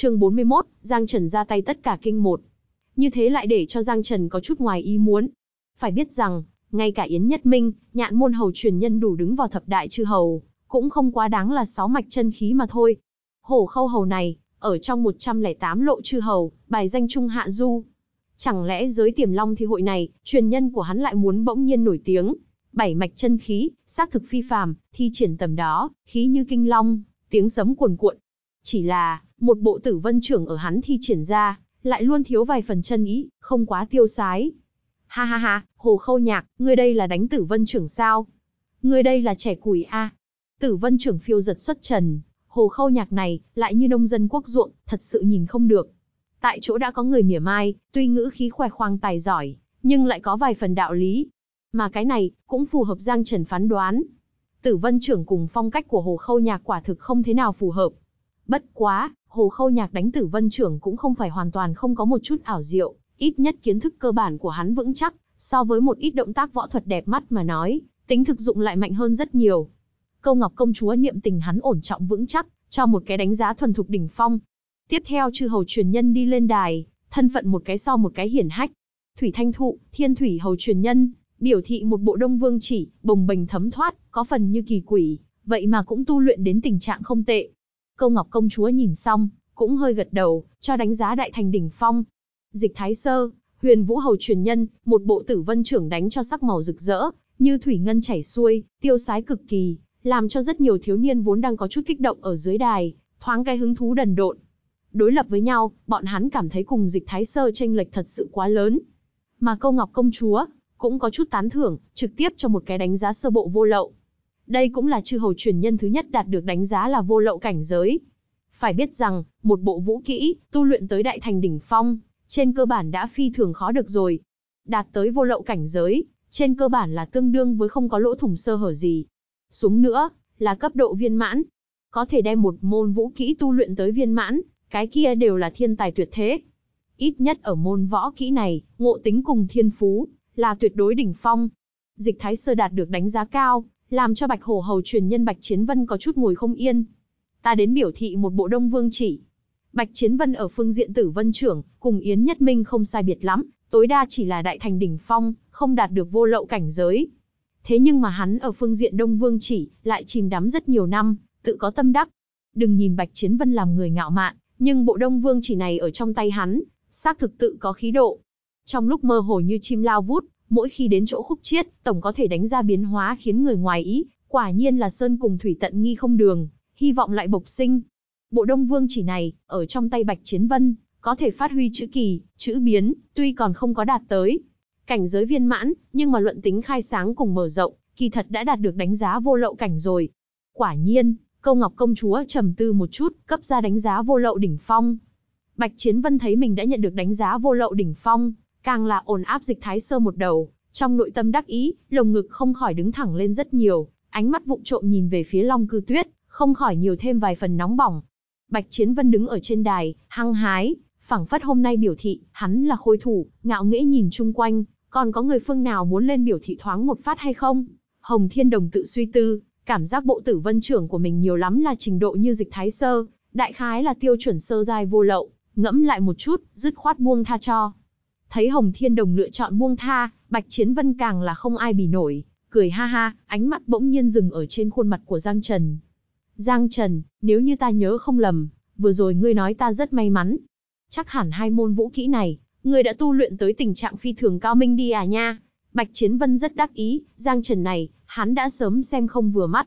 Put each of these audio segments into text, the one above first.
Chương 41, Giang Trần ra tay tất cả kinh một. Như thế lại để cho Giang Trần có chút ngoài ý muốn. Phải biết rằng, ngay cả Yến Nhất Minh, nhạn môn hầu truyền nhân đủ đứng vào thập đại chư hầu, cũng không quá đáng là sáu mạch chân khí mà thôi. Hổ khâu hầu này, ở trong 108 lộ chư hầu, bài danh trung hạ du. Chẳng lẽ giới tiềm long thi hội này, truyền nhân của hắn lại muốn bỗng nhiên nổi tiếng? Bảy mạch chân khí, xác thực phi phàm, thi triển tầm đó, khí như kinh long, tiếng sấm cuồn cuộn. Chỉ là, một bộ tử vân trưởng ở hắn thi triển ra, lại luôn thiếu vài phần chân ý, không quá tiêu sái. Ha ha ha, hồ khâu nhạc, ngươi đây là đánh tử vân trưởng sao? Ngươi đây là trẻ củi a Tử vân trưởng phiêu giật xuất trần, hồ khâu nhạc này, lại như nông dân quốc ruộng, thật sự nhìn không được. Tại chỗ đã có người mỉa mai, tuy ngữ khí khoe khoang tài giỏi, nhưng lại có vài phần đạo lý. Mà cái này, cũng phù hợp Giang Trần phán đoán. Tử vân trưởng cùng phong cách của hồ khâu nhạc quả thực không thế nào phù hợp. Bất quá, Hồ Khâu Nhạc đánh tử vân trưởng cũng không phải hoàn toàn không có một chút ảo diệu, ít nhất kiến thức cơ bản của hắn vững chắc, so với một ít động tác võ thuật đẹp mắt mà nói, tính thực dụng lại mạnh hơn rất nhiều. Câu Ngọc công chúa niệm tình hắn ổn trọng vững chắc, cho một cái đánh giá thuần thục đỉnh phong. Tiếp theo chư hầu truyền nhân đi lên đài, thân phận một cái so một cái hiển hách. Thủy Thanh Thụ, Thiên Thủy hầu truyền nhân, biểu thị một bộ đông vương chỉ, bồng bềnh thấm thoát, có phần như kỳ quỷ, vậy mà cũng tu luyện đến tình trạng không tệ. Câu Ngọc công chúa nhìn xong, cũng hơi gật đầu, cho đánh giá đại thành đỉnh phong. Dịch Thái Sơ, Huyền Vũ hầu truyền nhân, một bộ tử vân trưởng đánh cho sắc màu rực rỡ, như thủy ngân chảy xuôi, tiêu sái cực kỳ, làm cho rất nhiều thiếu niên vốn đang có chút kích động ở dưới đài, thoáng cái hứng thú đần độn. Đối lập với nhau, bọn hắn cảm thấy cùng Dịch Thái Sơ tranh lệch thật sự quá lớn. Mà Câu Ngọc công chúa cũng có chút tán thưởng, trực tiếp cho một cái đánh giá sơ bộ vô lậu. Đây cũng là chư hầu truyền nhân thứ nhất đạt được đánh giá là vô lậu cảnh giới. Phải biết rằng, một bộ vũ kỹ, tu luyện tới đại thành đỉnh phong, trên cơ bản đã phi thường khó được rồi. Đạt tới vô lậu cảnh giới, trên cơ bản là tương đương với không có lỗ thủng sơ hở gì. Xuống nữa, là cấp độ viên mãn. Có thể đem một môn vũ kỹ tu luyện tới viên mãn, cái kia đều là thiên tài tuyệt thế. Ít nhất ở môn võ kỹ này, ngộ tính cùng thiên phú, là tuyệt đối đỉnh phong. Dịch Thái Sơ đạt được đánh giá cao, làm cho Bạch Hổ Hầu truyền nhân Bạch Chiến Vân có chút ngồi không yên. Ta đến biểu thị một bộ Đông Vương chỉ. Bạch Chiến Vân ở phương diện Tử Vân trưởng, cùng Yến Nhất Minh không sai biệt lắm, tối đa chỉ là đại thành đỉnh phong, không đạt được vô lậu cảnh giới. Thế nhưng mà hắn ở phương diện Đông Vương chỉ, lại chìm đắm rất nhiều năm, tự có tâm đắc. Đừng nhìn Bạch Chiến Vân làm người ngạo mạn, nhưng bộ Đông Vương chỉ này ở trong tay hắn, xác thực tự có khí độ. Trong lúc mơ hồ như chim lao vút, mỗi khi đến chỗ khúc chiết, tổng có thể đánh ra biến hóa khiến người ngoài ý, quả nhiên là sơn cùng thủy tận nghi không đường, hy vọng lại bộc sinh. Bộ Đông Vương chỉ này, ở trong tay Bạch Chiến Vân, có thể phát huy chữ kỳ, chữ biến, tuy còn không có đạt tới cảnh giới viên mãn, nhưng mà luận tính khai sáng cùng mở rộng, kỳ thật đã đạt được đánh giá vô lậu cảnh rồi. Quả nhiên, Câu Ngọc công chúa trầm tư một chút, cấp ra đánh giá vô lậu đỉnh phong. Bạch Chiến Vân thấy mình đã nhận được đánh giá vô lậu đỉnh phong, Càng là ổn áp dịch thái sơ một đầu, trong nội tâm đắc ý, lồng ngực không khỏi đứng thẳng lên rất nhiều, ánh mắt vụng trộm nhìn về phía Long Cư Tuyết, không khỏi nhiều thêm vài phần nóng bỏng. Bạch Chiến Vân đứng ở trên đài, hăng hái, phảng phất hôm nay biểu thị, hắn là khôi thủ, ngạo nghễ nhìn chung quanh, còn có người phương nào muốn lên biểu thị thoáng một phát hay không? Hồng Thiên Đồng tự suy tư, cảm giác bộ tử vân trưởng của mình nhiều lắm là trình độ như dịch thái sơ, đại khái là tiêu chuẩn sơ giai vô lậu, ngẫm lại một chút, dứt khoát buông tha cho. Thấy Hồng Thiên Đồng lựa chọn buông tha, Bạch Chiến Vân càng là không ai bì nổi, cười ha ha, ánh mắt bỗng nhiên dừng ở trên khuôn mặt của Giang Trần. Giang Trần, nếu như ta nhớ không lầm, vừa rồi ngươi nói ta rất may mắn. Chắc hẳn hai môn vũ kỹ này, ngươi đã tu luyện tới tình trạng phi thường cao minh đi à nha. Bạch Chiến Vân rất đắc ý, Giang Trần này, hắn đã sớm xem không vừa mắt.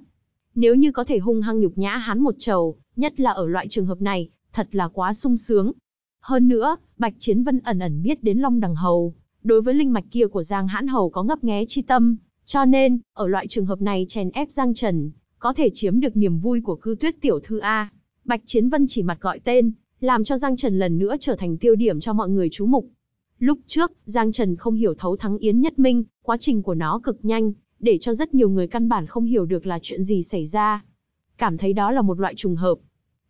Nếu như có thể hung hăng nhục nhã hắn một trầu, nhất là ở loại trường hợp này, thật là quá sung sướng. Hơn nữa, Bạch Chiến Vân ẩn ẩn biết đến Long Đằng Hầu, đối với linh mạch kia của Giang Hãn Hầu có ngấp nghé chi tâm, cho nên, ở loại trường hợp này chèn ép Giang Trần, có thể chiếm được niềm vui của cư tuyết tiểu thư A. Bạch Chiến Vân chỉ mặt gọi tên, làm cho Giang Trần lần nữa trở thành tiêu điểm cho mọi người chú mục. Lúc trước, Giang Trần không hiểu thấu thắng Yến Nhất Minh, quá trình của nó cực nhanh, để cho rất nhiều người căn bản không hiểu được là chuyện gì xảy ra. Cảm thấy đó là một loại trùng hợp,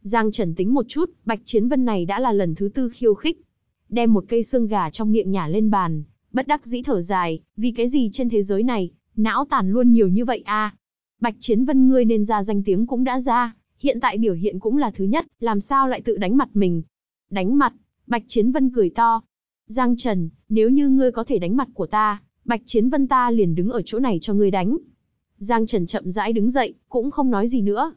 Giang Trần tính một chút, Bạch Chiến Vân này đã là lần thứ tư khiêu khích. Đem một cây xương gà trong miệng nhả lên bàn, bất đắc dĩ thở dài, vì cái gì trên thế giới này, não tàn luôn nhiều như vậy a. À? Bạch Chiến Vân ngươi nên ra danh tiếng cũng đã ra, hiện tại biểu hiện cũng là thứ nhất, làm sao lại tự đánh mặt mình? Đánh mặt, Bạch Chiến Vân cười to. Giang Trần, nếu như ngươi có thể đánh mặt của ta, Bạch Chiến Vân ta liền đứng ở chỗ này cho ngươi đánh. Giang Trần chậm rãi đứng dậy, cũng không nói gì nữa,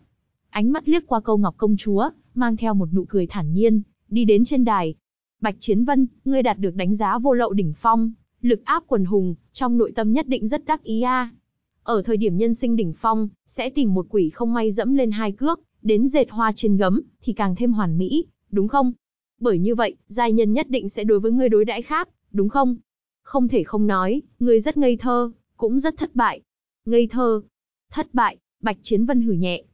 ánh mắt liếc qua câu ngọc công chúa, mang theo một nụ cười thản nhiên, đi đến trên đài. Bạch Chiến Vân, ngươi đạt được đánh giá vô lậu đỉnh phong, lực áp quần hùng, trong nội tâm nhất định rất đắc ý a. Ở thời điểm nhân sinh đỉnh phong, sẽ tìm một quỷ không may dẫm lên hai cước, đến dệt hoa trên gấm, thì càng thêm hoàn mỹ, đúng không? Bởi như vậy, giai nhân nhất định sẽ đối với ngươi đối đãi khác, đúng không? Không thể không nói, ngươi rất ngây thơ, cũng rất thất bại. Ngây thơ, thất bại, Bạch Chiến Vân hử nhẹ,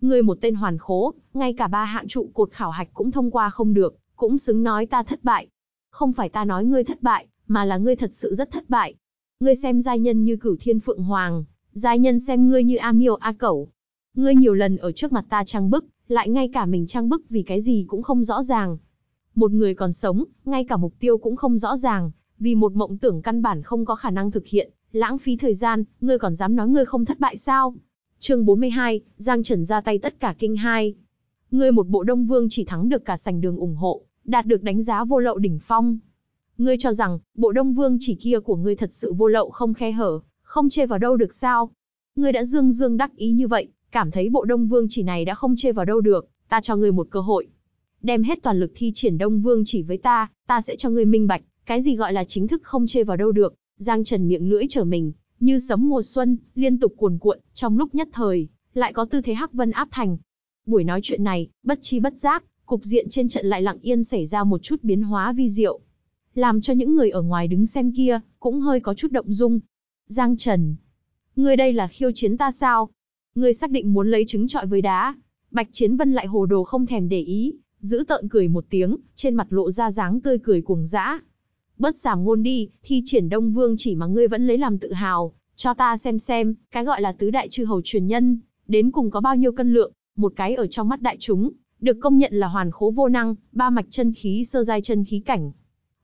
Ngươi một tên hoàn khố, ngay cả ba hạng trụ cột khảo hạch cũng thông qua không được, cũng xứng nói ta thất bại. Không phải ta nói ngươi thất bại, mà là ngươi thật sự rất thất bại. Ngươi xem giai nhân như cửu thiên phượng hoàng, giai nhân xem ngươi như a miêu a cẩu. Ngươi nhiều lần ở trước mặt ta trang bức, lại ngay cả mình trang bức vì cái gì cũng không rõ ràng. Một người còn sống, ngay cả mục tiêu cũng không rõ ràng, vì một mộng tưởng căn bản không có khả năng thực hiện, lãng phí thời gian, ngươi còn dám nói ngươi không thất bại sao? Chương 42, Giang Trần ra tay tất cả kinh hai. Ngươi một bộ Đông Vương chỉ thắng được cả sành đường ủng hộ, đạt được đánh giá vô lậu đỉnh phong. Ngươi cho rằng, bộ Đông Vương chỉ kia của ngươi thật sự vô lậu không khe hở, không chê vào đâu được sao? Ngươi đã dương dương đắc ý như vậy, cảm thấy bộ Đông Vương chỉ này đã không chê vào đâu được, ta cho ngươi một cơ hội. Đem hết toàn lực thi triển Đông Vương chỉ với ta, ta sẽ cho ngươi minh bạch, cái gì gọi là chính thức không chê vào đâu được. Giang Trần miệng lưỡi trở mình, như sấm mùa xuân, liên tục cuồn cuộn, trong lúc nhất thời, lại có tư thế Hắc Vân áp thành. Buổi nói chuyện này, bất chi bất giác, cục diện trên trận lại lặng yên xảy ra một chút biến hóa vi diệu. Làm cho những người ở ngoài đứng xem kia, cũng hơi có chút động dung. Giang Trần, ngươi đây là khiêu chiến ta sao? Ngươi xác định muốn lấy trứng trọi với đá. Bạch Chiến Vân lại hồ đồ không thèm để ý, giữ tợn cười một tiếng, trên mặt lộ ra dáng tươi cười cuồng dã bớt giảm ngôn đi, thi triển Đông Vương chỉ mà ngươi vẫn lấy làm tự hào, cho ta xem xem, cái gọi là tứ đại chư hầu truyền nhân, đến cùng có bao nhiêu cân lượng, một cái ở trong mắt đại chúng, được công nhận là hoàn khố vô năng, ba mạch chân khí sơ giai chân khí cảnh.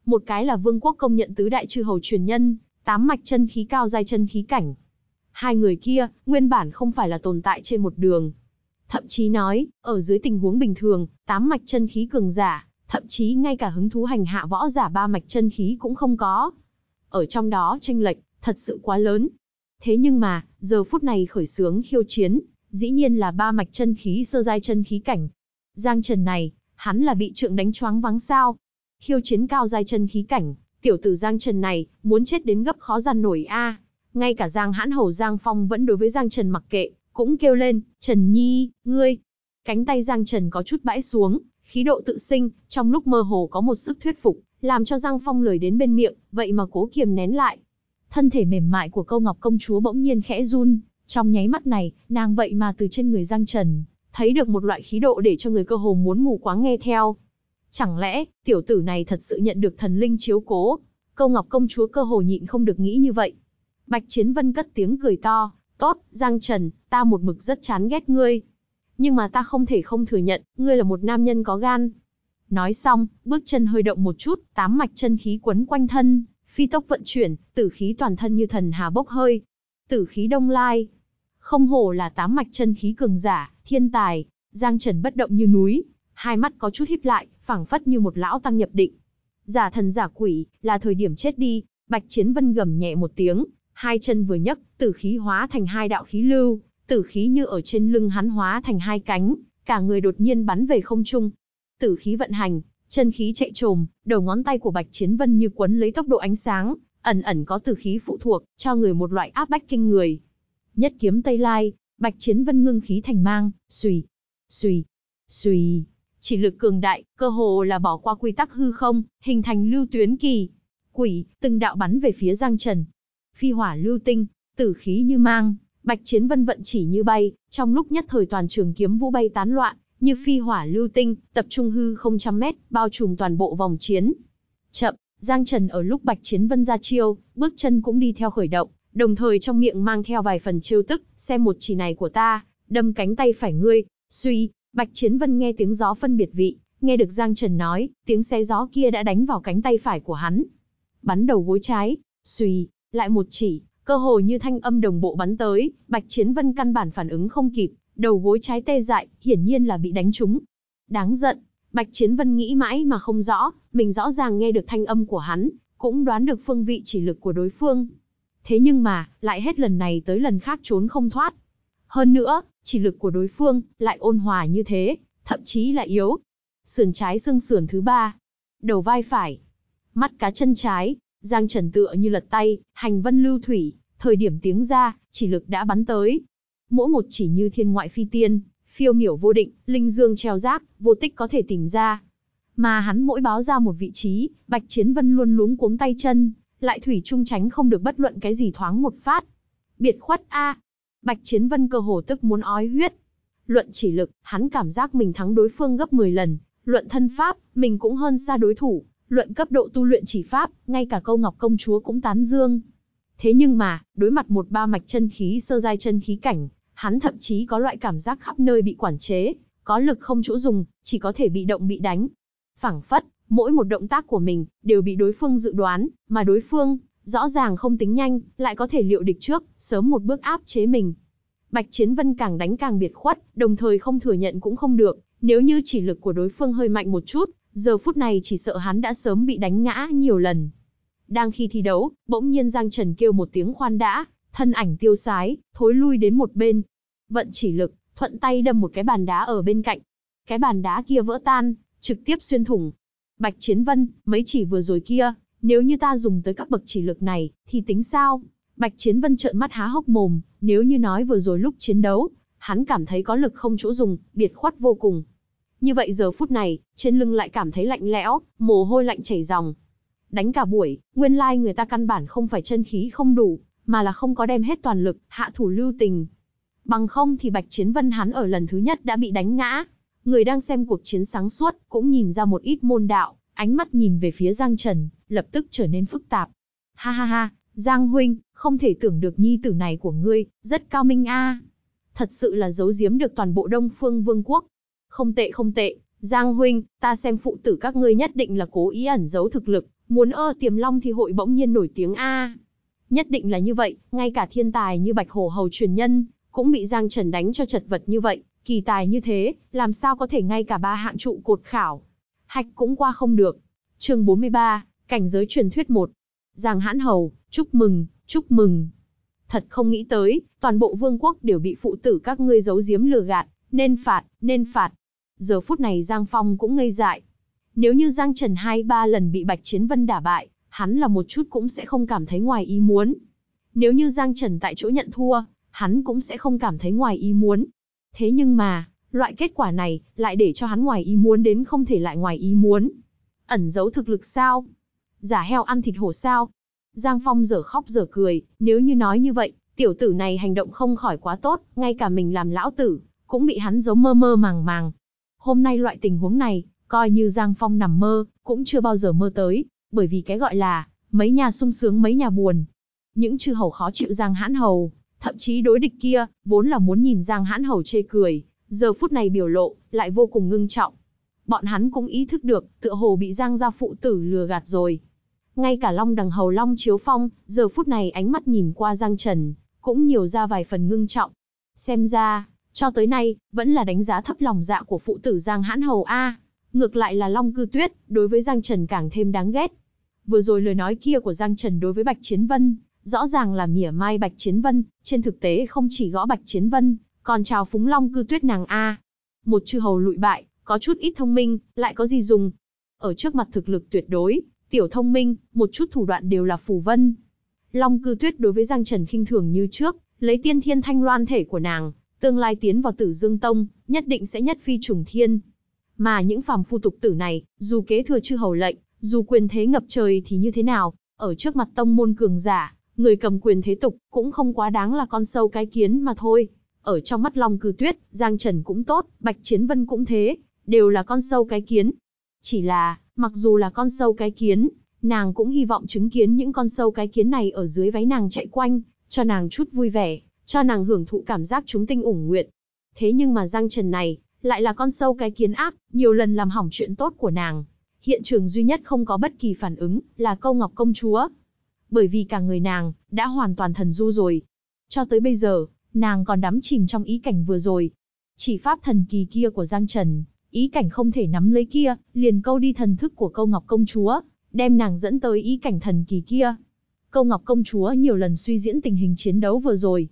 Một cái là vương quốc công nhận tứ đại chư hầu truyền nhân, tám mạch chân khí cao giai chân khí cảnh. Hai người kia, nguyên bản không phải là tồn tại trên một đường. Thậm chí nói, ở dưới tình huống bình thường, tám mạch chân khí cường giả, thậm chí ngay cả hứng thú hành hạ võ giả ba mạch chân khí cũng không có. Ở trong đó tranh lệch, thật sự quá lớn. Thế nhưng mà, giờ phút này khởi sướng khiêu chiến, dĩ nhiên là ba mạch chân khí sơ giai chân khí cảnh. Giang Trần này, hắn là bị trượng đánh choáng vắng sao. Khiêu chiến cao giai chân khí cảnh, tiểu tử Giang Trần này, muốn chết đến gấp khó gian nổi a. Ngay cả Giang hãn hầu Giang Phong vẫn đối với Giang Trần mặc kệ, cũng kêu lên, Trần Nhi, ngươi. Cánh tay Giang Trần có chút bãi xuống, khí độ tự sinh, trong lúc mơ hồ có một sức thuyết phục, làm cho Giang Phong lời đến bên miệng, vậy mà cố kiềm nén lại. Thân thể mềm mại của câu ngọc công chúa bỗng nhiên khẽ run, trong nháy mắt này, nàng vậy mà từ trên người Giang Trần, thấy được một loại khí độ để cho người cơ hồ muốn mù quáng nghe theo. Chẳng lẽ, tiểu tử này thật sự nhận được thần linh chiếu cố? Câu ngọc công chúa cơ hồ nhịn không được nghĩ như vậy. Bạch Chiến Vân cất tiếng cười to, tốt, Giang Trần, ta một mực rất chán ghét ngươi nhưng mà ta không thể không thừa nhận, ngươi là một nam nhân có gan. Nói xong, bước chân hơi động một chút, tám mạch chân khí quấn quanh thân, phi tốc vận chuyển, tử khí toàn thân như thần hà bốc hơi. Tử khí đông lai. Không hổ là tám mạch chân khí cường giả, thiên tài, Giang Trần bất động như núi, hai mắt có chút híp lại, phảng phất như một lão tăng nhập định. Giả thần giả quỷ, là thời điểm chết đi, Bạch Chiến Vân gầm nhẹ một tiếng, hai chân vừa nhấc, tử khí hóa thành hai đạo khí lưu, Tử khí như ở trên lưng hắn hóa thành hai cánh, cả người đột nhiên bắn về không trung. Tử khí vận hành, chân khí chạy trồm, đầu ngón tay của Bạch Chiến Vân như quấn lấy tốc độ ánh sáng, ẩn ẩn có tử khí phụ thuộc, cho người một loại áp bách kinh người. Nhất kiếm Tây Lai, Bạch Chiến Vân ngưng khí thành mang, xùy, xùy, xùy, chỉ lực cường đại, cơ hồ là bỏ qua quy tắc hư không, hình thành lưu tuyến kỳ. Quỷ, từng đạo bắn về phía Giang Trần. Phi hỏa lưu tinh, tử khí như mang, Bạch Chiến Vân vận chỉ như bay, trong lúc nhất thời toàn trường kiếm vũ bay tán loạn, như phi hỏa lưu tinh, tập trung hư không trăm mét, bao trùm toàn bộ vòng chiến. Chậm, Giang Trần ở lúc Bạch Chiến Vân ra chiêu, bước chân cũng đi theo khởi động, đồng thời trong miệng mang theo vài phần chiêu tức, xem một chỉ này của ta, đâm cánh tay phải ngươi, suy, Bạch Chiến Vân nghe tiếng gió phân biệt vị, nghe được Giang Trần nói, tiếng xé gió kia đã đánh vào cánh tay phải của hắn. Bắn đầu gối trái, suy, lại một chỉ, Cơ hồ như thanh âm đồng bộ bắn tới, Bạch Chiến Vân căn bản phản ứng không kịp, đầu gối trái tê dại, hiển nhiên là bị đánh trúng. Đáng giận, Bạch Chiến Vân nghĩ mãi mà không rõ, mình rõ ràng nghe được thanh âm của hắn, cũng đoán được phương vị chỉ lực của đối phương. Thế nhưng mà, lại hết lần này tới lần khác trốn không thoát. Hơn nữa, chỉ lực của đối phương lại ôn hòa như thế, thậm chí là yếu. Sườn trái xương sườn thứ ba, đầu vai phải, mắt cá chân trái, Giang Trần tựa như lật tay, hành vân lưu thủy, thời điểm tiếng ra, chỉ lực đã bắn tới. Mỗi một chỉ như thiên ngoại phi tiên, phiêu miểu vô định, linh dương treo rác, vô tích có thể tìm ra. Mà hắn mỗi báo ra một vị trí, Bạch Chiến Vân luôn luống cuống tay chân, lại thủy Chung tránh không được bất luận cái gì thoáng một phát. Biệt khuất a. Bạch Chiến Vân cơ hồ tức muốn ói huyết. Luận chỉ lực, hắn cảm giác mình thắng đối phương gấp 10 lần, luận thân pháp, mình cũng hơn xa đối thủ, Luận cấp độ tu luyện chỉ pháp, ngay cả câu ngọc công chúa cũng tán dương. Thế nhưng mà, đối mặt một ba mạch chân khí sơ giai chân khí cảnh, hắn thậm chí có loại cảm giác khắp nơi bị quản chế, có lực không chỗ dùng, chỉ có thể bị động bị đánh. Phảng phất, mỗi một động tác của mình đều bị đối phương dự đoán, mà đối phương rõ ràng không tính nhanh, lại có thể liệu địch trước, sớm một bước áp chế mình. Bạch Chiến Vân càng đánh càng biệt khuất, đồng thời không thừa nhận cũng không được, nếu như chỉ lực của đối phương hơi mạnh một chút, Giờ phút này chỉ sợ hắn đã sớm bị đánh ngã nhiều lần. Đang khi thi đấu, bỗng nhiên Giang Trần kêu một tiếng khoan đã, thân ảnh tiêu sái, thối lui đến một bên. Vận chỉ lực, thuận tay đâm một cái bàn đá ở bên cạnh. Cái bàn đá kia vỡ tan, trực tiếp xuyên thủng. Bạch Chiến Vân, mấy chỉ vừa rồi kia, nếu như ta dùng tới các bậc chỉ lực này, thì tính sao? Bạch Chiến Vân trợn mắt há hốc mồm, nếu như nói vừa rồi lúc chiến đấu, hắn cảm thấy có lực không chỗ dùng, biệt khuất vô cùng, như vậy giờ phút này, trên lưng lại cảm thấy lạnh lẽo, mồ hôi lạnh chảy ròng. Đánh cả buổi, nguyên lai like người ta căn bản không phải chân khí không đủ, mà là không có đem hết toàn lực, hạ thủ lưu tình. Bằng không thì Bạch Chiến Vân hắn ở lần thứ nhất đã bị đánh ngã. Người đang xem cuộc chiến sáng suốt cũng nhìn ra một ít môn đạo, ánh mắt nhìn về phía Giang Trần, lập tức trở nên phức tạp. Ha ha ha, Giang huynh, không thể tưởng được nhi tử này của ngươi, rất cao minh a. Thật sự là giấu giếm được toàn bộ Đông Phương Vương quốc, không tệ không tệ, Giang huynh, ta xem phụ tử các ngươi nhất định là cố ý ẩn giấu thực lực, muốn ơ tiềm long thì hội bỗng nhiên nổi tiếng A. Nhất định là như vậy, ngay cả thiên tài như Bạch Hồ Hầu truyền nhân, cũng bị Giang Trần đánh cho chật vật như vậy, kỳ tài như thế, làm sao có thể ngay cả ba hạng trụ cột khảo. Hạch cũng qua không được. chương 43, Cảnh giới truyền thuyết 1. Giang Hãn Hầu, chúc mừng, chúc mừng. Thật không nghĩ tới, toàn bộ vương quốc đều bị phụ tử các ngươi giấu giếm lừa gạt, nên phạt, nên phạt, giờ phút này Giang Phong cũng ngây dại. Nếu như Giang Trần hai ba lần bị Bạch Chiến Vân đả bại, hắn là một chút cũng sẽ không cảm thấy ngoài ý muốn. Nếu như Giang Trần tại chỗ nhận thua, hắn cũng sẽ không cảm thấy ngoài ý muốn. Thế nhưng mà, loại kết quả này lại để cho hắn ngoài ý muốn đến không thể lại ngoài ý muốn. Ẩn giấu thực lực sao? Giả heo ăn thịt hổ sao? Giang Phong giờ khóc giờ cười, nếu như nói như vậy, tiểu tử này hành động không khỏi quá tốt, ngay cả mình làm lão tử, cũng bị hắn giấu mơ mơ màng màng, Hôm nay loại tình huống này, coi như Giang Phong nằm mơ, cũng chưa bao giờ mơ tới, bởi vì cái gọi là, mấy nhà sung sướng mấy nhà buồn. Những chư hầu khó chịu Giang Hãn Hầu, thậm chí đối địch kia, vốn là muốn nhìn Giang Hãn Hầu chê cười, giờ phút này biểu lộ, lại vô cùng ngưng trọng. Bọn hắn cũng ý thức được, tựa hồ bị Giang gia phụ tử lừa gạt rồi. Ngay cả Long đằng hầu Long Chiếu Phong, giờ phút này ánh mắt nhìn qua Giang Trần, cũng nhiều ra vài phần ngưng trọng. Xem ra, cho tới nay, vẫn là đánh giá thấp lòng dạ của phụ tử Giang Hãn Hầu A. Ngược lại là Long Cư Tuyết, đối với Giang Trần càng thêm đáng ghét. Vừa rồi lời nói kia của Giang Trần đối với Bạch Chiến Vân, rõ ràng là mỉa mai Bạch Chiến Vân, trên thực tế không chỉ gõ Bạch Chiến Vân, còn chào phúng Long Cư Tuyết nàng A. Một chư hầu lụi bại, có chút ít thông minh, lại có gì dùng. Ở trước mặt thực lực tuyệt đối, tiểu thông minh, một chút thủ đoạn đều là phù vân. Long cư tuyết đối với Giang Trần khinh thường như trước, lấy tiên thiên thanh loan thể của nàng, tương lai tiến vào tử dương tông, nhất định sẽ nhất phi trùng thiên. Mà những phàm phu tục tử này, dù kế thừa chư hầu lệnh, dù quyền thế ngập trời thì như thế nào, ở trước mặt tông môn cường giả, người cầm quyền thế tục cũng không quá đáng là con sâu cái kiến mà thôi. Ở trong mắt Long Cư Tuyết, Giang Trần cũng tốt, Bạch Chiến Vân cũng thế, đều là con sâu cái kiến. Chỉ là, mặc dù là con sâu cái kiến, nàng cũng hy vọng chứng kiến những con sâu cái kiến này ở dưới váy nàng chạy quanh, cho nàng chút vui vẻ cho nàng hưởng thụ cảm giác chúng tinh ủng nguyện. Thế nhưng mà Giang Trần này, lại là con sâu cái kiến ác, nhiều lần làm hỏng chuyện tốt của nàng. Hiện trường duy nhất không có bất kỳ phản ứng, là câu ngọc công chúa. Bởi vì cả người nàng, đã hoàn toàn thần du rồi. Cho tới bây giờ, nàng còn đắm chìm trong ý cảnh vừa rồi. Chỉ pháp thần kỳ kia của Giang Trần, ý cảnh không thể nắm lấy kia, liền câu đi thần thức của câu ngọc công chúa, đem nàng dẫn tới ý cảnh thần kỳ kia. Câu ngọc công chúa nhiều lần suy diễn tình hình chiến đấu vừa rồi,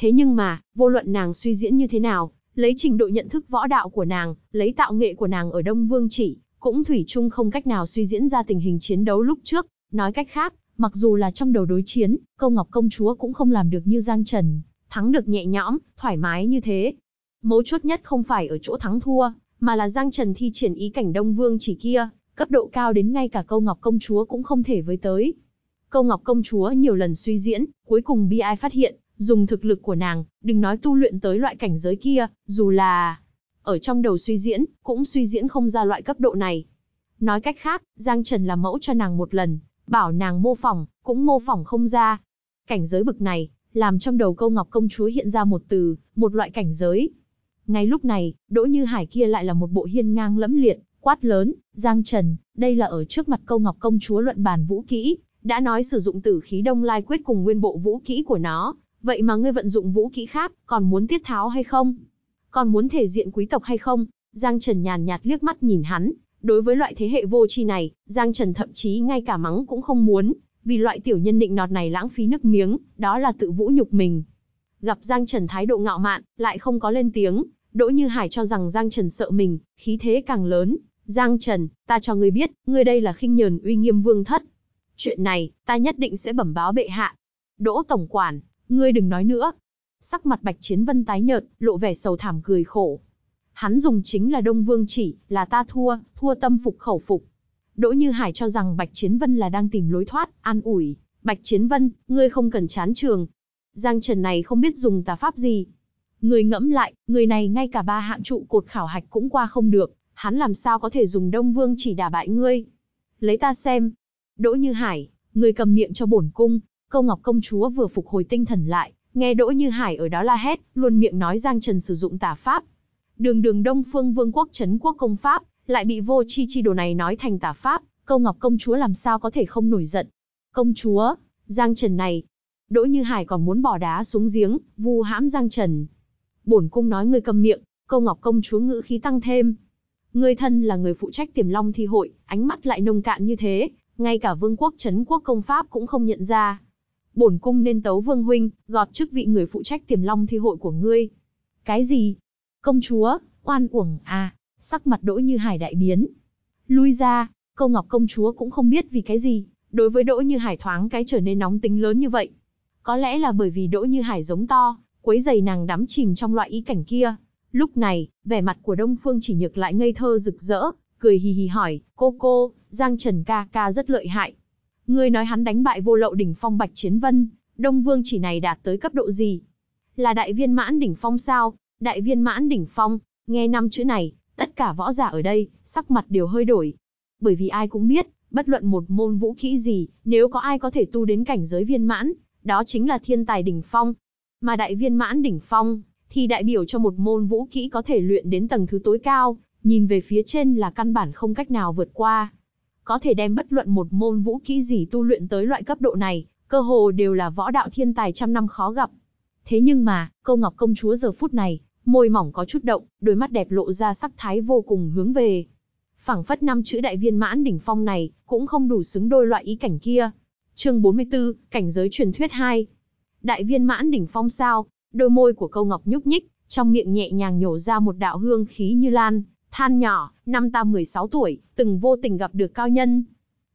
Thế nhưng mà, vô luận nàng suy diễn như thế nào, lấy trình độ nhận thức võ đạo của nàng, lấy tạo nghệ của nàng ở Đông Vương chỉ, cũng thủy chung không cách nào suy diễn ra tình hình chiến đấu lúc trước. Nói cách khác, mặc dù là trong đầu đối chiến, Câu Ngọc công chúa cũng không làm được như Giang Trần, thắng được nhẹ nhõm, thoải mái như thế. Mấu chốt nhất không phải ở chỗ thắng thua, mà là Giang Trần thi triển ý cảnh Đông Vương chỉ kia, cấp độ cao đến ngay cả Câu Ngọc công chúa cũng không thể với tới. Câu Ngọc công chúa nhiều lần suy diễn, cuối cùng bị ai phát hiện, Dùng thực lực của nàng, đừng nói tu luyện tới loại cảnh giới kia, dù là ở trong đầu suy diễn, cũng suy diễn không ra loại cấp độ này. Nói cách khác, Giang Trần là mẫu cho nàng một lần, bảo nàng mô phỏng, cũng mô phỏng không ra. Cảnh giới bực này, làm trong đầu câu ngọc công chúa hiện ra một từ, một loại cảnh giới. Ngay lúc này, Đỗ Như Hải kia lại là một bộ hiên ngang lẫm liệt, quát lớn, Giang Trần, đây là ở trước mặt câu ngọc công chúa luận bàn vũ kỹ, đã nói sử dụng tử khí đông lai quyết cùng nguyên bộ vũ kỹ của nó, Vậy mà ngươi vận dụng vũ kỹ khác, còn muốn tiết tháo hay không? Còn muốn thể diện quý tộc hay không? Giang Trần nhàn nhạt liếc mắt nhìn hắn. Đối với loại thế hệ vô tri này, Giang Trần thậm chí ngay cả mắng cũng không muốn, vì loại tiểu nhân định nọt này lãng phí nước miếng, đó là tự vũ nhục mình. Gặp Giang Trần thái độ ngạo mạn, lại không có lên tiếng, Đỗ Như Hải cho rằng Giang Trần sợ mình, khí thế càng lớn. Giang Trần, ta cho ngươi biết, ngươi đây là khinh nhờn uy nghiêm vương thất. Chuyện này, ta nhất định sẽ bẩm báo bệ hạ. Đỗ Tổng Quản, ngươi đừng nói nữa. Sắc mặt Bạch Chiến Vân tái nhợt, lộ vẻ sầu thảm cười khổ. Hắn dùng chính là Đông Vương chỉ, là ta thua, thua tâm phục khẩu phục. Đỗ Như Hải cho rằng Bạch Chiến Vân là đang tìm lối thoát, an ủi, Bạch Chiến Vân, ngươi không cần chán trường. Giang Trần này không biết dùng tà pháp gì. Người ngẫm lại, người này ngay cả ba hạng trụ cột khảo hạch cũng qua không được, hắn làm sao có thể dùng Đông Vương chỉ đả bại ngươi. Lấy ta xem. Đỗ Như Hải, ngươi cầm miệng cho bổn cung, Câu Ngọc công chúa vừa phục hồi tinh thần lại, nghe Đỗ Như Hải ở đó la hét, luôn miệng nói Giang Trần sử dụng tà pháp. Đường đường Đông Phương Vương quốc trấn quốc công pháp, lại bị vô chi chi đồ này nói thành tà pháp, Câu Ngọc công chúa làm sao có thể không nổi giận. Công chúa, Giang Trần này, Đỗ Như Hải còn muốn bỏ đá xuống giếng, vu hãm Giang Trần. Bổn cung nói người cầm miệng, Câu Ngọc công chúa ngữ khí tăng thêm. người thân là người phụ trách Tiềm Long thi hội, ánh mắt lại nông cạn như thế, ngay cả vương quốc trấn quốc công pháp cũng không nhận ra bổn cung nên tấu vương huynh, gọt chức vị người phụ trách tiềm long thi hội của ngươi. Cái gì? Công chúa, oan uổng à, sắc mặt đỗ như hải đại biến. Lui ra, câu ngọc công chúa cũng không biết vì cái gì, đối với đỗ như hải thoáng cái trở nên nóng tính lớn như vậy. Có lẽ là bởi vì đỗ như hải giống to, quấy giày nàng đắm chìm trong loại ý cảnh kia. Lúc này, vẻ mặt của Đông Phương chỉ nhược lại ngây thơ rực rỡ, cười hì hì hỏi, cô cô, Giang Trần ca ca rất lợi hại. Ngươi nói hắn đánh bại vô lậu đỉnh phong Bạch Chiến Vân, Đông Vương chỉ này đạt tới cấp độ gì? Là đại viên mãn đỉnh phong sao? Đại viên mãn đỉnh phong, nghe năm chữ này, tất cả võ giả ở đây, sắc mặt đều hơi đổi. Bởi vì ai cũng biết, bất luận một môn vũ khí gì, nếu có ai có thể tu đến cảnh giới viên mãn, đó chính là thiên tài đỉnh phong. Mà đại viên mãn đỉnh phong, thì đại biểu cho một môn vũ kỹ có thể luyện đến tầng thứ tối cao, nhìn về phía trên là căn bản không cách nào vượt qua có thể đem bất luận một môn vũ kỹ gì tu luyện tới loại cấp độ này, cơ hồ đều là võ đạo thiên tài trăm năm khó gặp. Thế nhưng mà, câu ngọc công chúa giờ phút này, môi mỏng có chút động, đôi mắt đẹp lộ ra sắc thái vô cùng hướng về. phảng phất năm chữ đại viên mãn đỉnh phong này, cũng không đủ xứng đôi loại ý cảnh kia. Chương 44, cảnh giới truyền thuyết 2. Đại viên mãn đỉnh phong sao? Đôi môi của câu ngọc nhúc nhích, trong miệng nhẹ nhàng nhổ ra một đạo hương khí như lan, Than nhỏ, năm ta 16 tuổi, từng vô tình gặp được cao nhân.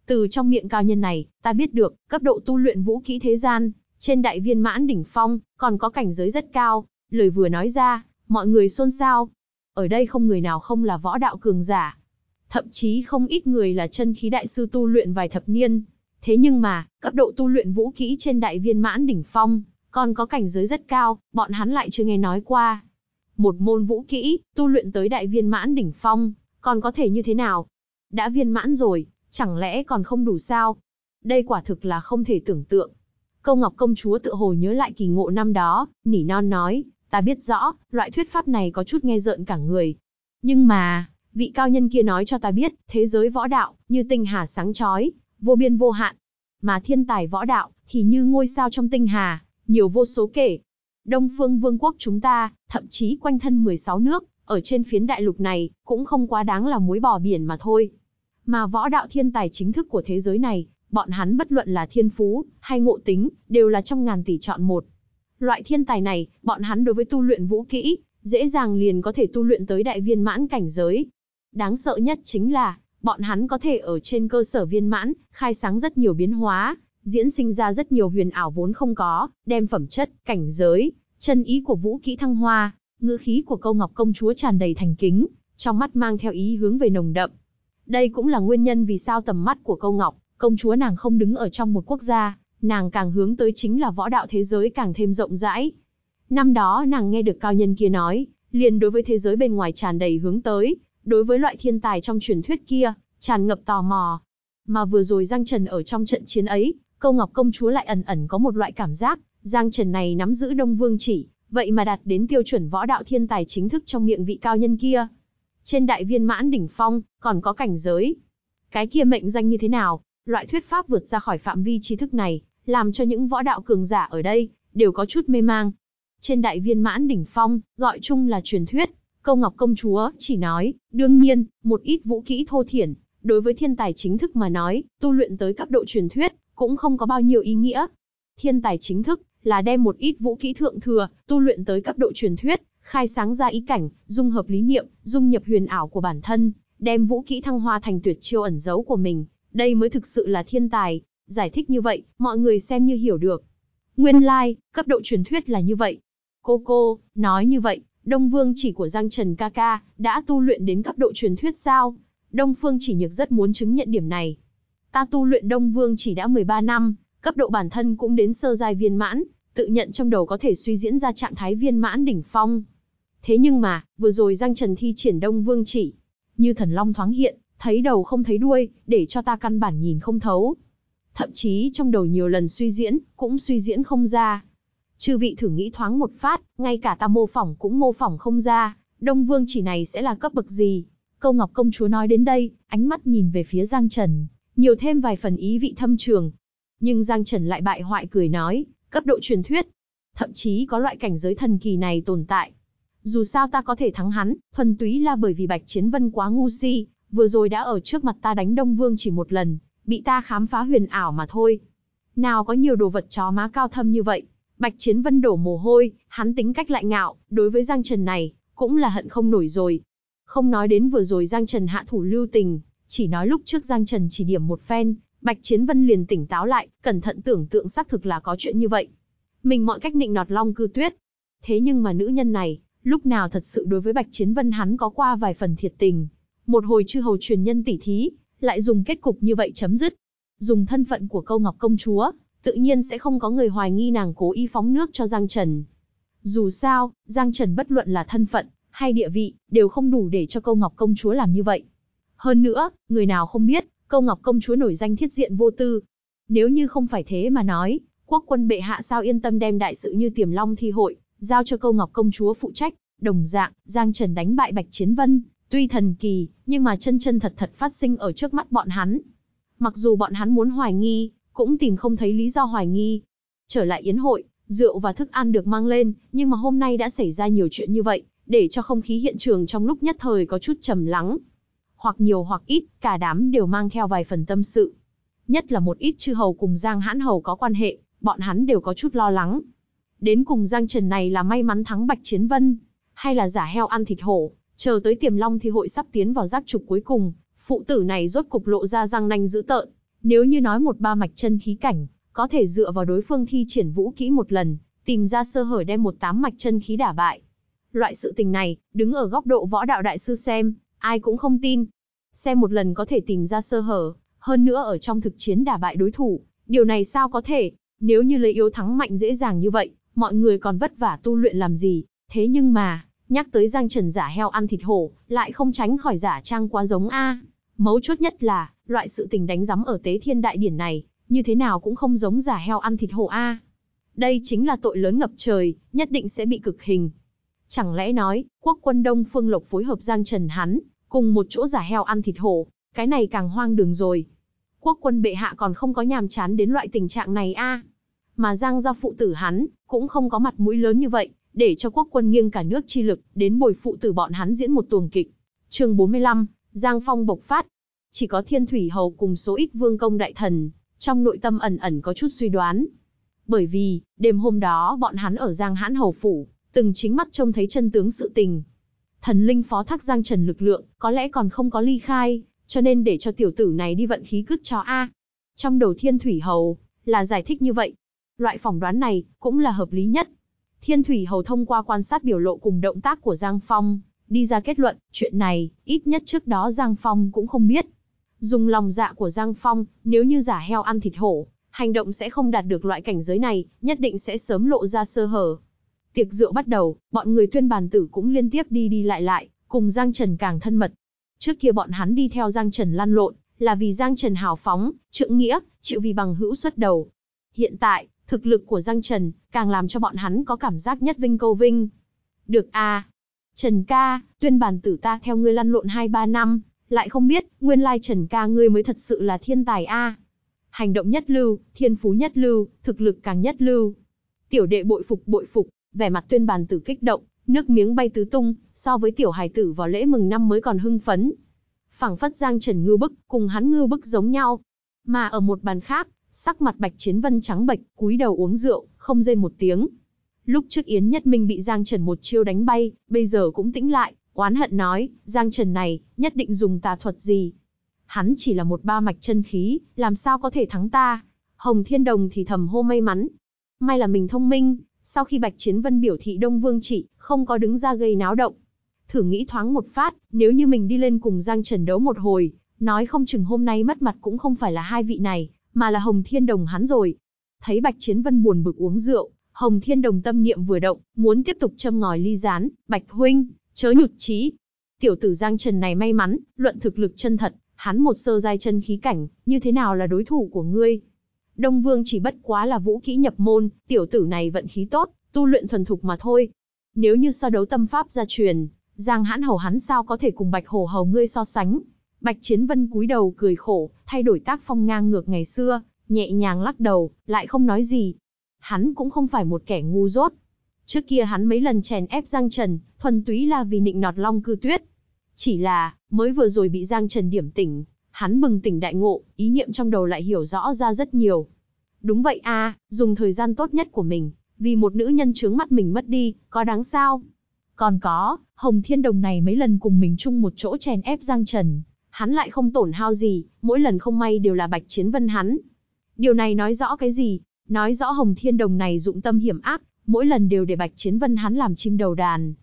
Từ trong miệng cao nhân này, ta biết được, cấp độ tu luyện vũ khí thế gian, trên đại viên mãn đỉnh phong, còn có cảnh giới rất cao. Lời vừa nói ra, mọi người xôn xao. Ở đây không người nào không là võ đạo cường giả. Thậm chí không ít người là chân khí đại sư tu luyện vài thập niên. Thế nhưng mà, cấp độ tu luyện vũ kỹ trên đại viên mãn đỉnh phong, còn có cảnh giới rất cao, bọn hắn lại chưa nghe nói qua. Một môn vũ kỹ, tu luyện tới đại viên mãn đỉnh phong, còn có thể như thế nào? Đã viên mãn rồi, chẳng lẽ còn không đủ sao? Đây quả thực là không thể tưởng tượng. Câu Ngọc công chúa tự hồ nhớ lại kỳ ngộ năm đó, nỉ non nói, ta biết rõ, loại thuyết pháp này có chút nghe rợn cả người. Nhưng mà, vị cao nhân kia nói cho ta biết, thế giới võ đạo, như tinh hà sáng chói, vô biên vô hạn. Mà thiên tài võ đạo, thì như ngôi sao trong tinh hà, nhiều vô số kể. Đông phương vương quốc chúng ta, thậm chí quanh thân 16 nước, ở trên phiến đại lục này, cũng không quá đáng là muối bò biển mà thôi. Mà võ đạo thiên tài chính thức của thế giới này, bọn hắn bất luận là thiên phú, hay ngộ tính, đều là trong ngàn tỷ chọn một. Loại thiên tài này, bọn hắn đối với tu luyện vũ kỹ, dễ dàng liền có thể tu luyện tới đại viên mãn cảnh giới. Đáng sợ nhất chính là, bọn hắn có thể ở trên cơ sở viên mãn, khai sáng rất nhiều biến hóa, diễn sinh ra rất nhiều huyền ảo vốn không có, đem phẩm chất, cảnh giới, chân ý của vũ kỹ thăng hoa, ngữ khí của câu ngọc công chúa tràn đầy thành kính, trong mắt mang theo ý hướng về nồng đậm. Đây cũng là nguyên nhân vì sao tầm mắt của câu ngọc, công chúa nàng không đứng ở trong một quốc gia, nàng càng hướng tới chính là võ đạo thế giới càng thêm rộng rãi. Năm đó nàng nghe được cao nhân kia nói, liền đối với thế giới bên ngoài tràn đầy hướng tới, đối với loại thiên tài trong truyền thuyết kia, tràn ngập tò mò. Mà vừa rồi Giang Trần ở trong trận chiến ấy, Câu Ngọc công chúa lại ẩn ẩn có một loại cảm giác, Giang Trần này nắm giữ Đông Vương chỉ, vậy mà đạt đến tiêu chuẩn võ đạo thiên tài chính thức trong miệng vị cao nhân kia. Trên đại viên mãn đỉnh phong, còn có cảnh giới. Cái kia mệnh danh như thế nào, loại thuyết pháp vượt ra khỏi phạm vi tri thức này, làm cho những võ đạo cường giả ở đây, đều có chút mê mang. Trên đại viên mãn đỉnh phong, gọi chung là truyền thuyết, câu ngọc công chúa chỉ nói, đương nhiên, một ít vũ kỹ thô thiển, đối với thiên tài chính thức mà nói, tu luyện tới cấp độ truyền thuyết, cũng không có bao nhiêu ý nghĩa. Thiên tài chính thức là đem một ít vũ kỹ thượng thừa, tu luyện tới cấp độ truyền thuyết, khai sáng ra ý cảnh, dung hợp lý niệm, dung nhập huyền ảo của bản thân, đem vũ kỹ thăng hoa thành tuyệt chiêu ẩn giấu của mình, đây mới thực sự là thiên tài. Giải thích như vậy, mọi người xem như hiểu được. Nguyên lai, like, cấp độ truyền thuyết là như vậy. Cô cô, nói như vậy, Đông Vương chỉ của Giang Trần ca ca, đã tu luyện đến cấp độ truyền thuyết sao? Đông Phương chỉ nhược rất muốn chứng nhận điểm này, Ta tu luyện Đông Vương chỉ đã 13 năm, cấp độ bản thân cũng đến sơ giai viên mãn, tự nhận trong đầu có thể suy diễn ra trạng thái viên mãn đỉnh phong. Thế nhưng mà, vừa rồi Giang Trần thi triển Đông Vương chỉ, như thần long thoáng hiện, thấy đầu không thấy đuôi, để cho ta căn bản nhìn không thấu. Thậm chí trong đầu nhiều lần suy diễn, cũng suy diễn không ra. Chư vị thử nghĩ thoáng một phát, ngay cả ta mô phỏng cũng mô phỏng không ra, Đông Vương chỉ này sẽ là cấp bậc gì? Câu Ngọc công chúa nói đến đây, ánh mắt nhìn về phía Giang Trần nhiều thêm vài phần ý vị thâm trường. Nhưng Giang Trần lại bại hoại cười nói, cấp độ truyền thuyết, thậm chí có loại cảnh giới thần kỳ này tồn tại. Dù sao ta có thể thắng hắn, thuần túy là bởi vì Bạch Chiến Vân quá ngu si, vừa rồi đã ở trước mặt ta đánh Đông Vương chỉ một lần, bị ta khám phá huyền ảo mà thôi. Nào có nhiều đồ vật chó má cao thâm như vậy. Bạch Chiến Vân đổ mồ hôi, hắn tính cách lại ngạo, đối với Giang Trần này, cũng là hận không nổi rồi. Không nói đến vừa rồi Giang Trần hạ thủ lưu tình, chỉ nói lúc trước Giang Trần chỉ điểm một phen, Bạch Chiến Vân liền tỉnh táo lại, cẩn thận tưởng tượng xác thực là có chuyện như vậy. Mình mọi cách nịnh nọt Long Cư Tuyết. Thế nhưng mà nữ nhân này, lúc nào thật sự đối với Bạch Chiến Vân hắn có qua vài phần thiệt tình. Một hồi chư hầu truyền nhân tỉ thí, lại dùng kết cục như vậy chấm dứt. Dùng thân phận của câu ngọc công chúa, tự nhiên sẽ không có người hoài nghi nàng cố ý phóng nước cho Giang Trần. Dù sao, Giang Trần bất luận là thân phận, hay địa vị, đều không đủ để cho câu ngọc công chúa làm như vậy. Hơn nữa, người nào không biết, câu ngọc công chúa nổi danh thiết diện vô tư. Nếu như không phải thế mà nói, quốc quân bệ hạ sao yên tâm đem đại sự như tiềm long thi hội, giao cho câu ngọc công chúa phụ trách, đồng dạng, Giang Trần đánh bại Bạch Chiến Vân, tuy thần kỳ, nhưng mà chân chân thật thật phát sinh ở trước mắt bọn hắn. Mặc dù bọn hắn muốn hoài nghi, cũng tìm không thấy lý do hoài nghi. Trở lại yến hội, rượu và thức ăn được mang lên, nhưng mà hôm nay đã xảy ra nhiều chuyện như vậy, để cho không khí hiện trường trong lúc nhất thời có chút trầm lắng, hoặc nhiều hoặc ít, cả đám đều mang theo vài phần tâm sự. Nhất là một ít chư hầu cùng Giang Hãn hầu có quan hệ, bọn hắn đều có chút lo lắng. Đến cùng Giang Trần này là may mắn thắng Bạch Chiến Vân, hay là giả heo ăn thịt hổ, chờ tới tiềm long thì hội sắp tiến vào giác trục cuối cùng, phụ tử này rốt cục lộ ra răng nanh dữ tợn. Nếu như nói một ba mạch chân khí cảnh, có thể dựa vào đối phương thi triển vũ kỹ một lần, tìm ra sơ hở đem một tám mạch chân khí đả bại. Loại sự tình này, đứng ở góc độ võ đạo đại sư xem, ai cũng không tin, Xem một lần có thể tìm ra sơ hở, hơn nữa ở trong thực chiến đả bại đối thủ, điều này sao có thể, nếu như lấy yếu thắng mạnh dễ dàng như vậy, mọi người còn vất vả tu luyện làm gì, thế nhưng mà, nhắc tới Giang Trần giả heo ăn thịt hổ, lại không tránh khỏi giả trang quá giống A. Mấu chốt nhất là, loại sự tình đánh giám ở tế thiên đại điển này, như thế nào cũng không giống giả heo ăn thịt hổ A. Đây chính là tội lớn ngập trời, nhất định sẽ bị cực hình. Chẳng lẽ nói, quốc quân Đông Phương Lộc phối hợp Giang Trần hắn, Cùng một chỗ giả heo ăn thịt hổ, cái này càng hoang đường rồi. Quốc quân bệ hạ còn không có nhàm chán đến loại tình trạng này a. Mà Giang gia phụ tử hắn, cũng không có mặt mũi lớn như vậy, để cho quốc quân nghiêng cả nước chi lực, đến bồi phụ tử bọn hắn diễn một tuồng kịch. chương 45, Giang Phong bộc phát. Chỉ có thiên thủy hầu cùng số ít vương công đại thần, trong nội tâm ẩn ẩn có chút suy đoán. Bởi vì, đêm hôm đó bọn hắn ở Giang Hãn Hầu Phủ, từng chính mắt trông thấy chân tướng sự tình, thần linh phó thác Giang Trần lực lượng, có lẽ còn không có ly khai, cho nên để cho tiểu tử này đi vận khí cứt cho A. Trong đầu thiên thủy hầu, là giải thích như vậy. Loại phỏng đoán này, cũng là hợp lý nhất. Thiên thủy hầu thông qua quan sát biểu lộ cùng động tác của Giang Phong, đi ra kết luận, chuyện này, ít nhất trước đó Giang Phong cũng không biết. Dùng lòng dạ của Giang Phong, nếu như giả heo ăn thịt hổ, hành động sẽ không đạt được loại cảnh giới này, nhất định sẽ sớm lộ ra sơ hở. Tiệc rượu bắt đầu, bọn người tuyên bàn tử cũng liên tiếp đi đi lại lại, cùng Giang Trần càng thân mật. Trước kia bọn hắn đi theo Giang Trần lăn lộn, là vì Giang Trần hào phóng, trượng nghĩa, chịu vì bằng hữu xuất đầu. Hiện tại, thực lực của Giang Trần càng làm cho bọn hắn có cảm giác nhất vinh câu vinh. Được a, à? Trần ca, tuyên bàn tử ta theo ngươi lăn lộn 2-3 năm, lại không biết, nguyên lai Trần ca ngươi mới thật sự là thiên tài a. Hành động nhất lưu, thiên phú nhất lưu, thực lực càng nhất lưu. Tiểu đệ bội phục bội phục, vẻ mặt tuyên bàn tử kích động, nước miếng bay tứ tung, so với tiểu hài tử vào lễ mừng năm mới còn hưng phấn. Phảng phất Giang Trần ngư bức, cùng hắn ngư bức giống nhau. Mà ở một bàn khác, sắc mặt Bạch Chiến Vân trắng bệch, cúi đầu uống rượu, không rên một tiếng. Lúc trước Yến Nhất Minh bị Giang Trần một chiêu đánh bay, bây giờ cũng tĩnh lại, oán hận nói, Giang Trần này, nhất định dùng tà thuật gì. Hắn chỉ là một ba mạch chân khí, làm sao có thể thắng ta. Hồng Thiên Đồng thì thầm hô may mắn. May là mình thông minh, sau khi Bạch Chiến Vân biểu thị Đông Vương chỉ, không có đứng ra gây náo động. Thử nghĩ thoáng một phát, nếu như mình đi lên cùng Giang Trần đấu một hồi, nói không chừng hôm nay mất mặt cũng không phải là hai vị này, mà là Hồng Thiên Đồng hắn rồi. Thấy Bạch Chiến Vân buồn bực uống rượu, Hồng Thiên Đồng tâm niệm vừa động, muốn tiếp tục châm ngòi ly rán, Bạch Huynh, chớ nhụt chí. Tiểu tử Giang Trần này may mắn, luận thực lực chân thật, hắn một sơ giai chân khí cảnh, như thế nào là đối thủ của ngươi? Đông Vương chỉ bất quá là vũ kỹ nhập môn, tiểu tử này vận khí tốt, tu luyện thuần thục mà thôi. Nếu như so đấu tâm pháp gia truyền, Giang Hãn Hầu hắn sao có thể cùng Bạch Hổ Hầu ngươi so sánh? Bạch Chiến Vân cúi đầu cười khổ, thay đổi tác phong ngang ngược ngày xưa, nhẹ nhàng lắc đầu, lại không nói gì. Hắn cũng không phải một kẻ ngu dốt. Trước kia hắn mấy lần chèn ép Giang Trần, thuần túy là vì nịnh nọt Long Cư Tuyết. Chỉ là, mới vừa rồi bị Giang Trần điểm tỉnh, Hắn bừng tỉnh đại ngộ, ý niệm trong đầu lại hiểu rõ ra rất nhiều. Đúng vậy a, dùng thời gian tốt nhất của mình, vì một nữ nhân trướng mắt mình mất đi, có đáng sao? Còn có, Hồng Thiên Đồng này mấy lần cùng mình chung một chỗ chèn ép Giang Trần, hắn lại không tổn hao gì, mỗi lần không may đều là Bạch Chiến Vân hắn. Điều này nói rõ cái gì? Nói rõ Hồng Thiên Đồng này dụng tâm hiểm ác, mỗi lần đều để Bạch Chiến Vân hắn làm chim đầu đàn.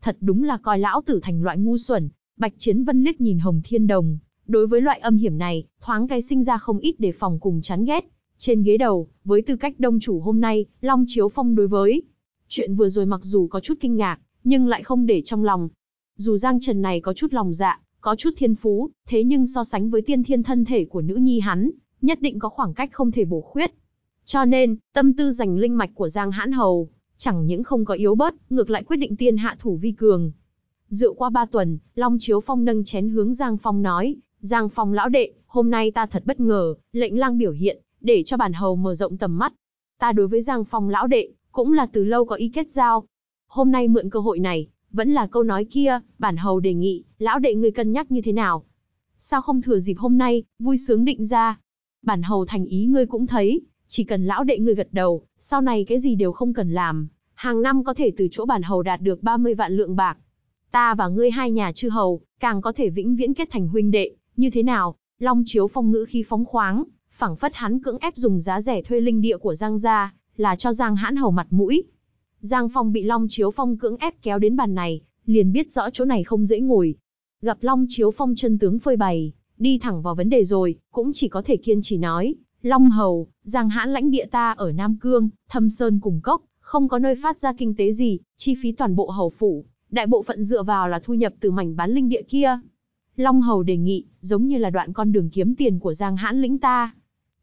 Thật đúng là coi lão tử thành loại ngu xuẩn, Bạch Chiến Vân liếc nhìn Hồng Thiên Đồng, Đối với loại âm hiểm này, thoáng cái sinh ra không ít đề phòng cùng chán ghét. Trên ghế đầu, với tư cách đông chủ hôm nay, Long Chiếu Phong đối với. Chuyện vừa rồi mặc dù có chút kinh ngạc, nhưng lại không để trong lòng. Dù Giang Trần này có chút lòng dạ, có chút thiên phú, thế nhưng so sánh với tiên thiên thân thể của nữ nhi hắn, nhất định có khoảng cách không thể bổ khuyết. Cho nên, tâm tư giành linh mạch của Giang Hãn Hầu, chẳng những không có yếu bớt, ngược lại quyết định tiên hạ thủ vi cường. Dựa qua ba tuần, Long Chiếu Phong nâng chén hướng Giang Phong nói, Giang Phong lão đệ, hôm nay ta thật bất ngờ, lệnh lang biểu hiện, để cho bản hầu mở rộng tầm mắt. Ta đối với Giang Phong lão đệ, cũng là từ lâu có ý kết giao. Hôm nay mượn cơ hội này, vẫn là câu nói kia, bản hầu đề nghị, lão đệ người cân nhắc như thế nào? Sao không thừa dịp hôm nay, vui sướng định ra? Bản hầu thành ý ngươi cũng thấy, chỉ cần lão đệ ngươi gật đầu, sau này cái gì đều không cần làm, hàng năm có thể từ chỗ bản hầu đạt được 30 vạn lượng bạc. Ta và ngươi hai nhà chư hầu, càng có thể vĩnh viễn kết thành huynh đệ, như thế nào? Long Chiếu Phong ngữ khí phóng khoáng, phảng phất hắn cưỡng ép dùng giá rẻ thuê linh địa của Giang gia, là cho Giang Hãn Hầu mặt mũi. Giang Phong bị Long Chiếu Phong cưỡng ép kéo đến bàn này, liền biết rõ chỗ này không dễ ngồi. Gặp Long Chiếu Phong chân tướng phơi bày, đi thẳng vào vấn đề rồi, cũng chỉ có thể kiên trì nói, Long Hầu, Giang Hãn lãnh địa ta ở Nam Cương, Thâm Sơn cùng cốc, không có nơi phát ra kinh tế gì, chi phí toàn bộ hầu phủ, đại bộ phận dựa vào là thu nhập từ mảnh bán linh địa kia. Long Hầu đề nghị, giống như là đoạn con đường kiếm tiền của Giang Hãn lĩnh ta.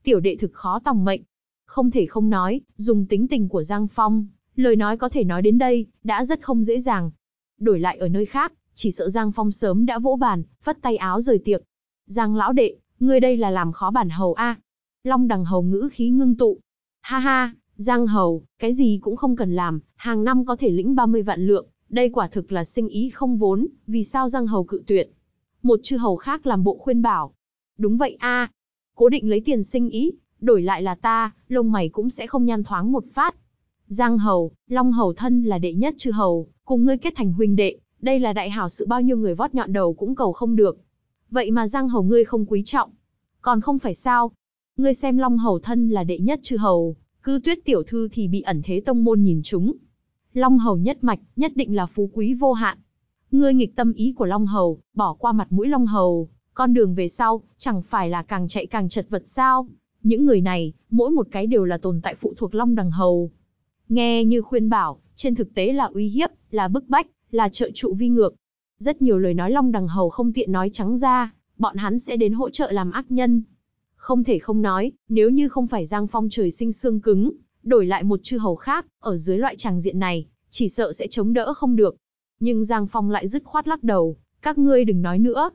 Tiểu đệ thực khó tòng mệnh. Không thể không nói, dùng tính tình của Giang Phong, lời nói có thể nói đến đây, đã rất không dễ dàng. Đổi lại ở nơi khác, chỉ sợ Giang Phong sớm đã vỗ bàn, phất tay áo rời tiệc. Giang lão đệ, ngươi đây là làm khó bản hầu a. Long đằng hầu ngữ khí ngưng tụ. Ha ha, Giang hầu, cái gì cũng không cần làm, hàng năm có thể lĩnh 30 vạn lượng, đây quả thực là sinh ý không vốn, vì sao Giang hầu cự tuyệt. Một chư hầu khác làm bộ khuyên bảo. Đúng vậy a, cố định lấy tiền sinh ý, đổi lại là ta, lông mày cũng sẽ không nhan thoáng một phát. Giang hầu, long hầu thân là đệ nhất chư hầu, cùng ngươi kết thành huynh đệ, đây là đại hảo sự bao nhiêu người vót nhọn đầu cũng cầu không được. Vậy mà giang hầu ngươi không quý trọng. Còn không phải sao? Ngươi xem long hầu thân là đệ nhất chư hầu, cứ tuyết tiểu thư thì bị ẩn thế tông môn nhìn chúng. Long hầu nhất mạch, nhất định là phú quý vô hạn. Ngươi nghịch tâm ý của Long Hầu, bỏ qua mặt mũi Long Hầu, con đường về sau, chẳng phải là càng chạy càng chật vật sao? Những người này, mỗi một cái đều là tồn tại phụ thuộc Long Đằng Hầu. Nghe như khuyên bảo, trên thực tế là uy hiếp, là bức bách, là trợ trụ vi ngược. Rất nhiều lời nói Long Đằng Hầu không tiện nói trắng ra, bọn hắn sẽ đến hỗ trợ làm ác nhân. Không thể không nói, nếu như không phải Giang Phong trời sinh xương cứng, đổi lại một chư hầu khác, ở dưới loại tràng diện này, chỉ sợ sẽ chống đỡ không được, nhưng Giang Phong lại dứt khoát lắc đầu, các ngươi đừng nói nữa.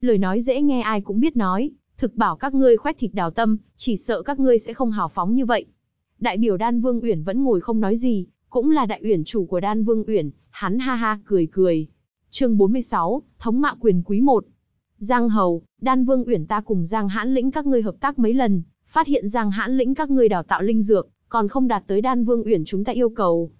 Lời nói dễ nghe ai cũng biết nói, thực bảo các ngươi khoét thịt đào tâm, chỉ sợ các ngươi sẽ không hào phóng như vậy. Đại biểu Đan Vương Uyển vẫn ngồi không nói gì, cũng là đại uyển chủ của Đan Vương Uyển, hắn ha ha cười cười. Chương 46, Thống mạ quyền quý 1. Giang Hầu, Đan Vương Uyển ta cùng Giang Hãn Lĩnh các ngươi hợp tác mấy lần, phát hiện Giang Hãn Lĩnh các ngươi đào tạo linh dược, còn không đạt tới Đan Vương Uyển chúng ta yêu cầu,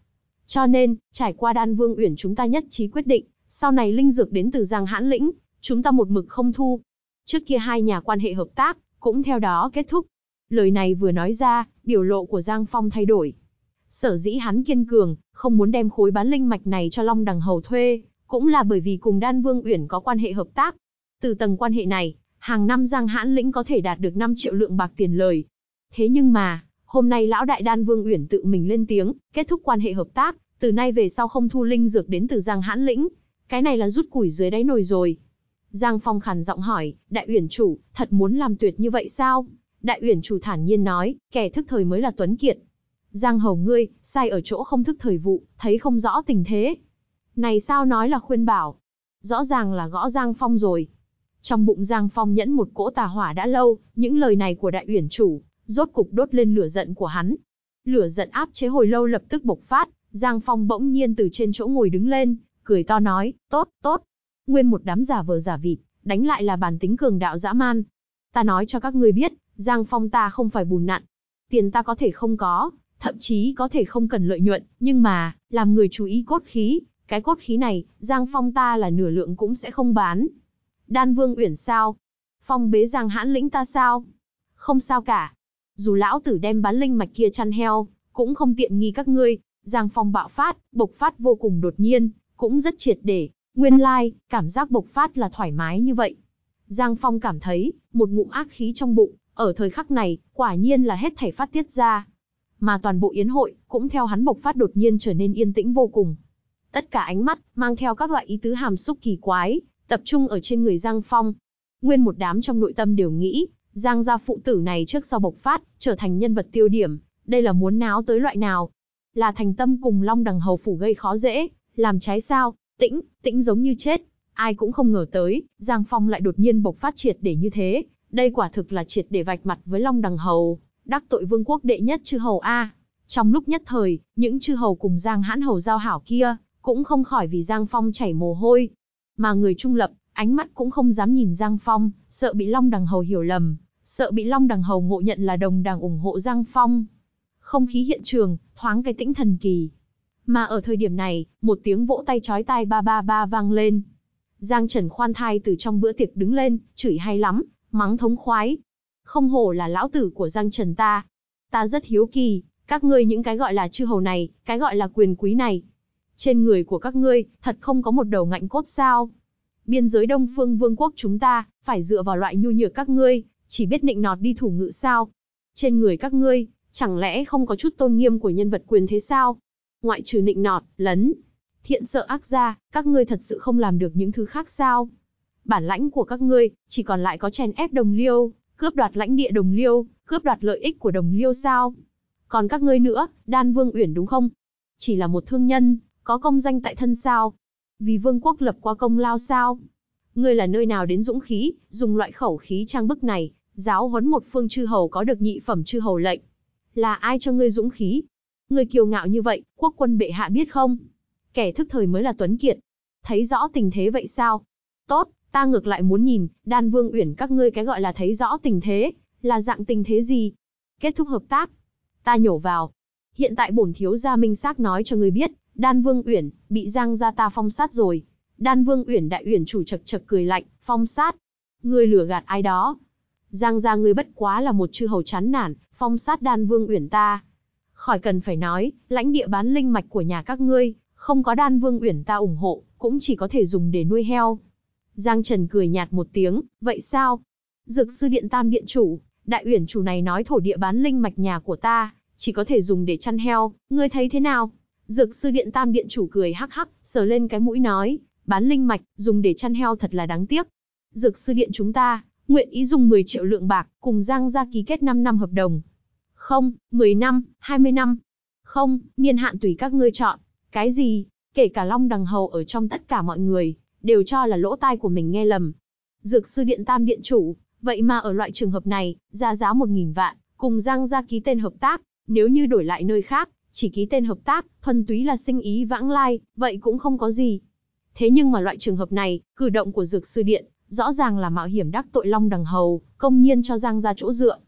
cho nên, trải qua đan vương uyển chúng ta nhất trí quyết định, sau này linh dược đến từ Giang Hãn Lĩnh, chúng ta một mực không thu. Trước kia hai nhà quan hệ hợp tác, cũng theo đó kết thúc. Lời này vừa nói ra, biểu lộ của Giang Phong thay đổi. Sở dĩ hắn kiên cường, không muốn đem khối bán linh mạch này cho Long Đằng Hầu thuê, cũng là bởi vì cùng Đan Vương Uyển có quan hệ hợp tác. Từ tầng quan hệ này, hàng năm Giang Hãn Lĩnh có thể đạt được 5 triệu lượng bạc tiền lời. Thế nhưng mà, Hôm nay lão đại đan Vương Uyển tự mình lên tiếng, kết thúc quan hệ hợp tác, từ nay về sau không thu linh dược đến từ Giang Hãn Lĩnh. Cái này là rút củi dưới đáy nồi rồi. Giang Phong khàn giọng hỏi, đại uyển chủ, thật muốn làm tuyệt như vậy sao? Đại uyển chủ thản nhiên nói, kẻ thức thời mới là tuấn kiệt. Giang hầu ngươi, sai ở chỗ không thức thời vụ, thấy không rõ tình thế. Này sao nói là khuyên bảo? Rõ ràng là gõ Giang Phong rồi. Trong bụng Giang Phong nhẫn một cỗ tà hỏa đã lâu, những lời này của đại uyển chủ, rốt cục đốt lên lửa giận của hắn. Lửa giận áp chế hồi lâu lập tức bộc phát, Giang Phong bỗng nhiên từ trên chỗ ngồi đứng lên, cười to nói, tốt, tốt. Nguyên một đám giả vờ giả vịt, đánh lại là bản tính cường đạo dã man. Ta nói cho các ngươi biết, Giang Phong ta không phải bùn nặn. Tiền ta có thể không có, thậm chí có thể không cần lợi nhuận, nhưng mà, làm người chú ý cốt khí, cái cốt khí này, Giang Phong ta là nửa lượng cũng sẽ không bán. Đan Vương Uyển sao? Phong bế Giang hãn lĩnh ta sao? Không sao cả, dù lão tử đem bán linh mạch kia chăn heo, cũng không tiện nghi các ngươi. Giang phong bạo phát, bộc phát vô cùng đột nhiên, cũng rất triệt để. Nguyên lai, like, cảm giác bộc phát là thoải mái như vậy. Giang phong cảm thấy, một ngụm ác khí trong bụng, ở thời khắc này, quả nhiên là hết thảy phát tiết ra. Mà toàn bộ yến hội, cũng theo hắn bộc phát đột nhiên trở nên yên tĩnh vô cùng. Tất cả ánh mắt, mang theo các loại ý tứ hàm xúc kỳ quái, tập trung ở trên người Giang Phong. Nguyên một đám trong nội tâm đều nghĩ, Giang gia phụ tử này trước sau bộc phát, trở thành nhân vật tiêu điểm, đây là muốn náo tới loại nào? Là thành tâm cùng Long Đằng Hầu Phủ gây khó dễ, làm trái sao? Tĩnh, tĩnh giống như chết. Ai cũng không ngờ tới, Giang Phong lại đột nhiên bộc phát triệt để như thế. Đây quả thực là triệt để vạch mặt với Long Đằng Hầu, đắc tội vương quốc đệ nhất chư hầu A. Trong lúc nhất thời, những chư hầu cùng Giang hãn hầu giao hảo kia, cũng không khỏi vì Giang Phong chảy mồ hôi. Mà người trung lập, ánh mắt cũng không dám nhìn Giang Phong, sợ bị Long Đằng Hầu hiểu lầm, sợ bị Long Đằng Hầu ngộ nhận là đồng đảng ủng hộ Giang Phong. Không khí hiện trường, thoáng cái tĩnh thần kỳ. Mà ở thời điểm này, một tiếng vỗ tay chói tai ba ba ba vang lên. Giang Trần khoan thai từ trong bữa tiệc đứng lên, chửi hay lắm, mắng thống khoái. Không hổ là lão tử của Giang Trần ta. Ta rất hiếu kỳ, các ngươi những cái gọi là chư hầu này, cái gọi là quyền quý này. Trên người của các ngươi, thật không có một đầu ngạnh cốt sao biên giới Đông Phương Vương quốc chúng ta, phải dựa vào loại nhu nhược các ngươi, chỉ biết nịnh nọt đi thủ ngự sao? Trên người các ngươi, chẳng lẽ không có chút tôn nghiêm của nhân vật quyền thế sao? Ngoại trừ nịnh nọt, lấn, thiện sợ ác ra, các ngươi thật sự không làm được những thứ khác sao? Bản lãnh của các ngươi, chỉ còn lại có chèn ép đồng liêu, cướp đoạt lãnh địa đồng liêu, cướp đoạt lợi ích của đồng liêu sao? Còn các ngươi nữa, đan vương uyển đúng không? Chỉ là một thương nhân, có công danh tại thân sao? Vì vương quốc lập qua công lao sao? Ngươi là nơi nào đến dũng khí, dùng loại khẩu khí trang bức này, giáo huấn một phương chư hầu có được nhị phẩm chư hầu lệnh. Là ai cho ngươi dũng khí? Ngươi kiêu ngạo như vậy, quốc quân bệ hạ biết không? Kẻ thức thời mới là tuấn kiệt. Thấy rõ tình thế vậy sao? Tốt, ta ngược lại muốn nhìn, đan vương uyển các ngươi cái gọi là thấy rõ tình thế, là dạng tình thế gì? Kết thúc hợp tác. Ta nhổ vào. Hiện tại bổn thiếu gia minh xác nói cho ngươi biết, Đan Vương Uyển, bị Giang gia ta phong sát rồi. Đan Vương Uyển đại uyển chủ chật chật cười lạnh, phong sát. Ngươi lừa gạt ai đó. Giang gia ngươi bất quá là một chư hầu chán nản, phong sát Đan Vương Uyển ta. Khỏi cần phải nói, lãnh địa bán linh mạch của nhà các ngươi, không có Đan Vương Uyển ta ủng hộ, cũng chỉ có thể dùng để nuôi heo. Giang Trần cười nhạt một tiếng, vậy sao? Dược sư điện tam điện chủ, đại uyển chủ này nói thổ địa bán linh mạch nhà của ta, chỉ có thể dùng để chăn heo, ngươi thấy thế nào? Dược sư điện tam điện chủ cười hắc hắc, sờ lên cái mũi nói, bán linh mạch, dùng để chăn heo thật là đáng tiếc. Dược sư điện chúng ta, nguyện ý dùng 10 triệu lượng bạc, cùng Giang gia ký kết 5 năm hợp đồng. Không, 10 năm, 20 năm. Không, niên hạn tùy các ngươi chọn. Cái gì? Kể cả Long Đằng Hầu ở trong tất cả mọi người, đều cho là lỗ tai của mình nghe lầm. Dược sư điện tam điện chủ, vậy mà ở loại trường hợp này, ra giá 1.000 vạn, cùng Giang gia ký tên hợp tác, nếu như đổi lại nơi khác, chỉ ký tên hợp tác, thuần túy là sinh ý vãng lai, vậy cũng không có gì. Thế nhưng mà loại trường hợp này, cử động của dược sư điện, rõ ràng là mạo hiểm đắc tội Long Đằng Hầu, công nhiên cho Giang ra chỗ dựa.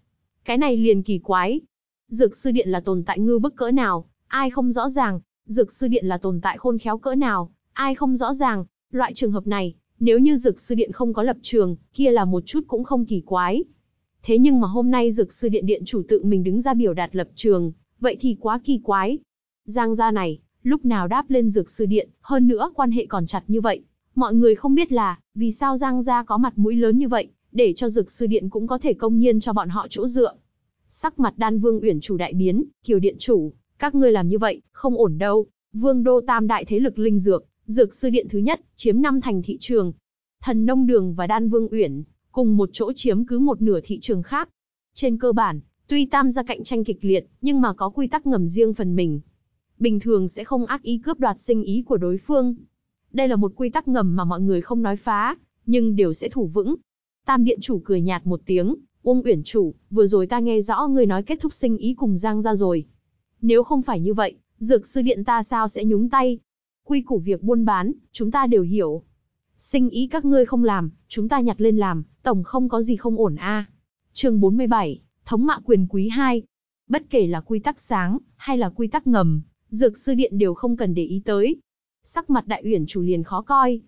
Cái này liền kỳ quái. Dược sư điện là tồn tại ngư bức cỡ nào, ai không rõ ràng. Dược sư điện là tồn tại khôn khéo cỡ nào, ai không rõ ràng. Loại trường hợp này, nếu như dược sư điện không có lập trường, kia là một chút cũng không kỳ quái. Thế nhưng mà hôm nay dược sư điện điện chủ tự mình đứng ra biểu đạt lập trường, Vậy thì quá kỳ quái. Giang gia này, lúc nào đáp lên dược sư điện, hơn nữa quan hệ còn chặt như vậy. Mọi người không biết là, vì sao Giang gia có mặt mũi lớn như vậy, để cho dược sư điện cũng có thể công nhiên cho bọn họ chỗ dựa. Sắc mặt đan vương uyển chủ đại biến, kiều điện chủ, các ngươi làm như vậy, không ổn đâu. Vương đô tam đại thế lực linh dược, dược sư điện thứ nhất, chiếm năm thành thị trường. Thần nông đường và đan vương uyển, cùng một chỗ chiếm cứ một nửa thị trường khác. Trên cơ bản, Tuy tam gia cạnh tranh kịch liệt, nhưng mà có quy tắc ngầm riêng phần mình. Bình thường sẽ không ác ý cướp đoạt sinh ý của đối phương. Đây là một quy tắc ngầm mà mọi người không nói phá, nhưng đều sẽ thủ vững. Tam điện chủ cười nhạt một tiếng, Uông Uyển chủ, vừa rồi ta nghe rõ người nói kết thúc sinh ý cùng Giang ra rồi. Nếu không phải như vậy, dược sư điện ta sao sẽ nhúng tay? Quy củ việc buôn bán, chúng ta đều hiểu. Sinh ý các ngươi không làm, chúng ta nhặt lên làm, tổng không có gì không ổn a. À. Chương 47, thống mạ quyền quý hai Bất kể là quy tắc sáng hay là quy tắc ngầm, dược sư điện đều không cần để ý tới. Sắc mặt đại uyển chủ liền khó coi.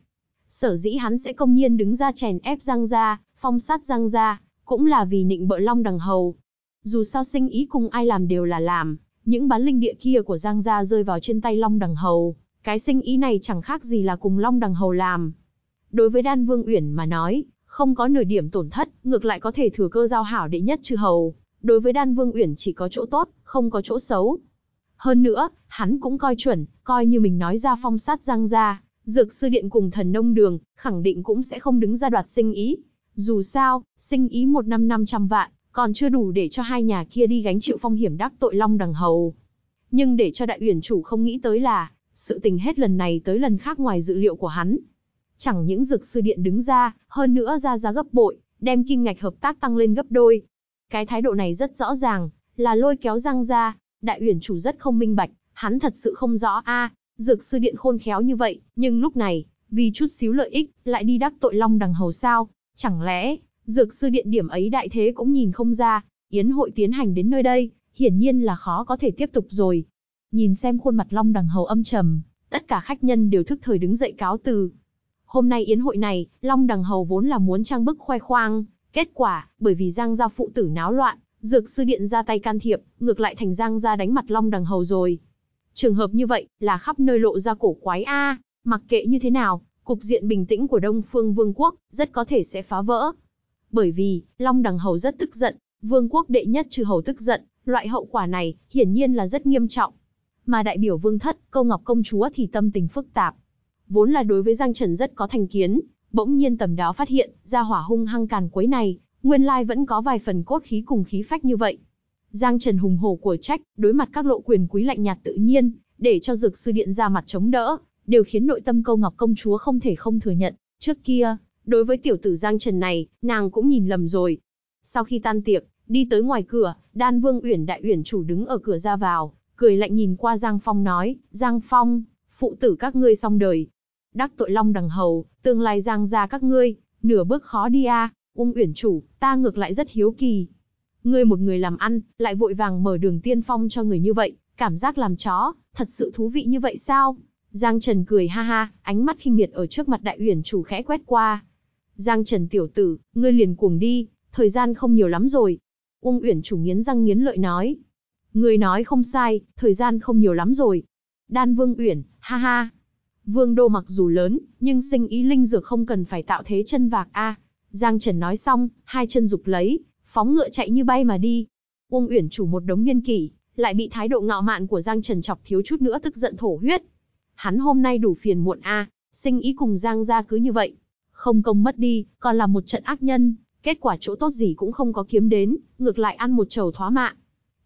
Sở dĩ hắn sẽ công nhiên đứng ra chèn ép Giang gia, phong sát Giang gia, cũng là vì nịnh bợ Long Đằng Hầu. Dù sao sinh ý cùng ai làm đều là làm, những bán linh địa kia của Giang gia rơi vào trên tay Long Đằng Hầu, cái sinh ý này chẳng khác gì là cùng Long Đằng Hầu làm. Đối với Đan Vương Uyển mà nói, không có nửa điểm tổn thất, ngược lại có thể thừa cơ giao hảo đệ nhất chư hầu. Đối với Đan Vương Uyển chỉ có chỗ tốt, không có chỗ xấu. Hơn nữa, hắn cũng coi chuẩn, coi như mình nói ra phong sát giang ra, dược sư điện cùng thần nông đường, khẳng định cũng sẽ không đứng ra đoạt sinh ý. Dù sao, sinh ý một năm năm trăm vạn, còn chưa đủ để cho hai nhà kia đi gánh chịu phong hiểm đắc tội long đằng hầu. Nhưng để cho đại uyển chủ không nghĩ tới là, sự tình hết lần này tới lần khác ngoài dự liệu của hắn, Chẳng những dược sư điện đứng ra, hơn nữa ra giá gấp bội, đem kim ngạch hợp tác tăng lên gấp đôi. Cái thái độ này rất rõ ràng, là lôi kéo răng ra, đại uyển chủ rất không minh bạch, hắn thật sự không rõ a, à, dược sư điện khôn khéo như vậy, nhưng lúc này, vì chút xíu lợi ích, lại đi đắc tội Long Đằng Hầu sao? Chẳng lẽ, dược sư điện điểm ấy đại thế cũng nhìn không ra, yến hội tiến hành đến nơi đây, hiển nhiên là khó có thể tiếp tục rồi. Nhìn xem khuôn mặt Long Đằng Hầu âm trầm, tất cả khách nhân đều thức thời đứng dậy cáo từ, Hôm nay yến hội này, Long Đằng Hầu vốn là muốn trang bức khoe khoang, kết quả, bởi vì Giang gia phụ tử náo loạn, Dược sư điện ra tay can thiệp, ngược lại thành Giang gia đánh mặt Long Đằng Hầu rồi. Trường hợp như vậy, là khắp nơi lộ ra cổ quái a, mặc kệ như thế nào, cục diện bình tĩnh của Đông Phương Vương quốc rất có thể sẽ phá vỡ. Bởi vì, Long Đằng Hầu rất tức giận, Vương quốc đệ nhất trừ hầu tức giận, loại hậu quả này hiển nhiên là rất nghiêm trọng. Mà đại biểu Vương thất, Câu Ngọc công chúa thì tâm tình phức tạp, vốn là đối với Giang Trần rất có thành kiến, bỗng nhiên tầm đó phát hiện, ra hỏa hung hăng càn quấy này, nguyên lai vẫn có vài phần cốt khí cùng khí phách như vậy. Giang Trần hùng hổ của trách, đối mặt các lộ quyền quý lạnh nhạt tự nhiên, để cho dược sư điện ra mặt chống đỡ, đều khiến nội tâm câu ngọc công chúa không thể không thừa nhận. Trước kia, đối với tiểu tử Giang Trần này, nàng cũng nhìn lầm rồi. Sau khi tan tiệc, đi tới ngoài cửa, Đan Vương Uyển đại uyển chủ đứng ở cửa ra vào, cười lạnh nhìn qua Giang Phong nói, "Giang Phong, phụ tử các ngươi xong đời, Đắc tội long đằng hầu, tương lai giang ra các ngươi, nửa bước khó đi a. Ung Uyển chủ, ta ngược lại rất hiếu kỳ. Ngươi một người làm ăn, lại vội vàng mở đường tiên phong cho người như vậy, cảm giác làm chó, thật sự thú vị như vậy sao? Giang Trần cười ha ha, ánh mắt khinh miệt ở trước mặt đại uyển chủ khẽ quét qua. Giang Trần tiểu tử, ngươi liền cuồng đi, thời gian không nhiều lắm rồi. Uông uyển chủ nghiến răng nghiến lợi nói. Ngươi nói không sai, thời gian không nhiều lắm rồi. Đan Vương Uyển, ha ha. Vương Đô mặc dù lớn, nhưng sinh ý linh dược không cần phải tạo thế chân vạc a. Giang Trần nói xong, hai chân dục lấy, phóng ngựa chạy như bay mà đi. Uông Uyển chủ một đống nhân kỷ, lại bị thái độ ngạo mạn của Giang Trần chọc thiếu chút nữa tức giận thổ huyết. Hắn hôm nay đủ phiền muộn a, sinh ý cùng Giang gia cứ như vậy, không công mất đi, còn là một trận ác nhân, kết quả chỗ tốt gì cũng không có kiếm đến, ngược lại ăn một trầu thoá mạ.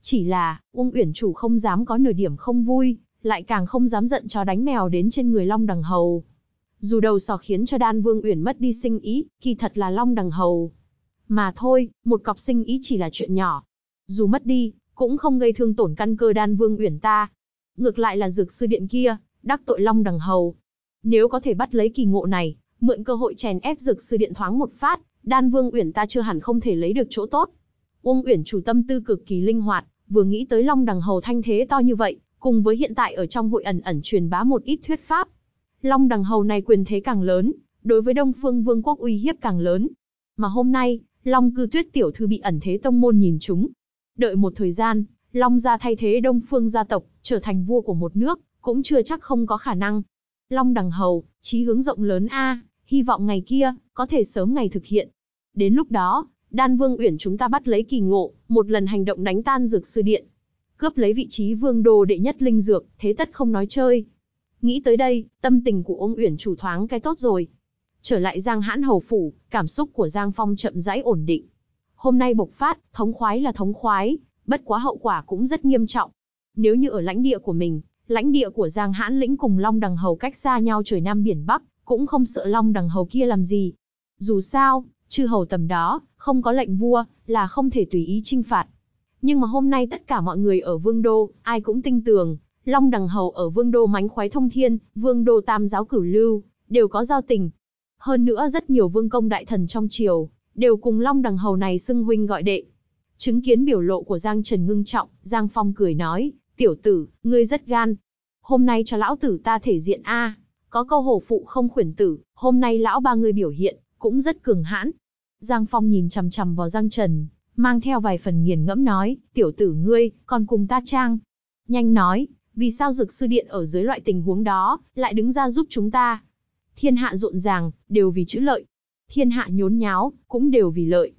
Chỉ là, Uông Uyển chủ không dám có nửa điểm không vui, lại càng không dám giận chó đánh mèo đến trên người Long Đằng Hầu. Dù đầu sò khiến cho Đan Vương Uyển mất đi sinh ý, kỳ thật là Long Đằng Hầu. Mà thôi, một cọc sinh ý chỉ là chuyện nhỏ. Dù mất đi, cũng không gây thương tổn căn cơ Đan Vương Uyển ta. Ngược lại là dược sư điện kia, đắc tội Long Đằng Hầu. Nếu có thể bắt lấy kỳ ngộ này, mượn cơ hội chèn ép dược sư điện thoáng một phát, Đan Vương Uyển ta chưa hẳn không thể lấy được chỗ tốt. Uông Uyển chủ tâm tư cực kỳ linh hoạt, vừa nghĩ tới Long Đằng Hầu thanh thế to như vậy, cùng với hiện tại ở trong hội ẩn ẩn truyền bá một ít thuyết pháp. Long đằng hầu này quyền thế càng lớn, đối với Đông Phương Vương quốc uy hiếp càng lớn. Mà hôm nay, Long cư tuyết tiểu thư bị ẩn thế tông môn nhìn chúng. Đợi một thời gian, Long ra thay thế Đông Phương gia tộc, trở thành vua của một nước, cũng chưa chắc không có khả năng. Long đằng hầu, trí hướng rộng lớn A, hy vọng ngày kia, có thể sớm ngày thực hiện. Đến lúc đó, Đan Vương Uyển chúng ta bắt lấy kỳ ngộ, một lần hành động đánh tan rực sư điện, cướp lấy vị trí vương đô đệ nhất linh dược, thế tất không nói chơi. Nghĩ tới đây, tâm tình của ông Uyển chủ thoáng cái tốt rồi. Trở lại Giang Hãn Hầu Phủ, cảm xúc của Giang Phong chậm rãi ổn định. Hôm nay bộc phát, thống khoái là thống khoái, bất quá hậu quả cũng rất nghiêm trọng. Nếu như ở lãnh địa của mình, lãnh địa của Giang Hãn Lĩnh cùng Long Đằng Hầu cách xa nhau trời Nam Biển Bắc, cũng không sợ Long Đằng Hầu kia làm gì. Dù sao, chư hầu tầm đó, không có lệnh vua, là không thể tùy ý trinh phạt. Nhưng mà hôm nay tất cả mọi người ở Vương Đô, ai cũng tin tưởng, Long Đằng Hầu ở Vương Đô mánh khoái thông thiên, Vương Đô tam giáo cửu lưu, đều có giao tình. Hơn nữa rất nhiều vương công đại thần trong triều, đều cùng Long Đằng Hầu này xưng huynh gọi đệ. Chứng kiến biểu lộ của Giang Trần ngưng trọng, Giang Phong cười nói, tiểu tử, ngươi rất gan. Hôm nay cho lão tử ta thể diện A, có câu hổ phụ không khuyển tử, hôm nay lão ba ngươi biểu hiện, cũng rất cường hãn. Giang Phong nhìn chằm chằm vào Giang Trần, mang theo vài phần nghiền ngẫm nói, tiểu tử ngươi, còn cùng ta trang. Nhanh nói, vì sao dược sư điện ở dưới loại tình huống đó, lại đứng ra giúp chúng ta. Thiên hạ rộn ràng, đều vì chữ lợi. Thiên hạ nhốn nháo, cũng đều vì lợi.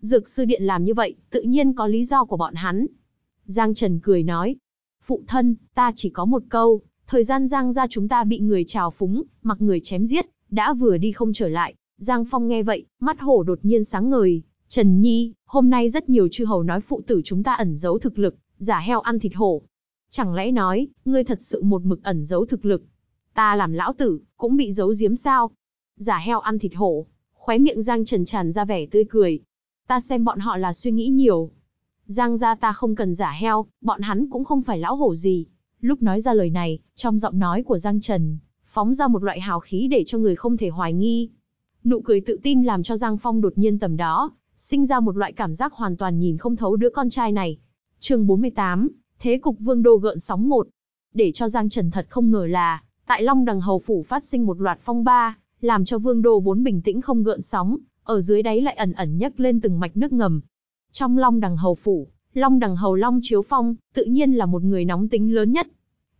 Dược sư điện làm như vậy, tự nhiên có lý do của bọn hắn. Giang Trần cười nói, phụ thân, ta chỉ có một câu, thời gian Giang ra chúng ta bị người trào phúng, mặc người chém giết, đã vừa đi không trở lại. Giang Phong nghe vậy, mắt hổ đột nhiên sáng ngời, Trần Nhi, hôm nay rất nhiều chư hầu nói phụ tử chúng ta ẩn giấu thực lực, giả heo ăn thịt hổ. Chẳng lẽ nói, ngươi thật sự một mực ẩn giấu thực lực? Ta làm lão tử, cũng bị giấu giếm sao? Giả heo ăn thịt hổ, khóe miệng Giang Trần tràn ra vẻ tươi cười. Ta xem bọn họ là suy nghĩ nhiều. Giang gia ta không cần giả heo, bọn hắn cũng không phải lão hổ gì. Lúc nói ra lời này, trong giọng nói của Giang Trần, phóng ra một loại hào khí để cho người không thể hoài nghi. Nụ cười tự tin làm cho Giang Phong đột nhiên tầm đó, sinh ra một loại cảm giác hoàn toàn nhìn không thấu đứa con trai này. chương 48, Thế cục vương đô gợn sóng một. Để cho Giang Trần thật không ngờ là, tại Long Đằng Hầu Phủ phát sinh một loạt phong ba, làm cho vương đô vốn bình tĩnh không gợn sóng, ở dưới đáy lại ẩn ẩn nhấc lên từng mạch nước ngầm. Trong Long Đằng Hầu Phủ, Long Đằng Hầu Long Chiếu Phong, tự nhiên là một người nóng tính lớn nhất.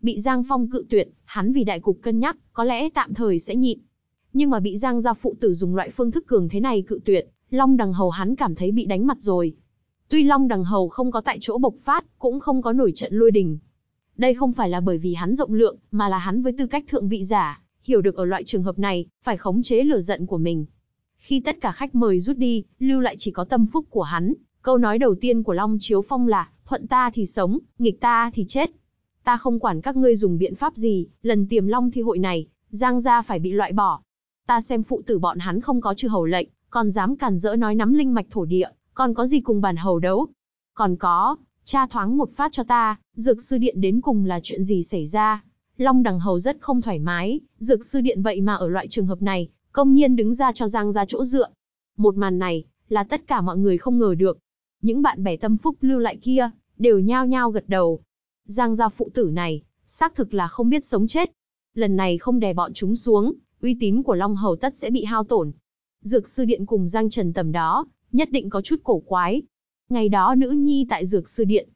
Bị Giang Phong cự tuyệt, hắn vì đại cục cân nhắc, có lẽ tạm thời sẽ nhịn. Nhưng mà bị Giang gia phụ tử dùng loại phương thức cường thế này cự tuyệt, Long đằng hầu hắn cảm thấy bị đánh mặt rồi. Tuy Long đằng hầu không có tại chỗ bộc phát, cũng không có nổi trận lôi đình. Đây không phải là bởi vì hắn rộng lượng, mà là hắn với tư cách thượng vị giả, hiểu được ở loại trường hợp này, phải khống chế lửa giận của mình. Khi tất cả khách mời rút đi, lưu lại chỉ có tâm phúc của hắn, câu nói đầu tiên của Long Chiếu Phong là, thuận ta thì sống, nghịch ta thì chết. Ta không quản các ngươi dùng biện pháp gì, lần tiềm Long thi hội này, Giang gia phải bị loại bỏ. Ta xem phụ tử bọn hắn không có trừ hầu lệnh, còn dám cản rỡ nói nắm linh mạch thổ địa, còn có gì cùng bản hầu đấu? Còn có, cha thoáng một phát cho ta, dược sư điện đến cùng là chuyện gì xảy ra? Long đằng hầu rất không thoải mái, dược sư điện vậy mà ở loại trường hợp này, công nhiên đứng ra cho Giang ra chỗ dựa. Một màn này, là tất cả mọi người không ngờ được. Những bạn bè tâm phúc lưu lại kia, đều nhao nhao gật đầu. Giang gia phụ tử này, xác thực là không biết sống chết. Lần này không đè bọn chúng xuống, uy tín của Long Hầu tất sẽ bị hao tổn. Dược sư điện cùng Giang Trần tầm đó, nhất định có chút cổ quái. Ngày đó nữ nhi tại dược sư điện.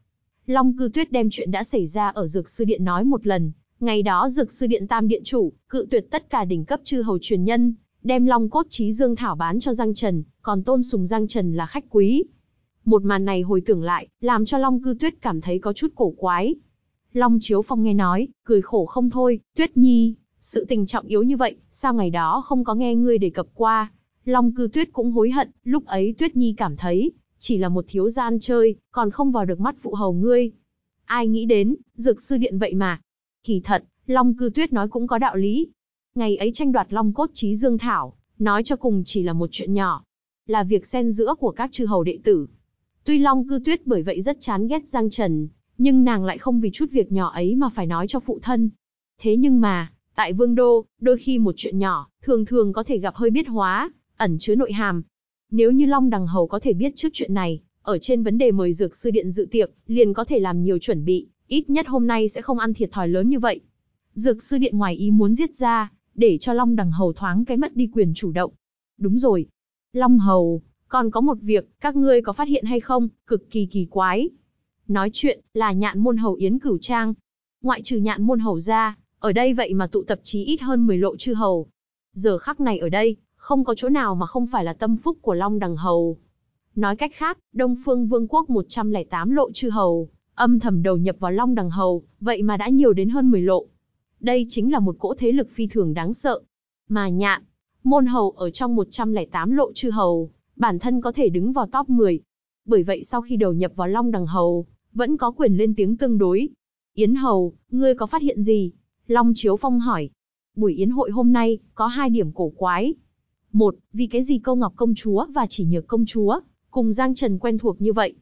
Long cư tuyết đem chuyện đã xảy ra ở dược sư điện nói một lần. Ngày đó dược sư điện tam điện chủ, cự tuyệt tất cả đỉnh cấp chư hầu truyền nhân, đem long cốt trí dương thảo bán cho Giang Trần, còn tôn sùng Giang Trần là khách quý. Một màn này hồi tưởng lại, làm cho Long Cư Tuyết cảm thấy có chút cổ quái. Long Chiếu Phong nghe nói, cười khổ không thôi, Tuyết Nhi, sự tình trọng yếu như vậy, sao ngày đó không có nghe ngươi đề cập qua. Long Cư Tuyết cũng hối hận, lúc ấy Tuyết Nhi cảm thấy, chỉ là một thiếu gian chơi, còn không vào được mắt phụ hầu ngươi. Ai nghĩ đến, dược sư điện vậy mà. Kỳ thật, Long Cư Tuyết nói cũng có đạo lý. Ngày ấy tranh đoạt Long Cốt Trí Dương Thảo, nói cho cùng chỉ là một chuyện nhỏ, là việc xen giữa của các chư hầu đệ tử. Tuy Long Cư Tuyết bởi vậy rất chán ghét Giang Trần, nhưng nàng lại không vì chút việc nhỏ ấy mà phải nói cho phụ thân. Thế nhưng mà, tại Vương Đô, đôi khi một chuyện nhỏ, thường thường có thể gặp hơi biết hóa, ẩn chứa nội hàm. Nếu như Long Đằng Hầu có thể biết trước chuyện này, ở trên vấn đề mời dược sư điện dự tiệc, liền có thể làm nhiều chuẩn bị, ít nhất hôm nay sẽ không ăn thiệt thòi lớn như vậy. Dược sư điện ngoài ý muốn giết ra, để cho Long Đằng Hầu thoáng cái mất đi quyền chủ động. Đúng rồi. Long Hầu, còn có một việc, các ngươi có phát hiện hay không, cực kỳ kỳ quái. Nói chuyện, là nhạn môn hầu Yến Cửu Trang. Ngoại trừ nhạn môn hầu ra, ở đây vậy mà tụ tập chí ít hơn 10 lộ chư hầu. Giờ khắc này ở đây, không có chỗ nào mà không phải là tâm phúc của Long Đằng Hầu. Nói cách khác, Đông Phương Vương quốc 108 lộ chư hầu, âm thầm đầu nhập vào Long Đằng Hầu, vậy mà đã nhiều đến hơn 10 lộ. Đây chính là một cỗ thế lực phi thường đáng sợ. Mà nhạn, môn hầu ở trong 108 lộ chư hầu, bản thân có thể đứng vào top 10. Bởi vậy sau khi đầu nhập vào Long Đằng Hầu, vẫn có quyền lên tiếng tương đối. Yến Hầu, ngươi có phát hiện gì? Long Chiếu Phong hỏi. Buổi yến hội hôm nay, có hai điểm cổ quái, một, vì cái gì câu ngọc công chúa và chỉ nhược công chúa, cùng Giang Trần quen thuộc như vậy?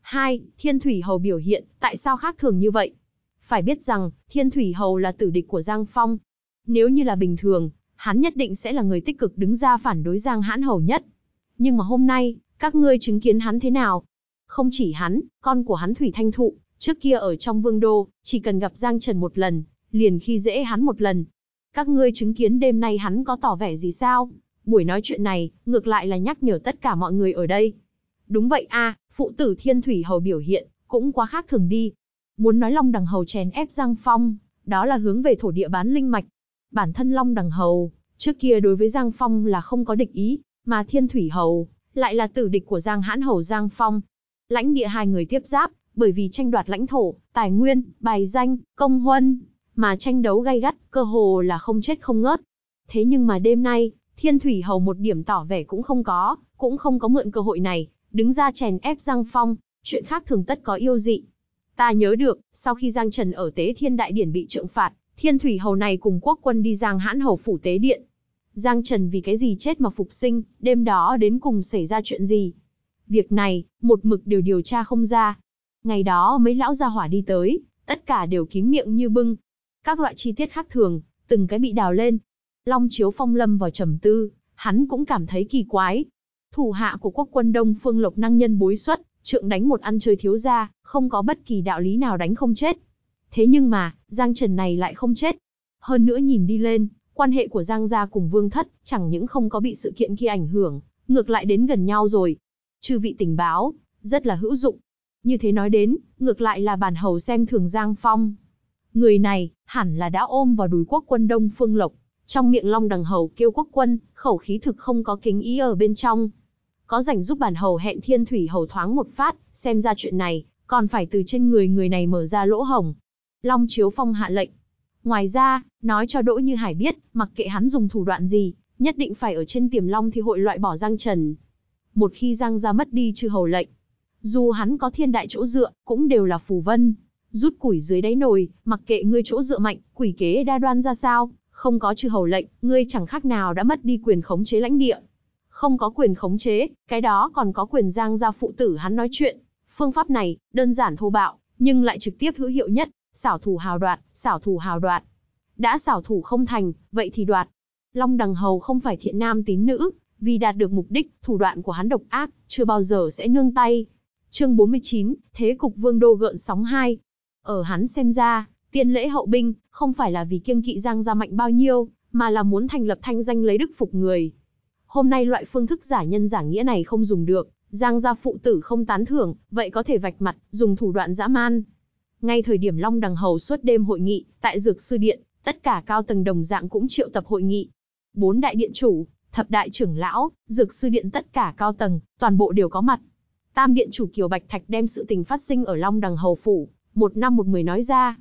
Hai, Thiên Thủy Hầu biểu hiện, tại sao khác thường như vậy? Phải biết rằng, Thiên Thủy Hầu là tử địch của Giang Phong. Nếu như là bình thường, hắn nhất định sẽ là người tích cực đứng ra phản đối Giang Hãn Hầu nhất. Nhưng mà hôm nay, các ngươi chứng kiến hắn thế nào? Không chỉ hắn, con của hắn Thủy Thanh Thụ, trước kia ở trong vương đô, chỉ cần gặp Giang Trần một lần, liền khi dễ hắn một lần. Các ngươi chứng kiến đêm nay hắn có tỏ vẻ gì sao? Buổi nói chuyện này, ngược lại là nhắc nhở tất cả mọi người ở đây. Đúng vậy a, phụ tử thiên thủy hầu biểu hiện, cũng quá khác thường đi. Muốn nói long đằng hầu chèn ép giang phong, đó là hướng về thổ địa bán linh mạch. Bản thân long đằng hầu, trước kia đối với giang phong là không có địch ý, mà thiên thủy hầu, lại là tử địch của giang hãn hầu giang phong. Lãnh địa hai người tiếp giáp, bởi vì tranh đoạt lãnh thổ, tài nguyên, bài danh, công huân, mà tranh đấu gay gắt, cơ hồ là không chết không ngớt. Thế nhưng mà đêm nay, Thiên Thủy Hầu một điểm tỏ vẻ cũng không có, cũng không có mượn cơ hội này, đứng ra chèn ép Giang Phong, chuyện khác thường tất có yêu dị. Ta nhớ được, sau khi Giang Trần ở Tế Thiên Đại Điển bị trượng phạt, Thiên Thủy Hầu này cùng quốc quân đi Giang Hãn Hầu phủ Tế Điện. Giang Trần vì cái gì chết mà phục sinh, đêm đó đến cùng xảy ra chuyện gì? Việc này, một mực đều điều tra không ra. Ngày đó mấy lão gia hỏa đi tới, tất cả đều kín miệng như bưng. Các loại chi tiết khác thường, từng cái bị đào lên, Long Chiếu Phong lâm vào trầm tư, hắn cũng cảm thấy kỳ quái. Thủ hạ của quốc quân Đông Phương Lộc năng nhân bối xuất, trượng đánh một ăn chơi thiếu gia, không có bất kỳ đạo lý nào đánh không chết. Thế nhưng mà, Giang Trần này lại không chết. Hơn nữa nhìn đi lên, quan hệ của Giang gia cùng Vương Thất chẳng những không có bị sự kiện kia ảnh hưởng, ngược lại đến gần nhau rồi. Chư vị tình báo, rất là hữu dụng. Như thế nói đến, ngược lại là bản hầu xem thường Giang Phong. Người này, hẳn là đã ôm vào đùi quốc quân Đông Phương Lộc, trong miệng long đằng hầu kêu quốc quân, khẩu khí thực không có kính ý ở bên trong. Có rảnh giúp bản hầu hẹn thiên thủy hầu thoáng một phát, xem ra chuyện này, còn phải từ trên người người này mở ra lỗ hồng. Long chiếu phong hạ lệnh. Ngoài ra, nói cho Đỗ Như Hải biết, mặc kệ hắn dùng thủ đoạn gì, nhất định phải ở trên tiềm long thì hội loại bỏ Giang Trần. Một khi Giang ra mất đi chư hầu lệnh, dù hắn có thiên đại chỗ dựa, cũng đều là phù vân. Rút củi dưới đáy nồi, mặc kệ ngươi chỗ dựa mạnh, quỷ kế đa đoan ra sao, không có chư hầu lệnh, ngươi chẳng khác nào đã mất đi quyền khống chế lãnh địa. Không có quyền khống chế, cái đó còn có quyền giang ra phụ tử hắn nói chuyện. Phương pháp này, đơn giản thô bạo, nhưng lại trực tiếp hữu hiệu nhất, xảo thủ hào đoạt, xảo thủ hào đoạt. Đã xảo thủ không thành, vậy thì đoạt. Long đằng hầu không phải thiện nam tín nữ, vì đạt được mục đích, thủ đoạn của hắn độc ác, chưa bao giờ sẽ nương tay. Chương 49, Thế cục Vương Đô gợn sóng 2. Ở hắn xem ra, Tiên lễ hậu binh, không phải là vì kiêng kỵ Giang gia mạnh bao nhiêu, mà là muốn thành lập thanh danh lấy đức phục người. Hôm nay loại phương thức giả nhân giả nghĩa này không dùng được, Giang gia phụ tử không tán thưởng, vậy có thể vạch mặt, dùng thủ đoạn dã man. Ngay thời điểm Long Đằng Hầu suốt đêm hội nghị, tại Dược Sư Điện, tất cả cao tầng đồng dạng cũng triệu tập hội nghị. Bốn đại điện chủ, thập đại trưởng lão, Dược Sư Điện tất cả cao tầng, toàn bộ đều có mặt. Tam điện chủ Kiều Bạch Thạch đem sự tình phát sinh ở Long Đằng Hầu Phủ, một năm một mười nói ra.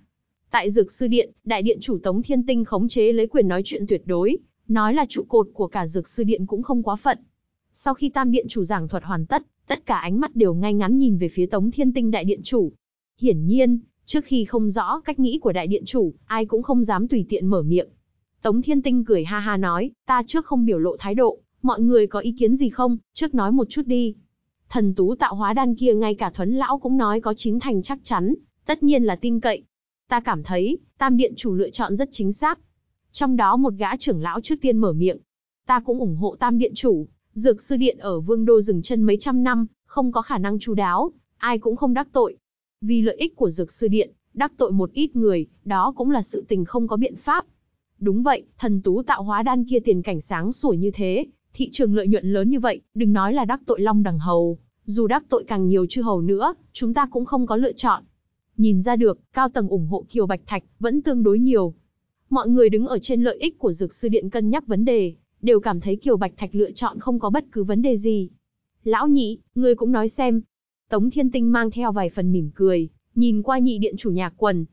Tại Dược Sư Điện, Đại Điện chủ Tống Thiên Tinh khống chế lấy quyền nói chuyện tuyệt đối, nói là trụ cột của cả Dược Sư Điện cũng không quá phận. Sau khi Tam Điện chủ giảng thuật hoàn tất, tất cả ánh mắt đều ngay ngắn nhìn về phía Tống Thiên Tinh Đại Điện chủ. Hiển nhiên, trước khi không rõ cách nghĩ của Đại Điện chủ, ai cũng không dám tùy tiện mở miệng. Tống Thiên Tinh cười ha ha nói, ta trước không biểu lộ thái độ, mọi người có ý kiến gì không, trước nói một chút đi. Thần tú tạo hóa đan kia ngay cả thuấn lão cũng nói có chín thành chắc chắn, tất nhiên là tin cậy, ta cảm thấy, tam điện chủ lựa chọn rất chính xác. Trong đó một gã trưởng lão trước tiên mở miệng. Ta cũng ủng hộ tam điện chủ, dược sư điện ở vương đô dừng chân mấy trăm năm, không có khả năng chú đáo, ai cũng không đắc tội. Vì lợi ích của dược sư điện, đắc tội một ít người, đó cũng là sự tình không có biện pháp. Đúng vậy, thần tú tạo hóa đan kia tiền cảnh sáng sủa như thế, thị trường lợi nhuận lớn như vậy, đừng nói là đắc tội long đằng hầu. Dù đắc tội càng nhiều chư hầu nữa, chúng ta cũng không có lựa chọn nhìn ra được, cao tầng ủng hộ Kiều Bạch Thạch vẫn tương đối nhiều. Mọi người đứng ở trên lợi ích của Dược Sư Điện cân nhắc vấn đề, đều cảm thấy Kiều Bạch Thạch lựa chọn không có bất cứ vấn đề gì. Lão nhị, người cũng nói xem. Tống Thiên Tinh mang theo vài phần mỉm cười, nhìn qua nhị điện chủ nhà quần.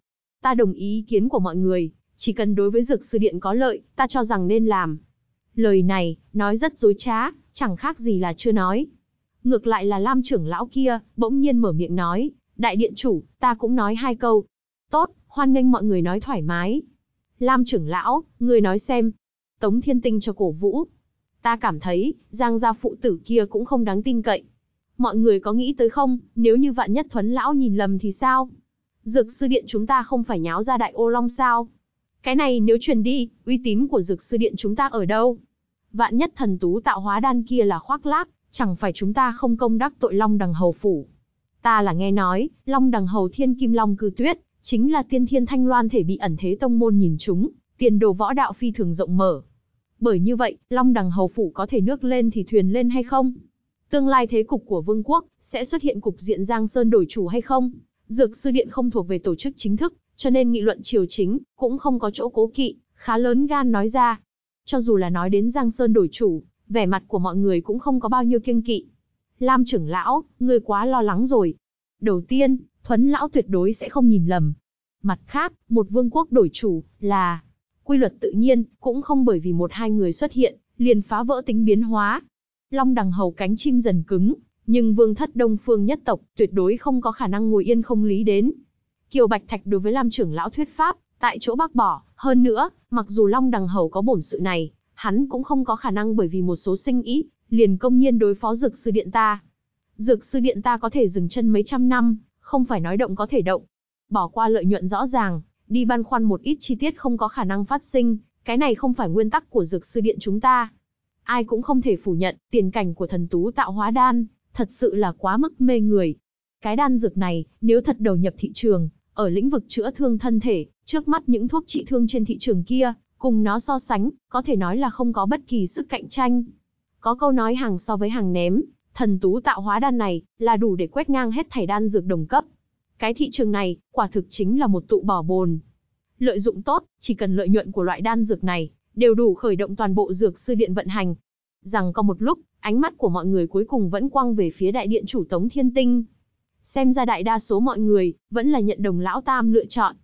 Ta đồng ý ý kiến của mọi người, chỉ cần đối với Dược Sư Điện có lợi, ta cho rằng nên làm. Lời này, nói rất dối trá, chẳng khác gì là chưa nói. Ngược lại là Lam trưởng lão kia, bỗng nhiên mở miệng nói, đại điện chủ, ta cũng nói hai câu. Tốt, hoan nghênh mọi người nói thoải mái. Lam trưởng lão, người nói xem. Tống thiên tinh cho cổ vũ. Ta cảm thấy, giang gia phụ tử kia cũng không đáng tin cậy. Mọi người có nghĩ tới không, nếu như vạn nhất thuấn lão nhìn lầm thì sao? Dược sư điện chúng ta không phải nháo ra đại ô long sao? Cái này nếu truyền đi, uy tín của dược sư điện chúng ta ở đâu? Vạn nhất thần tú tạo hóa đan kia là khoác lác, chẳng phải chúng ta không công đắc tội long đằng hầu phủ. Ta là nghe nói, Long đằng hầu thiên kim long cư tuyết, chính là tiên thiên thanh loan thể bị ẩn thế tông môn nhìn chúng, tiền đồ võ đạo phi thường rộng mở. Bởi như vậy, Long đằng hầu phủ có thể nước lên thì thuyền lên hay không? Tương lai thế cục của vương quốc, sẽ xuất hiện cục diện Giang Sơn đổi chủ hay không? Dược sư điện không thuộc về tổ chức chính thức, cho nên nghị luận triều chính, cũng không có chỗ cố kỵ, khá lớn gan nói ra. Cho dù là nói đến Giang Sơn đổi chủ, vẻ mặt của mọi người cũng không có bao nhiêu kiêng kỵ. Lam trưởng lão, ngươi quá lo lắng rồi. Đầu tiên, Thuấn lão tuyệt đối sẽ không nhìn lầm. Mặt khác, một vương quốc đổi chủ là quy luật tự nhiên, cũng không bởi vì một hai người xuất hiện, liền phá vỡ tính biến hóa. Long đằng hầu cánh chim dần cứng, nhưng vương thất đông phương nhất tộc tuyệt đối không có khả năng ngồi yên không lý đến. Kiều Bạch Thạch đối với Lam trưởng lão thuyết pháp, tại chỗ bác bỏ, hơn nữa, mặc dù Long đằng hầu có bổn sự này, hắn cũng không có khả năng bởi vì một số sinh ý liền công nhiên đối phó dược sư điện ta. Dược sư điện ta có thể dừng chân mấy trăm năm, không phải nói động có thể động. Bỏ qua lợi nhuận rõ ràng, đi băn khoăn một ít chi tiết không có khả năng phát sinh, cái này không phải nguyên tắc của dược sư điện chúng ta. Ai cũng không thể phủ nhận, tiền cảnh của thần tú tạo hóa đan, thật sự là quá mức mê người. Cái đan dược này, nếu thật đầu nhập thị trường, ở lĩnh vực chữa thương thân thể, trước mắt những thuốc trị thương trên thị trường kia, cùng nó so sánh, có thể nói là không có bất kỳ sức cạnh tranh. Có câu nói hàng so với hàng ném, thần tú tạo hóa đan này là đủ để quét ngang hết thảy đan dược đồng cấp. Cái thị trường này, quả thực chính là một tụ bỏ bồn. Lợi dụng tốt, chỉ cần lợi nhuận của loại đan dược này, đều đủ khởi động toàn bộ dược sư điện vận hành. Rằng có một lúc, ánh mắt của mọi người cuối cùng vẫn quang về phía đại điện chủ Tống Thiên Tinh. Xem ra đại đa số mọi người, vẫn là nhận đồng lão tam lựa chọn.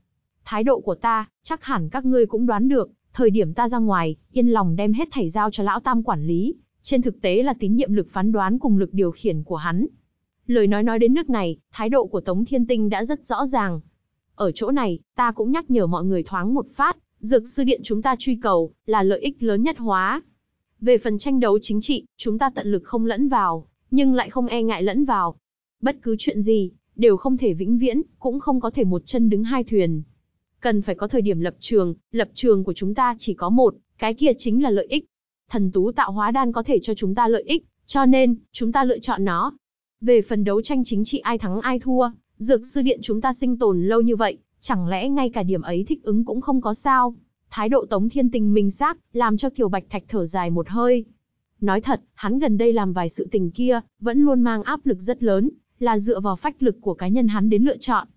Thái độ của ta, chắc hẳn các ngươi cũng đoán được, thời điểm ta ra ngoài, yên lòng đem hết thảy giao cho lão tam quản lý, trên thực tế là tín nhiệm lực phán đoán cùng lực điều khiển của hắn. Lời nói nói đến nước này, thái độ của Tống Thiên Tinh đã rất rõ ràng. Ở chỗ này, ta cũng nhắc nhở mọi người thoáng một phát, dược sư điện chúng ta truy cầu, là lợi ích lớn nhất hóa. Về phần tranh đấu chính trị, chúng ta tận lực không lẫn vào, nhưng lại không e ngại lẫn vào. Bất cứ chuyện gì, đều không thể vĩnh viễn, cũng không có thể một chân đứng hai thuyền. Cần phải có thời điểm lập trường, lập trường của chúng ta chỉ có một, cái kia chính là lợi ích, thần tú tạo hóa đan có thể cho chúng ta lợi ích, cho nên, chúng ta lựa chọn nó. Về phần đấu tranh chính trị ai thắng ai thua, dược sư điện chúng ta sinh tồn lâu như vậy, chẳng lẽ ngay cả điểm ấy thích ứng cũng không có sao? Thái độ Tống Thiên Tình minh xác, làm cho Kiều Bạch Thạch thở dài một hơi. Nói thật, hắn gần đây làm vài sự tình kia, vẫn luôn mang áp lực rất lớn, là dựa vào phách lực của cá nhân hắn đến lựa chọn.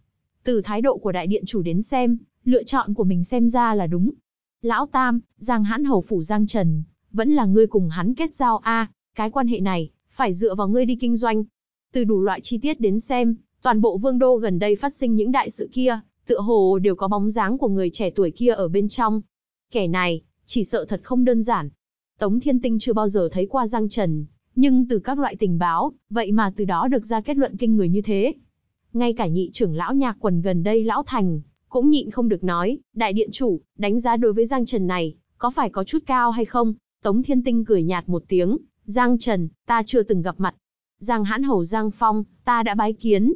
Từ thái độ của đại điện chủ đến xem, lựa chọn của mình xem ra là đúng. Lão Tam, Giang Hãn Hầu Phủ Giang Trần, vẫn là ngươi cùng hắn kết giao a, cái quan hệ này, phải dựa vào ngươi đi kinh doanh. Từ đủ loại chi tiết đến xem, toàn bộ vương đô gần đây phát sinh những đại sự kia, tựa hồ đều có bóng dáng của người trẻ tuổi kia ở bên trong. Kẻ này, chỉ sợ thật không đơn giản. Tống Thiên Tinh chưa bao giờ thấy qua Giang Trần, nhưng từ các loại tình báo, vậy mà từ đó được ra kết luận kinh người như thế. Ngay cả nhị trưởng lão nhạc quần gần đây lão thành, cũng nhịn không được nói, đại điện chủ, đánh giá đối với Giang Trần này, có phải có chút cao hay không? Tống Thiên Tinh cười nhạt một tiếng, Giang Trần, ta chưa từng gặp mặt. Giang Hãn Hầu Giang Phong, ta đã bái kiến.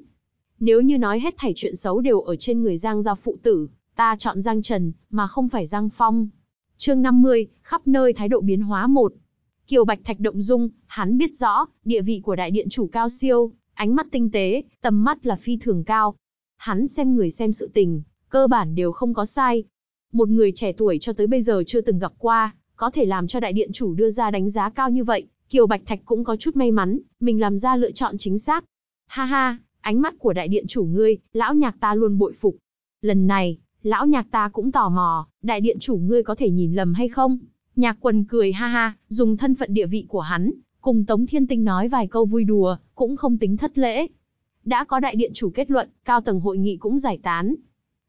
Nếu như nói hết thảy chuyện xấu đều ở trên người Giang gia phụ tử, ta chọn Giang Trần, mà không phải Giang Phong. chương 50, khắp nơi thái độ biến hóa một. Kiều Bạch Thạch động dung, hắn biết rõ, địa vị của đại điện chủ cao siêu, ánh mắt tinh tế, tầm mắt là phi thường cao. Hắn xem người xem sự tình, cơ bản đều không có sai. Một người trẻ tuổi cho tới bây giờ chưa từng gặp qua, có thể làm cho đại điện chủ đưa ra đánh giá cao như vậy, Kiều Bạch Thạch cũng có chút may mắn, mình làm ra lựa chọn chính xác. Ha ha, ánh mắt của đại điện chủ ngươi, lão nhạc ta luôn bội phục. Lần này, lão nhạc ta cũng tò mò, đại điện chủ ngươi có thể nhìn lầm hay không? Nhạc quần cười ha ha, dùng thân phận địa vị của hắn, cùng Tống Thiên Tinh nói vài câu vui đùa, cũng không tính thất lễ. Đã có đại điện chủ kết luận, cao tầng hội nghị cũng giải tán.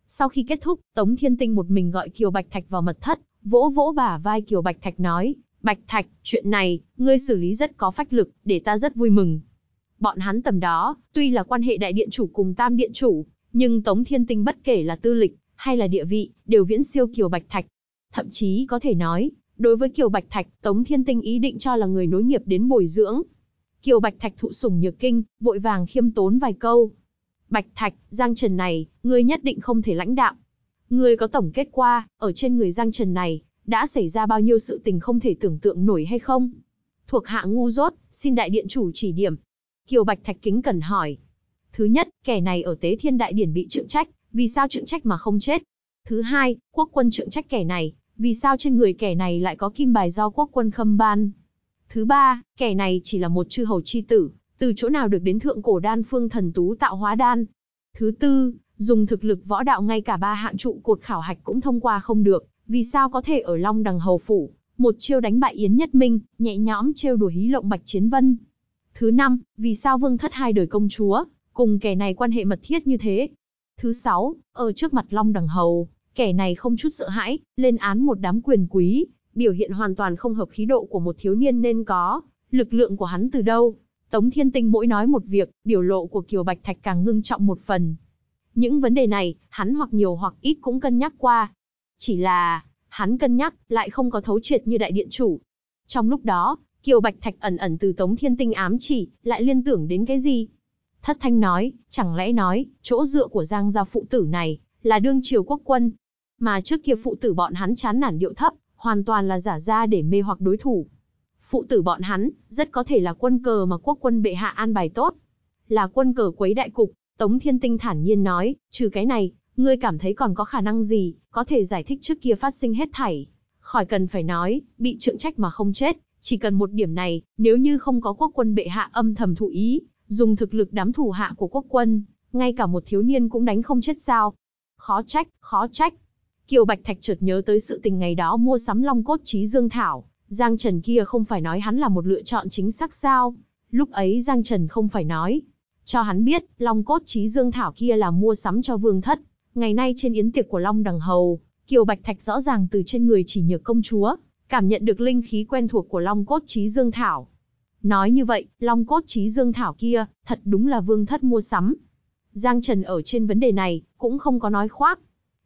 Sau khi kết thúc, Tống Thiên Tinh một mình gọi Kiều Bạch Thạch vào mật thất, vỗ vỗ bả vai Kiều Bạch Thạch nói, Bạch Thạch, chuyện này, ngươi xử lý rất có phách lực, để ta rất vui mừng. Bọn hắn tầm đó, tuy là quan hệ đại điện chủ cùng tam điện chủ, nhưng Tống Thiên Tinh bất kể là tư lịch, hay là địa vị, đều viễn siêu Kiều Bạch Thạch. Thậm chí có thể nói, đối với Kiều Bạch Thạch, Tống Thiên Tinh ý định cho là người nối nghiệp đến bồi dưỡng. Kiều Bạch Thạch thụ sủng nhược kinh, vội vàng khiêm tốn vài câu. Bạch Thạch, Giang Trần này, ngươi nhất định không thể lãnh đạo, Ngươi có tổng kết qua, ở trên người Giang Trần này, đã xảy ra bao nhiêu sự tình không thể tưởng tượng nổi hay không? Thuộc hạ ngu dốt, xin đại điện chủ chỉ điểm. Kiều Bạch Thạch kính cần hỏi. Thứ nhất, kẻ này ở tế thiên đại điển bị trượng trách, vì sao trượng trách mà không chết? Thứ hai, quốc quân trượng trách kẻ này, vì sao trên người kẻ này lại có kim bài do quốc quân khâm ban? Thứ ba, kẻ này chỉ là một chư hầu chi tử, từ chỗ nào được đến thượng cổ đan phương thần tú tạo hóa đan? Thứ tư, Dùng thực lực võ đạo ngay cả ba hạng trụ cột khảo hạch cũng thông qua không được, vì sao có thể ở Long Đằng Hầu Phủ, một chiêu đánh bại Yến Nhất Minh, nhẹ nhõm trêu đùa hí lộng Bạch Chiến Vân. Thứ năm, vì sao vương thất hai đời công chúa, cùng kẻ này quan hệ mật thiết như thế. Thứ sáu, ở trước mặt Long Đằng Hầu, kẻ này không chút sợ hãi, lên án một đám quyền quý, biểu hiện hoàn toàn không hợp khí độ của một thiếu niên nên có, lực lượng của hắn từ đâu. Tống Thiên Tinh mỗi nói một việc, biểu lộ của Kiều Bạch Thạch càng ngưng trọng một phần. Những vấn đề này, hắn hoặc nhiều hoặc ít cũng cân nhắc qua. Chỉ là, hắn cân nhắc, lại không có thấu triệt như đại điện chủ. Trong lúc đó, Kiều Bạch Thạch ẩn ẩn từ Tống Thiên Tinh ám chỉ, lại liên tưởng đến cái gì? Thất Thanh nói, chẳng lẽ nói, chỗ dựa của Giang gia phụ tử này, là đương triều quốc quân. Mà trước kia phụ tử bọn hắn chán nản điệu thấp, hoàn toàn là giả ra để mê hoặc đối thủ. Phụ tử bọn hắn, rất có thể là quân cờ mà quốc quân bệ hạ an bài tốt. Là quân cờ quấy đại cục, Tống Thiên Tinh thản nhiên nói, trừ cái này, ngươi cảm thấy còn có khả năng gì, có thể giải thích trước kia phát sinh hết thảy. Khỏi cần phải nói, bị trượng trách mà không chết, chỉ cần một điểm này, nếu như không có quốc quân bệ hạ âm thầm thụ ý, dùng thực lực đám thủ hạ của quốc quân, ngay cả một thiếu niên cũng đánh không chết sao. Khó trách, khó trách. Kiều Bạch Thạch chợt nhớ tới sự tình ngày đó mua sắm long cốt trí dương thảo, Giang Trần kia không phải nói hắn là một lựa chọn chính xác sao. Lúc ấy Giang Trần không phải nói, cho hắn biết, long cốt trí dương thảo kia là mua sắm cho vương thất. Ngày nay trên yến tiệc của Long Đằng Hầu, Kiều Bạch Thạch rõ ràng từ trên người chỉ nhược công chúa, cảm nhận được linh khí quen thuộc của long cốt trí dương thảo. Nói như vậy, long cốt trí dương thảo kia, thật đúng là vương thất mua sắm. Giang Trần ở trên vấn đề này, cũng không có nói khoác.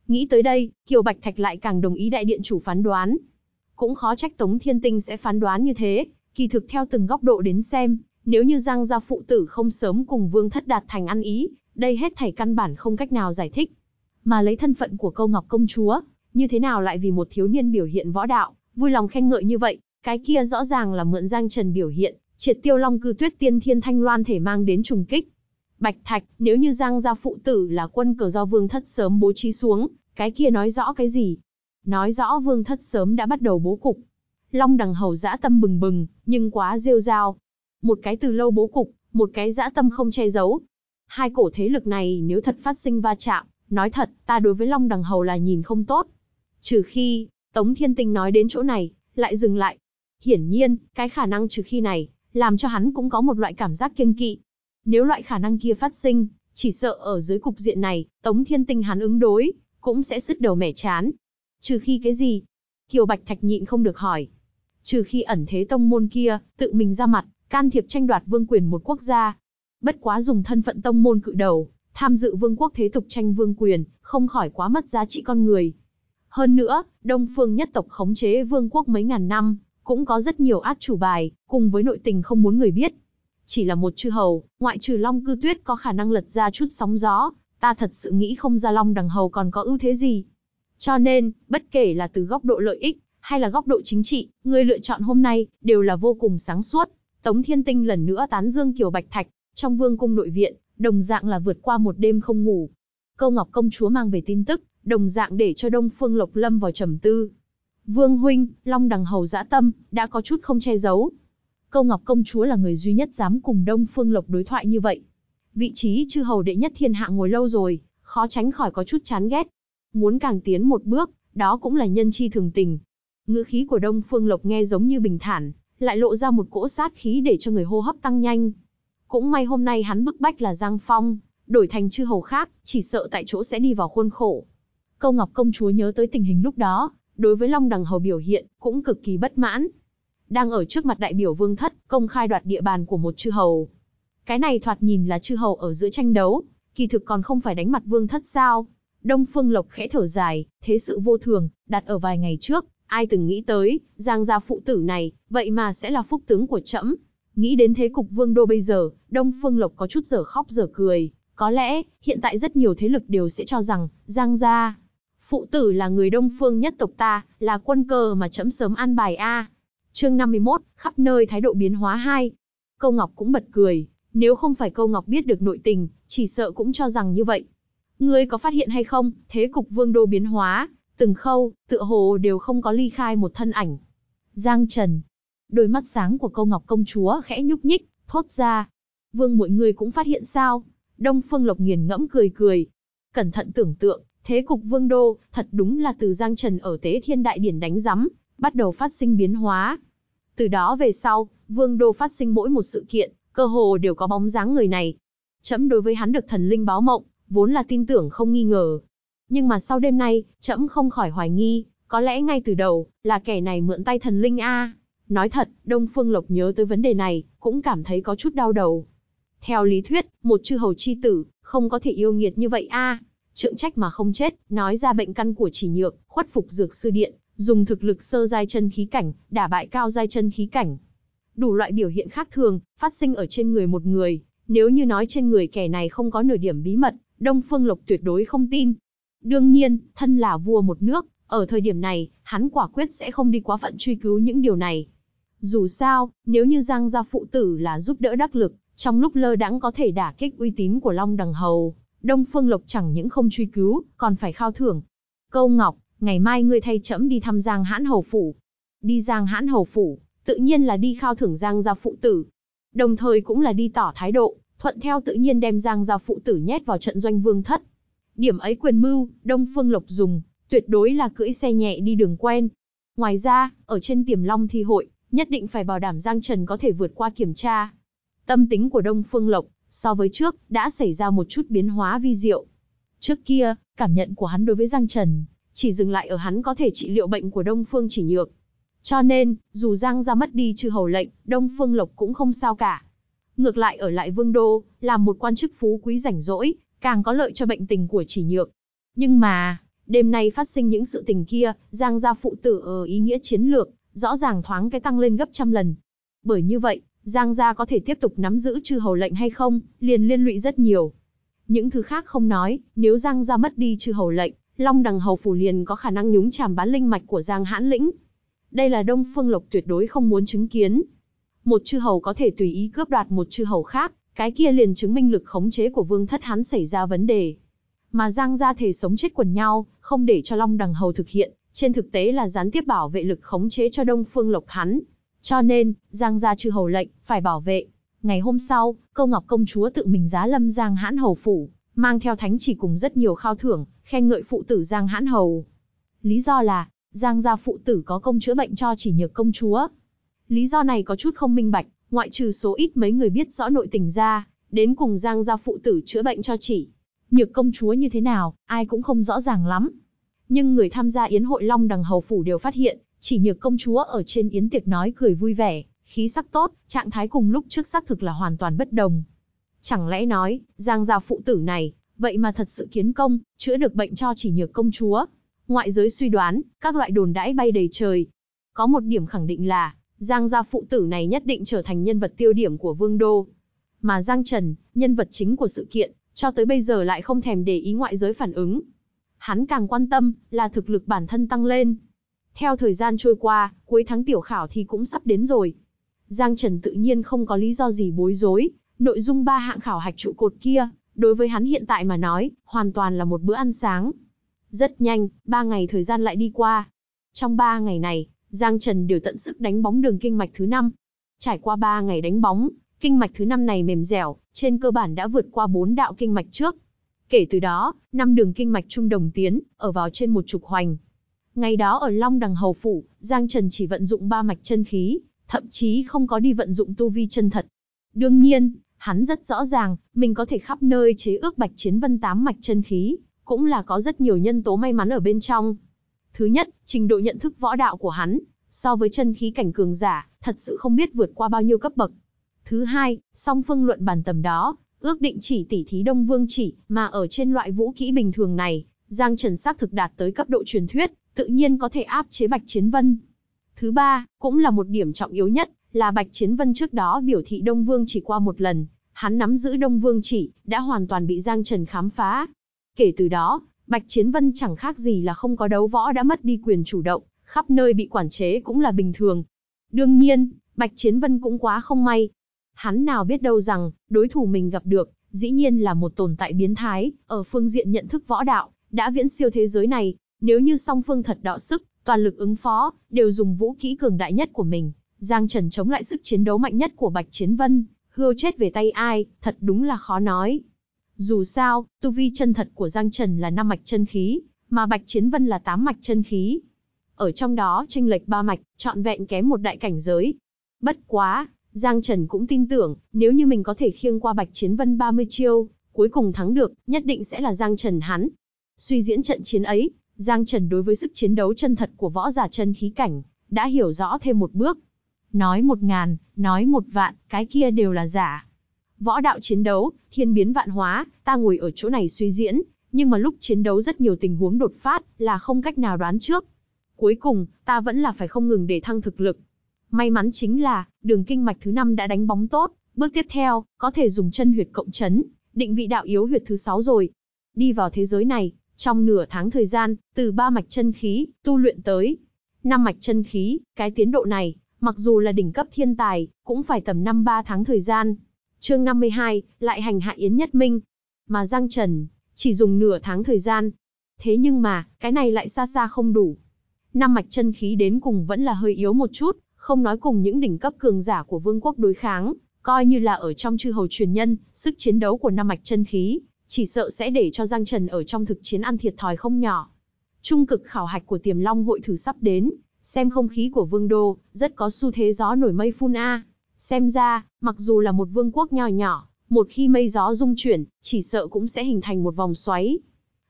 Nghĩ tới đây, Kiều Bạch Thạch lại càng đồng ý đại điện chủ phán đoán. Cũng khó trách Tống Thiên Tinh sẽ phán đoán như thế, kỳ thực theo từng góc độ đến xem, nếu như Giang gia phụ tử không sớm cùng Vương Thất đạt thành ăn ý, đây hết thảy căn bản không cách nào giải thích. Mà lấy thân phận của câu ngọc công chúa, như thế nào lại vì một thiếu niên biểu hiện võ đạo, vui lòng khen ngợi như vậy, cái kia rõ ràng là mượn Giang Trần biểu hiện, triệt tiêu long cư tuyết tiên thiên thanh loan thể mang đến trùng kích. Bạch Thạch, nếu như Giang gia phụ tử là quân cờ do Vương Thất sớm bố trí xuống, cái kia nói rõ cái gì? Nói rõ Vương Thất sớm đã bắt đầu bố cục. Long đằng hầu dã tâm bừng bừng, nhưng quá rêu rao, một cái từ lâu bố cục, một cái dã tâm không che giấu. Hai cổ thế lực này nếu thật phát sinh va chạm, nói thật, ta đối với Long Đằng Hầu là nhìn không tốt. Trừ khi, Tống Thiên Tinh nói đến chỗ này, lại dừng lại. Hiển nhiên, cái khả năng trừ khi này, làm cho hắn cũng có một loại cảm giác kiêng kỵ. Nếu loại khả năng kia phát sinh, chỉ sợ ở dưới cục diện này, Tống Thiên Tinh hắn ứng đối, cũng sẽ sứt đầu mẻ chán. Trừ khi cái gì? Kiều Bạch Thạch nhịn không được hỏi. Trừ khi ẩn thế tông môn kia, tự mình ra mặt, can thiệp tranh đoạt vương quyền một quốc gia. Bất quá dùng thân phận tông môn cự đầu, tham dự vương quốc thế tục tranh vương quyền, không khỏi quá mất giá trị con người. Hơn nữa, Đông Phương nhất tộc khống chế vương quốc mấy ngàn năm, cũng có rất nhiều át chủ bài, cùng với nội tình không muốn người biết. Chỉ là một chư hầu, ngoại trừ Long Cư Tuyết có khả năng lật ra chút sóng gió, ta thật sự nghĩ không ra Long Đằng Hầu còn có ưu thế gì. Cho nên, bất kể là từ góc độ lợi ích, hay là góc độ chính trị, người lựa chọn hôm nay, đều là vô cùng sáng suốt. Tống Thiên Tinh lần nữa tán dương Kiều Bạch Thạch, trong vương cung nội viện, đồng dạng là vượt qua một đêm không ngủ. Câu Ngọc công chúa mang về tin tức, đồng dạng để cho Đông Phương Lộc Lâm vào trầm tư. Vương huynh, Long Đằng Hầu dã tâm, đã có chút không che giấu. Câu Ngọc công chúa là người duy nhất dám cùng Đông Phương Lộc đối thoại như vậy. Vị trí chư hầu đệ nhất thiên hạ ngồi lâu rồi, khó tránh khỏi có chút chán ghét. Muốn càng tiến một bước, đó cũng là nhân chi thường tình. Ngữ khí của Đông Phương Lộc nghe giống như bình thản, lại lộ ra một cỗ sát khí để cho người hô hấp tăng nhanh. Cũng may hôm nay hắn bức bách là Giang Phong, đổi thành chư hầu khác, chỉ sợ tại chỗ sẽ đi vào khuôn khổ. Câu Ngọc công chúa nhớ tới tình hình lúc đó, đối với Long Đằng hầu biểu hiện cũng cực kỳ bất mãn. Đang ở trước mặt đại biểu Vương thất, công khai đoạt địa bàn của một chư hầu. Cái này thoạt nhìn là chư hầu ở giữa tranh đấu, kỳ thực còn không phải đánh mặt Vương thất sao? Đông Phương Lộc khẽ thở dài, thế sự vô thường, đặt ở vài ngày trước, ai từng nghĩ tới, Giang gia phụ tử này, vậy mà sẽ là phúc tướng của trẫm. Nghĩ đến thế cục vương đô bây giờ, Đông Phương Lộc có chút giờ khóc giờ cười, có lẽ, hiện tại rất nhiều thế lực đều sẽ cho rằng, Giang gia, phụ tử là người Đông Phương nhất tộc ta, là quân cờ mà trẫm sớm an bài a. Chương 51, khắp nơi thái độ biến hóa hai. Câu Ngọc cũng bật cười, nếu không phải Câu Ngọc biết được nội tình, chỉ sợ cũng cho rằng như vậy. Ngươi có phát hiện hay không, thế cục vương đô biến hóa, Từng khâu, tựa hồ đều không có ly khai một thân ảnh. Giang Trần. Đôi mắt sáng của câu ngọc công chúa khẽ nhúc nhích, thốt ra. Vương mọi người cũng phát hiện sao. Đông Phương Lộc nghiền ngẫm cười cười. Cẩn thận tưởng tượng, thế cục vương đô, thật đúng là từ Giang Trần ở tế thiên đại điển đánh rắm, bắt đầu phát sinh biến hóa. Từ đó về sau, vương đô phát sinh mỗi một sự kiện, cơ hồ đều có bóng dáng người này. Chấm đối với hắn được thần linh báo mộng, vốn là tin tưởng không nghi ngờ, nhưng mà sau đêm nay, trẫm không khỏi hoài nghi, có lẽ ngay từ đầu, là kẻ này mượn tay thần linh a. Nói thật, Đông Phương Lộc nhớ tới vấn đề này, cũng cảm thấy có chút đau đầu. Theo lý thuyết, một chư hầu chi tử, không có thể yêu nghiệt như vậy a. À. Trượng trách mà không chết, nói ra bệnh căn của chỉ nhược, khuất phục dược sư điện, dùng thực lực sơ giai chân khí cảnh, đả bại cao giai chân khí cảnh. Đủ loại biểu hiện khác thường, phát sinh ở trên người một người, nếu như nói trên người kẻ này không có nửa điểm bí mật, Đông Phương Lộc tuyệt đối không tin, Đương nhiên, thân là vua một nước, ở thời điểm này, hắn quả quyết sẽ không đi quá phận truy cứu những điều này. Dù sao, nếu như Giang gia phụ tử là giúp đỡ đắc lực, trong lúc lơ đãng có thể đả kích uy tín của Long Đằng Hầu, Đông Phương Lộc chẳng những không truy cứu, còn phải khao thưởng. Câu Ngọc, ngày mai ngươi thay trẫm đi thăm Giang Hãn Hầu Phủ. Đi Giang Hãn Hầu Phủ, tự nhiên là đi khao thưởng Giang gia phụ tử. Đồng thời cũng là đi tỏ thái độ, thuận theo tự nhiên đem Giang gia phụ tử nhét vào trận doanh vương thất, Điểm ấy quyền mưu, Đông Phương Lộc dùng, tuyệt đối là cưỡi xe nhẹ đi đường quen. Ngoài ra, ở trên tiềm long thi hội, nhất định phải bảo đảm Giang Trần có thể vượt qua kiểm tra. Tâm tính của Đông Phương Lộc, so với trước, đã xảy ra một chút biến hóa vi diệu. Trước kia, cảm nhận của hắn đối với Giang Trần, chỉ dừng lại ở hắn có thể trị liệu bệnh của Đông Phương chỉ nhược. Cho nên, dù Giang ra mất đi trừ hầu lệnh, Đông Phương Lộc cũng không sao cả. Ngược lại ở lại Vương Đô, làm một quan chức phú quý rảnh rỗi, càng có lợi cho bệnh tình của chỉ nhược. Nhưng mà, đêm nay phát sinh những sự tình kia, Giang gia phụ tử ở ý nghĩa chiến lược, rõ ràng thoáng cái tăng lên gấp trăm lần. Bởi như vậy, Giang gia có thể tiếp tục nắm giữ chư hầu lệnh hay không, liền liên lụy rất nhiều. Những thứ khác không nói, nếu Giang gia mất đi chư hầu lệnh, Long đằng hầu phủ liền có khả năng nhúng chàm bán linh mạch của Giang hãn lĩnh. Đây là Đông Phương Lộc tuyệt đối không muốn chứng kiến. Một chư hầu có thể tùy ý cướp đoạt một chư hầu khác, cái kia liền chứng minh lực khống chế của vương thất hắn xảy ra vấn đề. Mà Giang gia thể sống chết quần nhau, không để cho Long Đằng Hầu thực hiện, trên thực tế là gián tiếp bảo vệ lực khống chế cho Đông Phương Lộc hắn. Cho nên, Giang gia trừ hầu lệnh, phải bảo vệ. Ngày hôm sau, Câu Ngọc Công Chúa tự mình giá lâm Giang hãn hầu phủ, mang theo thánh chỉ cùng rất nhiều khao thưởng, khen ngợi phụ tử Giang hãn hầu. Lý do là, Giang gia phụ tử có công chữa bệnh cho chỉ nhược công chúa. Lý do này có chút không minh bạch, ngoại trừ số ít mấy người biết rõ nội tình ra, đến cùng Giang gia phụ tử chữa bệnh cho chỉ. Nhược công chúa như thế nào, ai cũng không rõ ràng lắm. Nhưng người tham gia yến hội Long Đằng Hầu Phủ đều phát hiện, chỉ nhược công chúa ở trên yến tiệc nói cười vui vẻ, khí sắc tốt, trạng thái cùng lúc trước xác thực là hoàn toàn bất đồng. Chẳng lẽ nói, Giang gia phụ tử này, vậy mà thật sự kiến công, chữa được bệnh cho chỉ nhược công chúa. Ngoại giới suy đoán, các loại đồn đãi bay đầy trời. Có một điểm khẳng định là, Giang gia phụ tử này nhất định trở thành nhân vật tiêu điểm của Vương Đô. Mà Giang Trần, nhân vật chính của sự kiện, cho tới bây giờ lại không thèm để ý ngoại giới phản ứng. Hắn càng quan tâm là thực lực bản thân tăng lên. Theo thời gian trôi qua, cuối tháng tiểu khảo thì cũng sắp đến rồi. Giang Trần tự nhiên không có lý do gì bối rối, nội dung ba hạng khảo hạch trụ cột kia, đối với hắn hiện tại mà nói, hoàn toàn là một bữa ăn sáng. Rất nhanh, ba ngày thời gian lại đi qua. Trong ba ngày này, Giang Trần đều tận sức đánh bóng đường kinh mạch thứ năm. Trải qua 3 ngày đánh bóng, kinh mạch thứ năm này mềm dẻo, trên cơ bản đã vượt qua bốn đạo kinh mạch trước. Kể từ đó, năm đường kinh mạch trung đồng tiến, ở vào trên một trục hoành. Ngày đó ở Long Đằng Hầu Phủ, Giang Trần chỉ vận dụng ba mạch chân khí, thậm chí không có đi vận dụng tu vi chân thật. Đương nhiên, hắn rất rõ ràng, mình có thể khắp nơi chế ước bạch chiến vân tám mạch chân khí, cũng là có rất nhiều nhân tố may mắn ở bên trong. Thứ nhất, trình độ nhận thức võ đạo của hắn, so với chân khí cảnh cường giả, thật sự không biết vượt qua bao nhiêu cấp bậc. Thứ hai, song phương luận bàn tầm đó, ước định chỉ tỷ thí Đông Vương chỉ, mà ở trên loại vũ kỹ bình thường này, Giang Trần xác thực đạt tới cấp độ truyền thuyết, tự nhiên có thể áp chế Bạch Chiến Vân. Thứ ba, cũng là một điểm trọng yếu nhất, là Bạch Chiến Vân trước đó biểu thị Đông Vương chỉ qua một lần, hắn nắm giữ Đông Vương chỉ, đã hoàn toàn bị Giang Trần khám phá. Kể từ đó, Bạch Chiến Vân chẳng khác gì là không có đấu võ đã mất đi quyền chủ động, khắp nơi bị quản chế cũng là bình thường. Đương nhiên, Bạch Chiến Vân cũng quá không may. Hắn nào biết đâu rằng, đối thủ mình gặp được, dĩ nhiên là một tồn tại biến thái, ở phương diện nhận thức võ đạo, đã viễn siêu thế giới này, nếu như song phương thật đọ sức, toàn lực ứng phó, đều dùng vũ khí cường đại nhất của mình, Giang Trần chống lại sức chiến đấu mạnh nhất của Bạch Chiến Vân, hưu chết về tay ai, thật đúng là khó nói. Dù sao, tu vi chân thật của Giang Trần là năm mạch chân khí, mà Bạch Chiến Vân là tám mạch chân khí. Ở trong đó tranh lệch ba mạch, trọn vẹn kém một đại cảnh giới. Bất quá, Giang Trần cũng tin tưởng, nếu như mình có thể khiêng qua Bạch Chiến Vân 30 chiêu, cuối cùng thắng được, nhất định sẽ là Giang Trần hắn. Suy diễn trận chiến ấy, Giang Trần đối với sức chiến đấu chân thật của võ giả chân khí cảnh, đã hiểu rõ thêm một bước. Nói một ngàn, nói một vạn, cái kia đều là giả. Võ đạo chiến đấu, thiên biến vạn hóa, ta ngồi ở chỗ này suy diễn, nhưng mà lúc chiến đấu rất nhiều tình huống đột phát là không cách nào đoán trước. Cuối cùng, ta vẫn là phải không ngừng để thăng thực lực. May mắn chính là, đường kinh mạch thứ năm đã đánh bóng tốt, bước tiếp theo, có thể dùng chân huyệt cộng chấn, định vị đạo yếu huyệt thứ sáu rồi. Đi vào thế giới này, trong nửa tháng thời gian, từ ba mạch chân khí, tu luyện tới năm mạch chân khí, cái tiến độ này, mặc dù là đỉnh cấp thiên tài, cũng phải tầm năm ba tháng thời gian chương 52, lại hành hạ Yến Nhất Minh. Mà Giang Trần, chỉ dùng nửa tháng thời gian. Thế nhưng mà, cái này lại xa xa không đủ. Năm mạch chân khí đến cùng vẫn là hơi yếu một chút, không nói cùng những đỉnh cấp cường giả của vương quốc đối kháng, coi như là ở trong chư hầu truyền nhân, sức chiến đấu của năm mạch chân khí, chỉ sợ sẽ để cho Giang Trần ở trong thực chiến ăn thiệt thòi không nhỏ. Trung cực khảo hạch của tiềm long hội thử sắp đến, xem không khí của vương đô, rất có xu thế gió nổi mây phun a. À. Xem ra, mặc dù là một vương quốc nhỏ nhỏ, một khi mây gió rung chuyển, chỉ sợ cũng sẽ hình thành một vòng xoáy.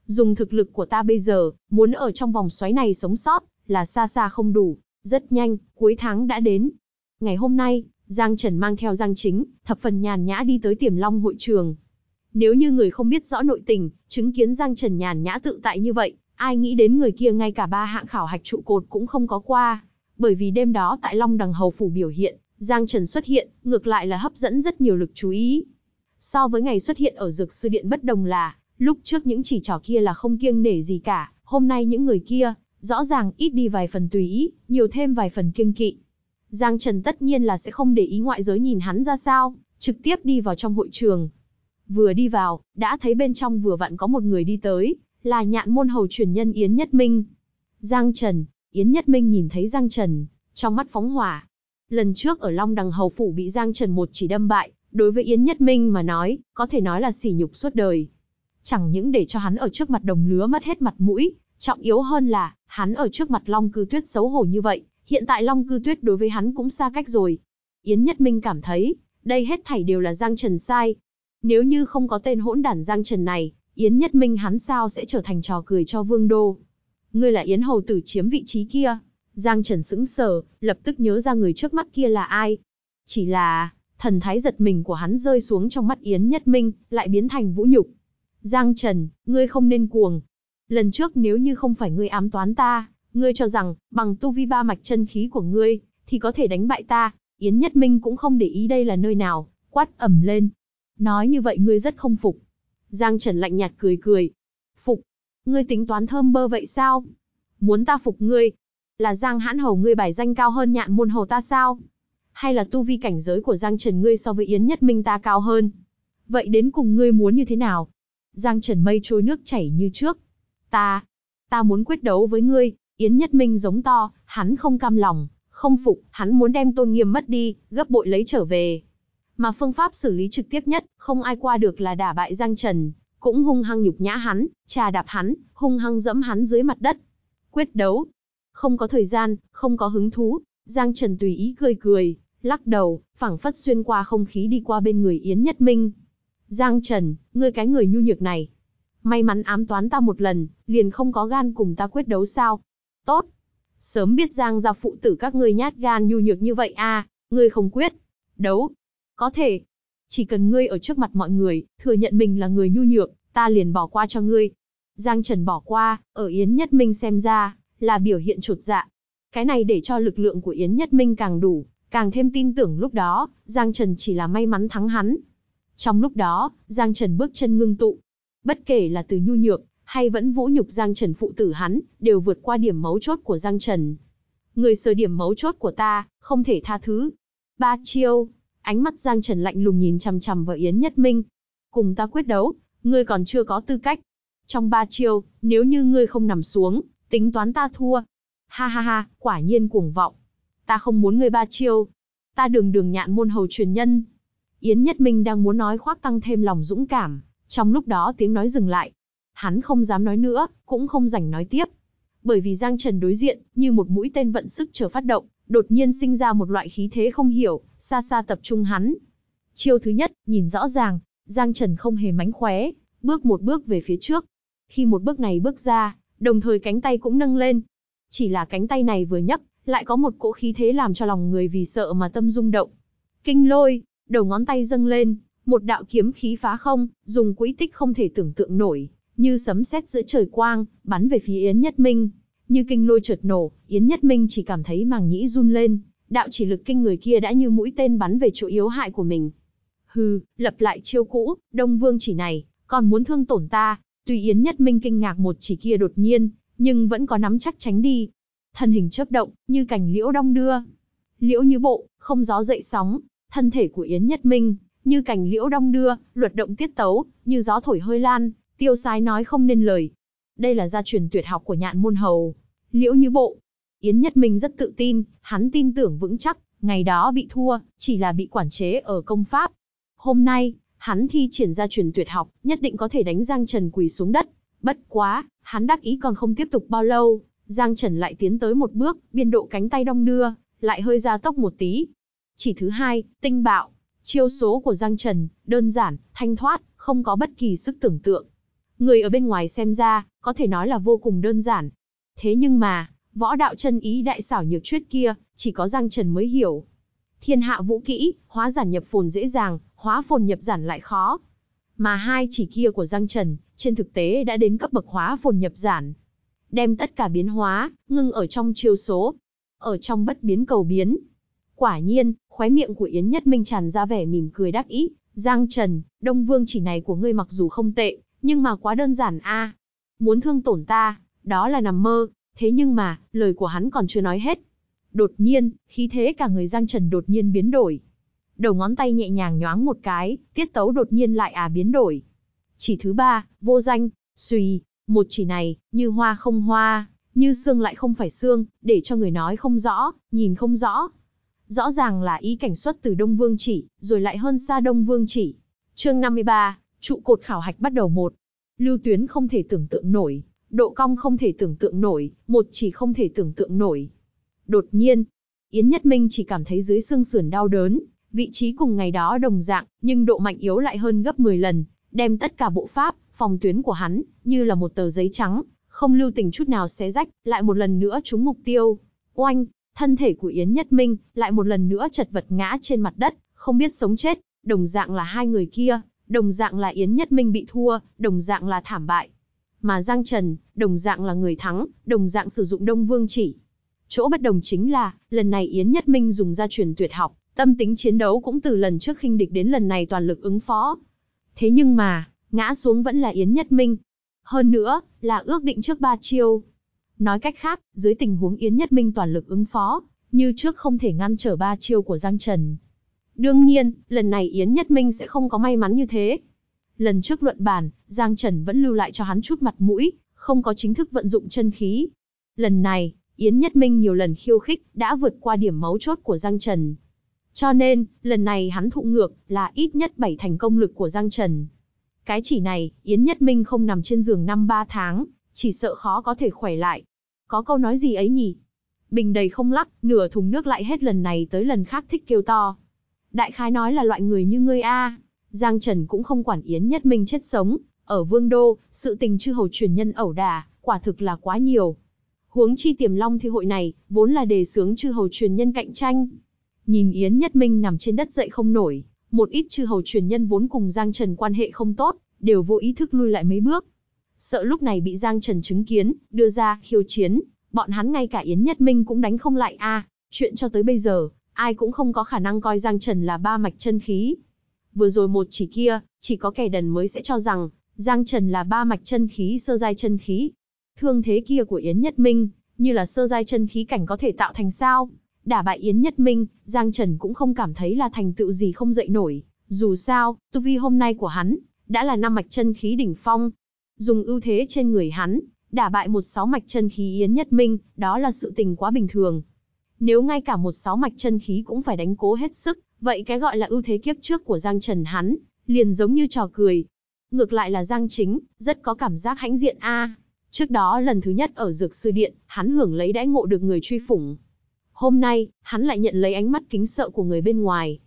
Dùng thực lực của ta bây giờ, muốn ở trong vòng xoáy này sống sót, là xa xa không đủ. Rất nhanh, cuối tháng đã đến. Ngày hôm nay, Giang Trần mang theo Giang Chính, thập phần nhàn nhã đi tới tiềm long hội trường. Nếu như người không biết rõ nội tình, chứng kiến Giang Trần nhàn nhã tự tại như vậy, ai nghĩ đến người kia ngay cả ba hạng khảo hạch trụ cột cũng không có qua. Bởi vì đêm đó tại Long Đằng Hầu Phủ biểu hiện, Giang Trần xuất hiện, ngược lại là hấp dẫn rất nhiều lực chú ý. So với ngày xuất hiện ở dược sư điện bất đồng là, lúc trước những chỉ trò kia là không kiêng nể gì cả, hôm nay những người kia, rõ ràng ít đi vài phần tùy ý, nhiều thêm vài phần kiêng kỵ. Giang Trần tất nhiên là sẽ không để ý ngoại giới nhìn hắn ra sao, trực tiếp đi vào trong hội trường. Vừa đi vào, đã thấy bên trong vừa vặn có một người đi tới, là nhạn môn hầu truyền nhân Yến Nhất Minh. Giang Trần, Yến Nhất Minh nhìn thấy Giang Trần, trong mắt phóng hỏa, Lần trước ở Long Đằng Hầu Phủ bị Giang Trần một chỉ đâm bại, đối với Yến Nhất Minh mà nói, có thể nói là sỉ nhục suốt đời. Chẳng những để cho hắn ở trước mặt đồng lứa mất hết mặt mũi, trọng yếu hơn là, hắn ở trước mặt Long Cư Tuyết xấu hổ như vậy, hiện tại Long Cư Tuyết đối với hắn cũng xa cách rồi. Yến Nhất Minh cảm thấy, đây hết thảy đều là Giang Trần sai. Nếu như không có tên hỗn đản Giang Trần này, Yến Nhất Minh hắn sao sẽ trở thành trò cười cho Vương Đô. Ngươi là Yến Hầu Tử chiếm vị trí kia. Giang Trần sững sờ, lập tức nhớ ra người trước mắt kia là ai. Chỉ là, thần thái giật mình của hắn rơi xuống trong mắt Yến Nhất Minh, lại biến thành vũ nhục. Giang Trần, ngươi không nên cuồng. Lần trước nếu như không phải ngươi ám toán ta, ngươi cho rằng, bằng tu vi ba mạch chân khí của ngươi, thì có thể đánh bại ta. Yến Nhất Minh cũng không để ý đây là nơi nào, quát ẩm lên. Nói như vậy ngươi rất không phục. Giang Trần lạnh nhạt cười cười. Phục? Ngươi tính toán thơm bơ vậy sao? Muốn ta phục ngươi, là Giang Hãn Hầu ngươi bài danh cao hơn nhạn môn hầu ta sao? Hay là tu vi cảnh giới của Giang Trần ngươi so với Yến Nhất Minh ta cao hơn? Vậy đến cùng ngươi muốn như thế nào? Giang Trần mây trôi nước chảy như trước. Ta, ta muốn quyết đấu với ngươi, Yến Nhất Minh giống to, hắn không cam lòng, không phục, hắn muốn đem tôn nghiêm mất đi, gấp bội lấy trở về. Mà phương pháp xử lý trực tiếp nhất, không ai qua được là đả bại Giang Trần, cũng hung hăng nhục nhã hắn, trà đạp hắn, hung hăng dẫm hắn dưới mặt đất. Quyết đấu, không có thời gian, không có hứng thú. Giang Trần tùy ý cười cười, lắc đầu, phảng phất xuyên qua không khí đi qua bên người Yến Nhất Minh. Giang Trần, ngươi cái người nhu nhược này. May mắn ám toán ta một lần, liền không có gan cùng ta quyết đấu sao. Tốt. Sớm biết Giang gia phụ tử các ngươi nhát gan nhu nhược như vậy à, ngươi không quyết. Đấu. Có thể. Chỉ cần ngươi ở trước mặt mọi người, thừa nhận mình là người nhu nhược, ta liền bỏ qua cho ngươi. Giang Trần bỏ qua, ở Yến Nhất Minh xem ra, là biểu hiện trột dạ. Cái này để cho lực lượng của Yến Nhất Minh càng đủ, càng thêm tin tưởng lúc đó, Giang Trần chỉ là may mắn thắng hắn. Trong lúc đó, Giang Trần bước chân ngưng tụ. Bất kể là từ nhu nhược, hay vẫn vũ nhục Giang Trần phụ tử hắn, đều vượt qua điểm mấu chốt của Giang Trần. Người sờ điểm mấu chốt của ta, không thể tha thứ. Ba chiêu, ánh mắt Giang Trần lạnh lùng nhìn chằm chằm vợ Yến Nhất Minh. Cùng ta quyết đấu, ngươi còn chưa có tư cách. Trong ba chiêu, nếu như ngươi không nằm xuống, tính toán ta thua. Ha ha ha, quả nhiên cuồng vọng. Ta không muốn ngươi ba chiêu. Ta đường đường nhạn môn hầu truyền nhân. Yến Nhất Minh đang muốn nói khoác tăng thêm lòng dũng cảm, trong lúc đó tiếng nói dừng lại. Hắn không dám nói nữa, cũng không rảnh nói tiếp. Bởi vì Giang Trần đối diện, như một mũi tên vận sức chờ phát động, đột nhiên sinh ra một loại khí thế không hiểu, xa xa tập trung hắn. Chiêu thứ nhất, nhìn rõ ràng, Giang Trần không hề mánh khóe, bước một bước về phía trước. Khi một bước này bước ra, đồng thời cánh tay cũng nâng lên. Chỉ là cánh tay này vừa nhấc, lại có một cỗ khí thế làm cho lòng người vì sợ mà tâm rung động. Kinh lôi, đầu ngón tay dâng lên, một đạo kiếm khí phá không, dùng quỹ tích không thể tưởng tượng nổi, như sấm sét giữa trời quang, bắn về phía Yến Nhất Minh. Như kinh lôi chợt nổ, Yến Nhất Minh chỉ cảm thấy màng nhĩ run lên, đạo chỉ lực kinh người kia đã như mũi tên bắn về chỗ yếu hại của mình. Hừ, lập lại chiêu cũ, Đông Vương chỉ này, còn muốn thương tổn ta, Tuy Yến Nhất Minh kinh ngạc một chỉ kia đột nhiên, nhưng vẫn có nắm chắc tránh đi. Thân hình chớp động, như cành liễu đong đưa. Liễu như bộ, không gió dậy sóng, thân thể của Yến Nhất Minh, như cành liễu đong đưa, luật động tiết tấu, như gió thổi hơi lan, tiêu sái nói không nên lời. Đây là gia truyền tuyệt học của nhạn môn hầu. Liễu như bộ, Yến Nhất Minh rất tự tin, hắn tin tưởng vững chắc, ngày đó bị thua, chỉ là bị quản chế ở công pháp. Hôm nay, hắn thi triển ra truyền tuyệt học, nhất định có thể đánh Giang Trần quỳ xuống đất. Bất quá, hắn đắc ý còn không tiếp tục bao lâu, Giang Trần lại tiến tới một bước, biên độ cánh tay đong đưa, lại hơi ra tốc một tí. Chỉ thứ hai, tinh bạo. Chiêu số của Giang Trần, đơn giản, thanh thoát, không có bất kỳ sức tưởng tượng. Người ở bên ngoài xem ra, có thể nói là vô cùng đơn giản. Thế nhưng mà, võ đạo chân ý đại xảo nhược chuyết kia, chỉ có Giang Trần mới hiểu. Thiên hạ vũ kỹ, hóa giản nhập phồn dễ dàng, hóa phồn nhập giản lại khó. Mà hai chỉ kia của Giang Trần, trên thực tế đã đến cấp bậc hóa phồn nhập giản. Đem tất cả biến hóa, ngưng ở trong chiêu số, ở trong bất biến cầu biến. Quả nhiên, khóe miệng của Yến Nhất Minh tràn ra vẻ mỉm cười đắc ý, Giang Trần, Đông Vương chỉ này của ngươi mặc dù không tệ, nhưng mà quá đơn giản a. Muốn thương tổn ta, đó là nằm mơ, thế nhưng mà, lời của hắn còn chưa nói hết. Đột nhiên, khí thế cả người Giang Trần đột nhiên biến đổi đầu ngón tay nhẹ nhàng nhoáng một cái, tiết tấu đột nhiên lại à biến đổi. Chỉ thứ ba, vô danh, suy, một chỉ này, như hoa không hoa, như xương lại không phải xương, để cho người nói không rõ, nhìn không rõ. Rõ ràng là ý cảnh xuất từ Đông Vương chỉ, rồi lại hơn xa Đông Vương chỉ. Chương 53, trụ cột khảo hạch bắt đầu một. Lưu tuyến không thể tưởng tượng nổi, độ cong không thể tưởng tượng nổi, một chỉ không thể tưởng tượng nổi. Đột nhiên, Yến Nhất Minh chỉ cảm thấy dưới xương sườn đau đớn, vị trí cùng ngày đó đồng dạng, nhưng độ mạnh yếu lại hơn gấp 10 lần, đem tất cả bộ pháp, phòng tuyến của hắn, như là một tờ giấy trắng, không lưu tình chút nào xé rách, lại một lần nữa trúng mục tiêu. Oanh, thân thể của Yến Nhất Minh, lại một lần nữa chật vật ngã trên mặt đất, không biết sống chết, đồng dạng là hai người kia, đồng dạng là Yến Nhất Minh bị thua, đồng dạng là thảm bại. Mà Giang Trần, đồng dạng là người thắng, đồng dạng sử dụng Đông Vương chỉ. Chỗ bất đồng chính là, lần này Yến Nhất Minh dùng ra truyền tuyệt học, Tâm tính chiến đấu cũng từ lần trước khinh địch đến lần này toàn lực ứng phó. Thế nhưng mà, ngã xuống vẫn là Yến Nhất Minh. Hơn nữa, là ước định trước ba chiêu. Nói cách khác, dưới tình huống Yến Nhất Minh toàn lực ứng phó, như trước không thể ngăn trở ba chiêu của Giang Trần. Đương nhiên, lần này Yến Nhất Minh sẽ không có may mắn như thế. Lần trước luận bản, Giang Trần vẫn lưu lại cho hắn chút mặt mũi, không có chính thức vận dụng chân khí. Lần này, Yến Nhất Minh nhiều lần khiêu khích, đã vượt qua điểm máu chốt của Giang Trần. Cho nên, lần này hắn thụ ngược là ít nhất 7 thành công lực của Giang Trần. Cái chỉ này, Yến Nhất Minh không nằm trên giường năm ba tháng, chỉ sợ khó có thể khỏe lại. Có câu nói gì ấy nhỉ? Bình đầy không lắc, nửa thùng nước lại hết lần này tới lần khác thích kêu to. Đại khái nói là loại người như ngươi a. Giang Trần cũng không quản Yến Nhất Minh chết sống, ở Vương Đô, sự tình chư hầu truyền nhân ẩu đà, quả thực là quá nhiều. Huống chi tiềm long thi hội này, vốn là đề sướng chư hầu truyền nhân cạnh tranh. Nhìn Yến Nhất Minh nằm trên đất dậy không nổi, một ít chư hầu truyền nhân vốn cùng Giang Trần quan hệ không tốt, đều vô ý thức lui lại mấy bước. Sợ lúc này bị Giang Trần chứng kiến, đưa ra khiêu chiến, bọn hắn ngay cả Yến Nhất Minh cũng đánh không lại a. chuyện cho tới bây giờ, ai cũng không có khả năng coi Giang Trần là ba mạch chân khí. Vừa rồi một chỉ kia, chỉ có kẻ đần mới sẽ cho rằng Giang Trần là ba mạch chân khí sơ giai chân khí. Thương thế kia của Yến Nhất Minh, như là sơ giai chân khí cảnh có thể tạo thành sao? đả bại Yến Nhất Minh, Giang Trần cũng không cảm thấy là thành tựu gì không dậy nổi. Dù sao, tu vi hôm nay của hắn, đã là năm mạch chân khí đỉnh phong. Dùng ưu thế trên người hắn, đả bại một sáu mạch chân khí Yến Nhất Minh, đó là sự tình quá bình thường. Nếu ngay cả một sáu mạch chân khí cũng phải đánh cố hết sức, vậy cái gọi là ưu thế kiếp trước của Giang Trần hắn, liền giống như trò cười. Ngược lại là Giang Chính, rất có cảm giác hãnh diện a. Trước đó lần thứ nhất ở dược sư điện, hắn hưởng lấy đãi ngộ được người truy phủng, Hôm nay, hắn lại nhận lấy ánh mắt kính sợ của người bên ngoài.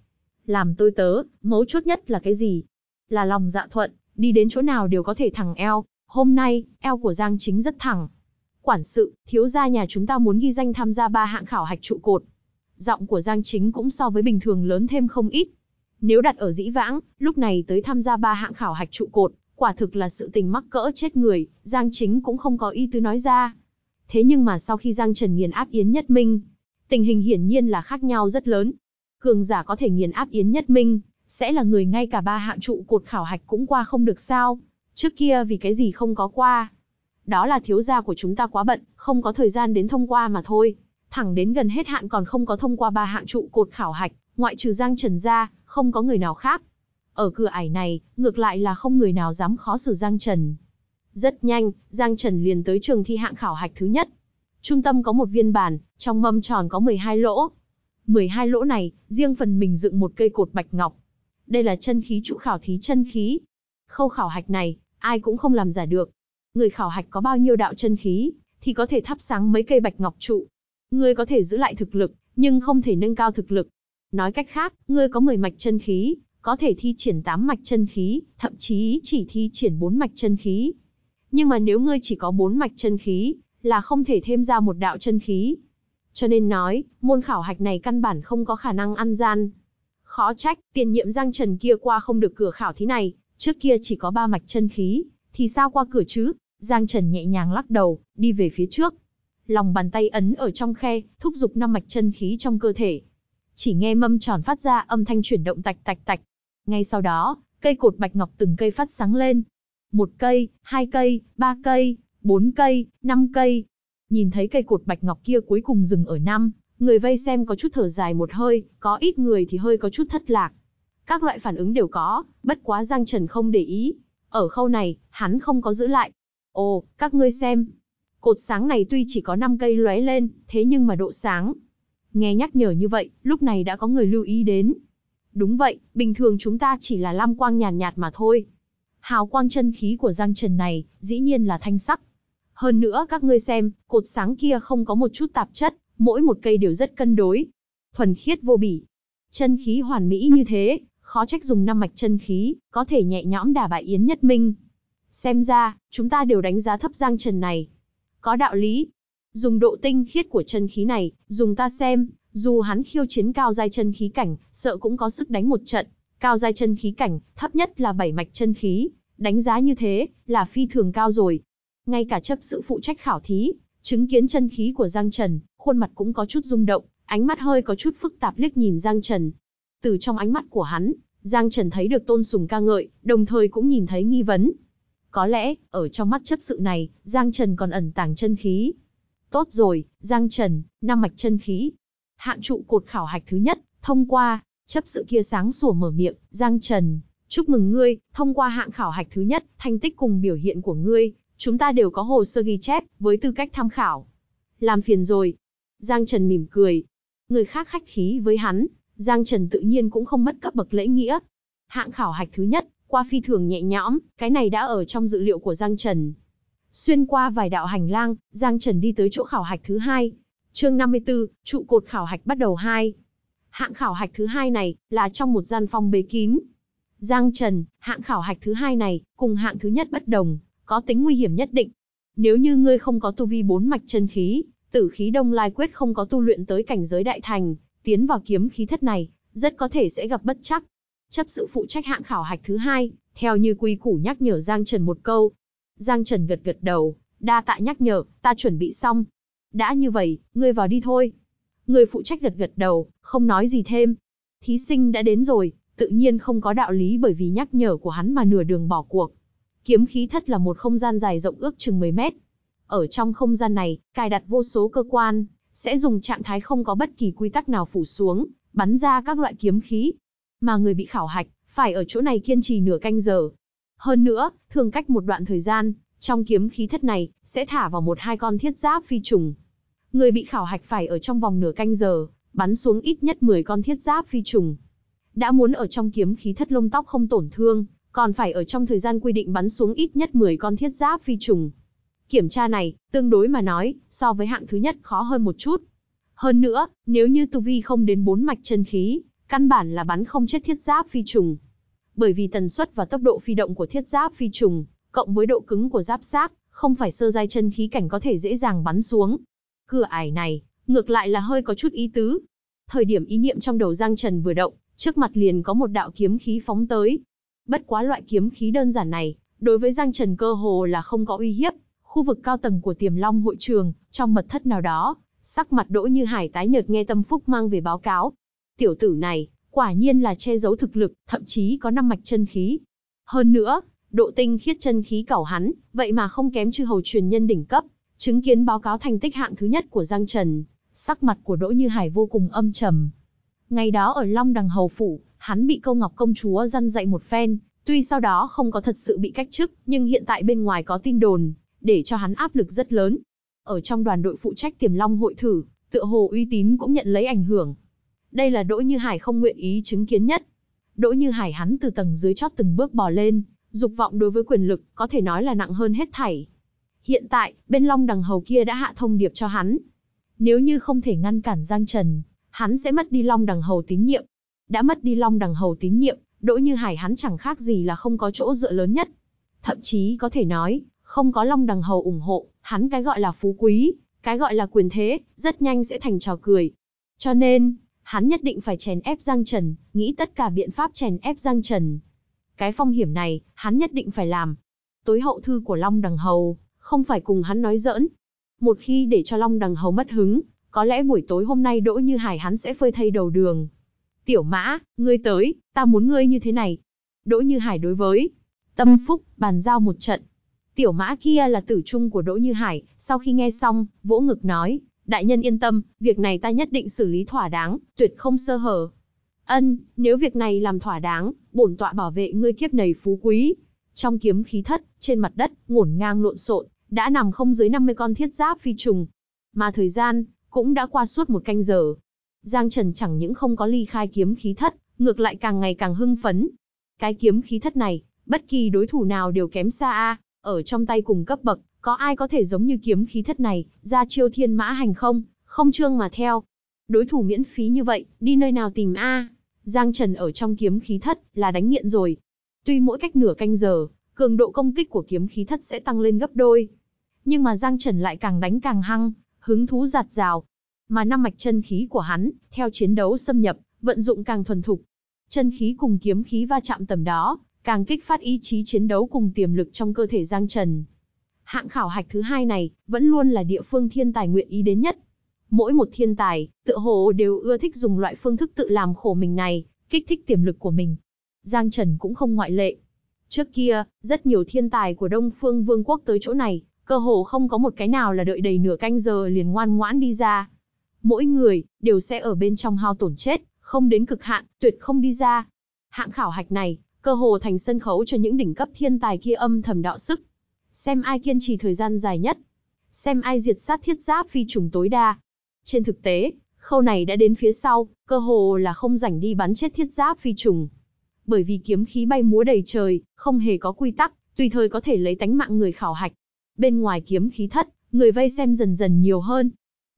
Làm tôi tớ, mấu chốt nhất là cái gì? Là lòng dạ thuận, đi đến chỗ nào đều có thể thẳng eo. Hôm nay, eo của Giang Chính rất thẳng. Quản sự, thiếu gia nhà chúng ta muốn ghi danh tham gia ba hạng khảo hạch trụ cột. Giọng của Giang Chính cũng so với bình thường lớn thêm không ít. Nếu đặt ở dĩ vãng, lúc này tới tham gia ba hạng khảo hạch trụ cột, quả thực là sự tình mắc cỡ chết người, Giang Chính cũng không có ý tứ nói ra. Thế nhưng mà sau khi Giang Trần nghiền áp Yến Nhất Minh, Tình hình hiển nhiên là khác nhau rất lớn. Cường giả có thể nghiền áp Yến Nhất Minh, sẽ là người ngay cả ba hạng trụ cột khảo hạch cũng qua không được sao. Trước kia vì cái gì không có qua. Đó là thiếu gia của chúng ta quá bận, không có thời gian đến thông qua mà thôi. Thẳng đến gần hết hạn còn không có thông qua ba hạng trụ cột khảo hạch, ngoại trừ Giang Trần gia không có người nào khác. Ở cửa ải này, ngược lại là không người nào dám khó xử Giang Trần. Rất nhanh, Giang Trần liền tới trường thi hạng khảo hạch thứ nhất. Trung tâm có một viên bàn, trong mâm tròn có 12 lỗ. 12 lỗ này, riêng phần mình dựng một cây cột bạch ngọc. Đây là chân khí trụ khảo thí chân khí. Khâu khảo hạch này, ai cũng không làm giả được. Người khảo hạch có bao nhiêu đạo chân khí, thì có thể thắp sáng mấy cây bạch ngọc trụ. Ngươi có thể giữ lại thực lực, nhưng không thể nâng cao thực lực. Nói cách khác, ngươi có 10 mạch chân khí, có thể thi triển 8 mạch chân khí, thậm chí chỉ thi triển 4 mạch chân khí. Nhưng mà nếu ngươi chỉ có 4 mạch chân khí, là không thể thêm ra một đạo chân khí. Cho nên nói, môn khảo hạch này căn bản không có khả năng ăn gian. Khó trách, tiền nhiệm Giang Trần kia qua không được cửa khảo thí này, trước kia chỉ có ba mạch chân khí, thì sao qua cửa chứ? Giang Trần nhẹ nhàng lắc đầu, đi về phía trước. Lòng bàn tay ấn ở trong khe, thúc giục năm mạch chân khí trong cơ thể. Chỉ nghe mâm tròn phát ra âm thanh chuyển động tạch tạch tạch. Ngay sau đó, cây cột bạch ngọc từng cây phát sáng lên. Một cây, hai cây, ba cây, 4 cây, 5 cây. Nhìn thấy cây cột bạch ngọc kia cuối cùng dừng ở năm, người vây xem có chút thở dài một hơi, có ít người thì hơi có chút thất lạc. Các loại phản ứng đều có, bất quá Giang Trần không để ý. Ở khâu này, hắn không có giữ lại. Ồ, các ngươi xem. Cột sáng này tuy chỉ có 5 cây lóe lên, thế nhưng mà độ sáng. Nghe nhắc nhở như vậy, lúc này đã có người lưu ý đến. Đúng vậy, bình thường chúng ta chỉ là lam quang nhàn nhạt, nhạt mà thôi. Hào quang chân khí của Giang Trần này, dĩ nhiên là thanh sắc, hơn nữa các ngươi xem, cột sáng kia không có một chút tạp chất, mỗi một cây đều rất cân đối. Thuần khiết vô bỉ. Chân khí hoàn mỹ như thế, khó trách dùng năm mạch chân khí, có thể nhẹ nhõm đả bại Yến Nhất Minh. Xem ra, chúng ta đều đánh giá thấp Giang Trần này. Có đạo lý. Dùng độ tinh khiết của chân khí này, dùng ta xem, dù hắn khiêu chiến cao giai chân khí cảnh, sợ cũng có sức đánh một trận. Cao giai chân khí cảnh, thấp nhất là bảy mạch chân khí, đánh giá như thế, là phi thường cao rồi ngay cả chấp sự phụ trách khảo thí, chứng kiến chân khí của Giang Trần, khuôn mặt cũng có chút rung động, ánh mắt hơi có chút phức tạp liếc nhìn Giang Trần. Từ trong ánh mắt của hắn, Giang Trần thấy được tôn sùng ca ngợi, đồng thời cũng nhìn thấy nghi vấn. Có lẽ, ở trong mắt chấp sự này, Giang Trần còn ẩn tàng chân khí. Tốt rồi, Giang Trần, năm mạch chân khí. hạng trụ cột khảo hạch thứ nhất, thông qua, chấp sự kia sáng sủa mở miệng, Giang Trần, chúc mừng ngươi, thông qua hạng khảo hạch thứ nhất, thành tích cùng biểu hiện của ngươi, Chúng ta đều có hồ sơ ghi chép, với tư cách tham khảo. Làm phiền rồi. Giang Trần mỉm cười. Người khác khách khí với hắn, Giang Trần tự nhiên cũng không mất cấp bậc lễ nghĩa. Hạng khảo hạch thứ nhất, qua phi thường nhẹ nhõm, cái này đã ở trong dự liệu của Giang Trần. Xuyên qua vài đạo hành lang, Giang Trần đi tới chỗ khảo hạch thứ hai. Chương 54, trụ cột khảo hạch bắt đầu hai Hạng khảo hạch thứ hai này là trong một gian phòng bế kín. Giang Trần, hạng khảo hạch thứ hai này cùng hạng thứ nhất bất đồng, có tính nguy hiểm nhất định. Nếu như ngươi không có tu vi bốn mạch chân khí, tử khí đông lai quyết không có tu luyện tới cảnh giới đại thành, tiến vào kiếm khí thất này, rất có thể sẽ gặp bất chắc. Chấp sự phụ trách hạng khảo hạch thứ hai, theo như quy củ nhắc nhở Giang Trần một câu. Giang Trần gật gật đầu, đa tạ nhắc nhở, ta chuẩn bị xong. Đã như vậy, ngươi vào đi thôi. Người phụ trách gật gật đầu, không nói gì thêm. Thí sinh đã đến rồi, tự nhiên không có đạo lý bởi vì nhắc nhở của hắn mà nửa đường bỏ cuộc. Kiếm khí thất là một không gian dài rộng ước chừng 10 mét. Ở trong không gian này, cài đặt vô số cơ quan, sẽ dùng trạng thái không có bất kỳ quy tắc nào phủ xuống, bắn ra các loại kiếm khí. Mà người bị khảo hạch, phải ở chỗ này kiên trì nửa canh giờ. Hơn nữa, thường cách một đoạn thời gian, trong kiếm khí thất này, sẽ thả vào một hai con thiết giáp phi trùng. Người bị khảo hạch phải ở trong vòng nửa canh giờ, bắn xuống ít nhất 10 con thiết giáp phi trùng. Đã muốn ở trong kiếm khí thất lông tóc không tổn thương, còn phải ở trong thời gian quy định bắn xuống ít nhất 10 con thiết giáp phi trùng. Kiểm tra này, tương đối mà nói, so với hạng thứ nhất khó hơn một chút. Hơn nữa, nếu như tu vi không đến bốn mạch chân khí, căn bản là bắn không chết thiết giáp phi trùng. Bởi vì tần suất và tốc độ phi động của thiết giáp phi trùng, cộng với độ cứng của giáp xác, không phải sơ giai chân khí cảnh có thể dễ dàng bắn xuống. Cửa ải này, ngược lại là hơi có chút ý tứ. Thời điểm ý niệm trong đầu Giang Trần vừa động, trước mặt liền có một đạo kiếm khí phóng tới, Bất quá loại kiếm khí đơn giản này, đối với Giang Trần cơ hồ là không có uy hiếp. Khu vực cao tầng của Tiềm Long hội trường, trong mật thất nào đó, sắc mặt Đỗ Như Hải tái nhợt nghe Tâm Phúc mang về báo cáo. Tiểu tử này, quả nhiên là che giấu thực lực, thậm chí có năm mạch chân khí. Hơn nữa, độ tinh khiết chân khí cẩu hắn, vậy mà không kém chư hầu truyền nhân đỉnh cấp. Chứng kiến báo cáo thành tích hạng thứ nhất của Giang Trần, sắc mặt của Đỗ Như Hải vô cùng âm trầm. Ngày đó ở Long Đằng Hầu Phủ, hắn bị câu ngọc công chúa răn dậy một phen, tuy sau đó không có thật sự bị cách chức, nhưng hiện tại bên ngoài có tin đồn, để cho hắn áp lực rất lớn. Ở trong đoàn đội phụ trách tiềm long hội thử, tựa hồ uy tín cũng nhận lấy ảnh hưởng. Đây là Đỗ Như Hải không nguyện ý chứng kiến nhất. Đỗ Như Hải hắn từ tầng dưới chót từng bước bò lên, dục vọng đối với quyền lực có thể nói là nặng hơn hết thảy. Hiện tại, bên long đằng hầu kia đã hạ thông điệp cho hắn. Nếu như không thể ngăn cản Giang Trần, hắn sẽ mất đi long đằng hầu tín nhiệm, đã mất đi Long Đằng Hầu tín nhiệm, Đỗ Như Hải hắn chẳng khác gì là không có chỗ dựa lớn nhất. Thậm chí có thể nói, không có Long Đằng Hầu ủng hộ, hắn cái gọi là phú quý, cái gọi là quyền thế, rất nhanh sẽ thành trò cười. Cho nên, hắn nhất định phải chèn ép Giang Trần, nghĩ tất cả biện pháp chèn ép Giang Trần. Cái phong hiểm này, hắn nhất định phải làm. Tối hậu thư của Long Đằng Hầu, không phải cùng hắn nói giỡn. Một khi để cho Long Đằng Hầu mất hứng, có lẽ buổi tối hôm nay Đỗ Như Hải hắn sẽ phơi thay đầu đường. Tiểu mã, ngươi tới, ta muốn ngươi như thế này. Đỗ Như Hải đối với Tâm Phúc, bàn giao một trận. Tiểu mã kia là tử trung của Đỗ Như Hải, sau khi nghe xong, vỗ ngực nói, đại nhân yên tâm, việc này ta nhất định xử lý thỏa đáng, tuyệt không sơ hở. Ân, nếu việc này làm thỏa đáng, bổn tọa bảo vệ ngươi kiếp này phú quý. Trong kiếm khí thất, trên mặt đất, ngổn ngang lộn xộn, đã nằm không dưới 50 con thiết giáp phi trùng. Mà thời gian, cũng đã qua suốt một canh giờ, Giang Trần chẳng những không có ly khai kiếm khí thất, ngược lại càng ngày càng hưng phấn. Cái kiếm khí thất này, bất kỳ đối thủ nào đều kém xa a, ở trong tay cùng cấp bậc, có ai có thể giống như kiếm khí thất này, ra chiêu thiên mã hành không, không trương mà theo. Đối thủ miễn phí như vậy, đi nơi nào tìm a? Giang Trần ở trong kiếm khí thất là đánh nghiện rồi. Tuy mỗi cách nửa canh giờ, cường độ công kích của kiếm khí thất sẽ tăng lên gấp đôi, nhưng mà Giang Trần lại càng đánh càng hăng, hứng thú giạt rào, mà năm mạch chân khí của hắn, theo chiến đấu xâm nhập, vận dụng càng thuần thục. Chân khí cùng kiếm khí va chạm tầm đó, càng kích phát ý chí chiến đấu cùng tiềm lực trong cơ thể Giang Trần. Hạng khảo hạch thứ hai này, vẫn luôn là địa phương thiên tài nguyện ý đến nhất. Mỗi một thiên tài, tựa hồ đều ưa thích dùng loại phương thức tự làm khổ mình này, kích thích tiềm lực của mình. Giang Trần cũng không ngoại lệ. Trước kia, rất nhiều thiên tài của Đông Phương Vương quốc tới chỗ này, cơ hồ không có một cái nào là đợi đầy nửa canh giờ liền ngoan ngoãn đi ra, mỗi người đều sẽ ở bên trong hao tổn chết, không đến cực hạn, tuyệt không đi ra. Hạng khảo hạch này, cơ hồ thành sân khấu cho những đỉnh cấp thiên tài kia âm thầm đạo sức. Xem ai kiên trì thời gian dài nhất, xem ai diệt sát thiết giáp phi trùng tối đa. Trên thực tế, khâu này đã đến phía sau, cơ hồ là không rảnh đi bắn chết thiết giáp phi trùng. Bởi vì kiếm khí bay múa đầy trời, không hề có quy tắc, tùy thời có thể lấy tánh mạng người khảo hạch. Bên ngoài kiếm khí thất, người vây xem dần dần nhiều hơn,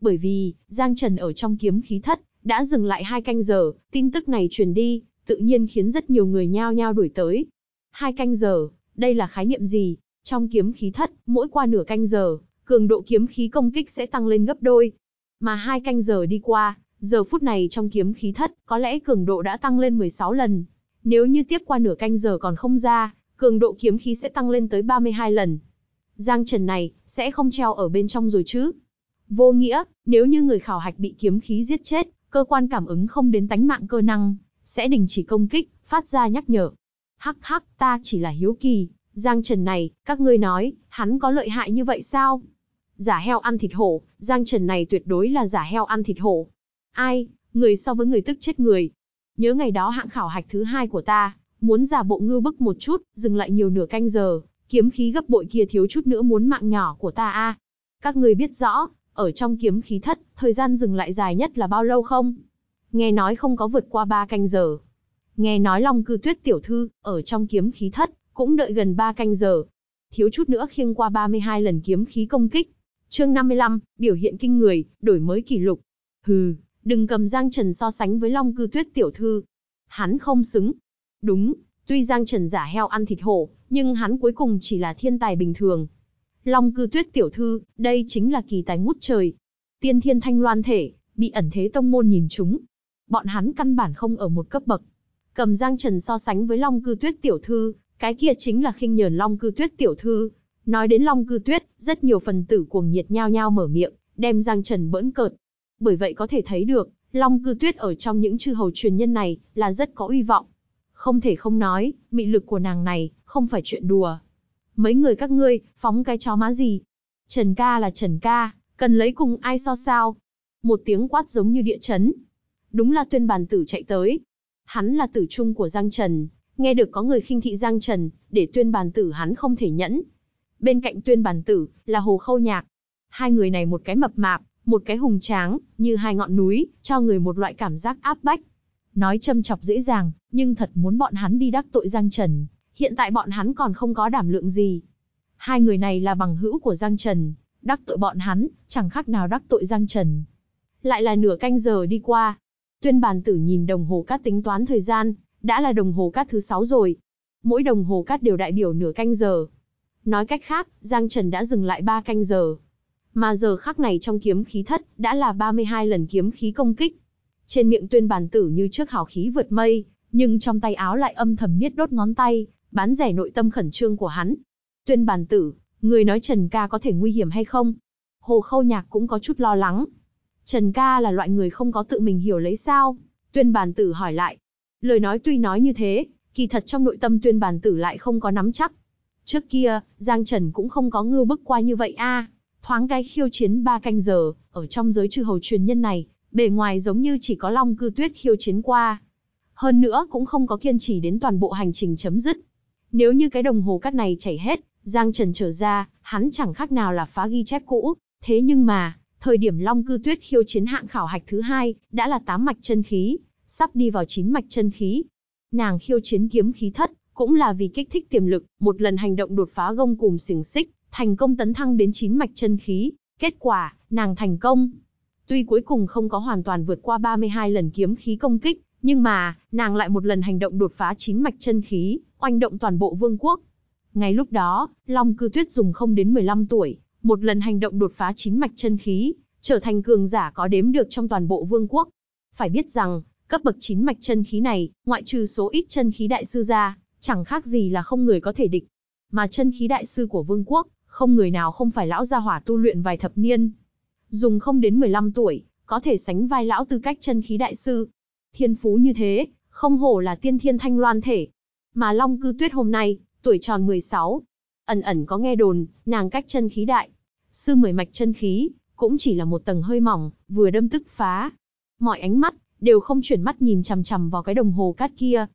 bởi vì Giang Trần ở trong kiếm khí thất đã dừng lại hai canh giờ, tin tức này truyền đi, tự nhiên khiến rất nhiều người nhao nhao đuổi tới. Hai canh giờ, đây là khái niệm gì? Trong kiếm khí thất, mỗi qua nửa canh giờ, cường độ kiếm khí công kích sẽ tăng lên gấp đôi. Mà hai canh giờ đi qua, giờ phút này trong kiếm khí thất, có lẽ cường độ đã tăng lên 16 lần. Nếu như tiếp qua nửa canh giờ còn không ra, cường độ kiếm khí sẽ tăng lên tới 32 lần. Giang Trần này, sẽ không treo ở bên trong rồi chứ? Vô nghĩa, nếu như người khảo hạch bị kiếm khí giết chết, cơ quan cảm ứng không đến tánh mạng cơ năng, sẽ đình chỉ công kích, phát ra nhắc nhở. Hắc hắc, ta chỉ là hiếu kỳ, Giang Trần này, các ngươi nói, hắn có lợi hại như vậy sao? Giả heo ăn thịt hổ, Giang Trần này tuyệt đối là giả heo ăn thịt hổ. Ai, người so với người tức chết người. Nhớ ngày đó hạng khảo hạch thứ hai của ta, muốn giả bộ ngưu bức một chút, dừng lại nhiều nửa canh giờ, kiếm khí gấp bội kia thiếu chút nữa muốn mạng nhỏ của ta a. Các người biết rõ, ở trong kiếm khí thất, thời gian dừng lại dài nhất là bao lâu không? Nghe nói không có vượt qua ba canh giờ. Nghe nói Long Cư Tuyết tiểu thư, ở trong kiếm khí thất, cũng đợi gần ba canh giờ. Thiếu chút nữa khiêng qua 32 lần kiếm khí công kích. Chương 55, biểu hiện kinh người, đổi mới kỷ lục. Hừ, đừng cầm Giang Trần so sánh với Long Cư Tuyết tiểu thư. Hắn không xứng. Đúng, tuy Giang Trần giả heo ăn thịt hổ, nhưng hắn cuối cùng chỉ là thiên tài bình thường, Long cư tuyết tiểu thư, đây chính là kỳ tài ngút trời. Tiên thiên thanh loan thể, bị ẩn thế tông môn nhìn chúng. Bọn hắn căn bản không ở một cấp bậc. Cầm Giang Trần so sánh với Long cư tuyết tiểu thư, cái kia chính là khinh nhờn Long cư tuyết tiểu thư. Nói đến Long cư tuyết, rất nhiều phần tử cuồng nhiệt nhao nhao mở miệng, đem Giang Trần bỡn cợt. Bởi vậy có thể thấy được, Long cư tuyết ở trong những chư hầu truyền nhân này là rất có uy vọng. Không thể không nói, mị lực của nàng này, không phải chuyện đùa, mấy người các ngươi, phóng cái chó má gì? Trần ca là Trần ca, cần lấy cùng ai so sao? Một tiếng quát giống như địa chấn. Đúng là tuyên Bàn tử chạy tới. Hắn là tử trung của Giang Trần, nghe được có người khinh thị Giang Trần, để tuyên Bàn tử hắn không thể nhẫn. Bên cạnh tuyên Bàn tử, là Hồ Khâu Nhạc. Hai người này một cái mập mạp, một cái hùng tráng, như hai ngọn núi, cho người một loại cảm giác áp bách. Nói châm chọc dễ dàng, nhưng thật muốn bọn hắn đi đắc tội Giang Trần, hiện tại bọn hắn còn không có đảm lượng gì. Hai người này là bằng hữu của Giang Trần, đắc tội bọn hắn, chẳng khác nào đắc tội Giang Trần. Lại là nửa canh giờ đi qua. Tuyên bàn tử nhìn đồng hồ cát tính toán thời gian, đã là đồng hồ cát thứ sáu rồi. Mỗi đồng hồ cát đều đại biểu nửa canh giờ. Nói cách khác, Giang Trần đã dừng lại ba canh giờ. Mà giờ khắc này trong kiếm khí thất, đã là 32 lần kiếm khí công kích. Trên miệng tuyên bàn tử như trước hào khí vượt mây, nhưng trong tay áo lại âm thầm niết đốt ngón tay, bán rẻ nội tâm khẩn trương của hắn. Tuyên bàn tử, người nói Trần ca có thể nguy hiểm hay không? Hồ Khâu Nhạc cũng có chút lo lắng. Trần ca là loại người không có tự mình hiểu lấy sao? Tuyên bàn tử hỏi lại. Lời nói tuy nói như thế, kỳ thật trong nội tâm tuyên bàn tử lại không có nắm chắc. Trước kia, Giang Trần cũng không có ngưu bức qua như vậy a. Thoáng cái khiêu chiến ba canh giờ, ở trong giới trừ hầu truyền nhân này, bề ngoài giống như chỉ có Long Cư Tuyết khiêu chiến qua. Hơn nữa cũng không có kiên trì đến toàn bộ hành trình chấm dứt. Nếu như cái đồng hồ cát này chảy hết, Giang Trần trở ra, hắn chẳng khác nào là phá ghi chép cũ. Thế nhưng mà, thời điểm Long Cư Tuyết khiêu chiến hạng khảo hạch thứ hai, đã là 8 mạch chân khí, sắp đi vào 9 mạch chân khí. Nàng khiêu chiến kiếm khí thất, cũng là vì kích thích tiềm lực, một lần hành động đột phá gông cùng xỉn xích, thành công tấn thăng đến 9 mạch chân khí. Kết quả, nàng thành công. Tuy cuối cùng không có hoàn toàn vượt qua 32 lần kiếm khí công kích, nhưng mà, nàng lại một lần hành động đột phá 9 mạch chân khí, oanh động toàn bộ vương quốc. Ngay lúc đó, Long Cư Tuyết dùng không đến 15 tuổi, một lần hành động đột phá chín mạch chân khí, trở thành cường giả có đếm được trong toàn bộ vương quốc. Phải biết rằng, cấp bậc chín mạch chân khí này, ngoại trừ số ít chân khí đại sư ra, chẳng khác gì là không người có thể địch. Mà chân khí đại sư của vương quốc, không người nào không phải lão gia hỏa tu luyện vài thập niên. Dùng không đến 15 tuổi, có thể sánh vai lão tư cách chân khí đại sư. Thiên phú như thế, không hổ là tiên thiên thanh loan thể. Mà Long Cư Tuyết hôm nay, tuổi tròn 16, ẩn ẩn có nghe đồn, nàng cách chân khí đại, sư mười mạch chân khí, cũng chỉ là một tầng hơi mỏng, vừa đâm tức phá. Mọi ánh mắt đều không chuyển mắt nhìn chằm chằm vào cái đồng hồ cát kia.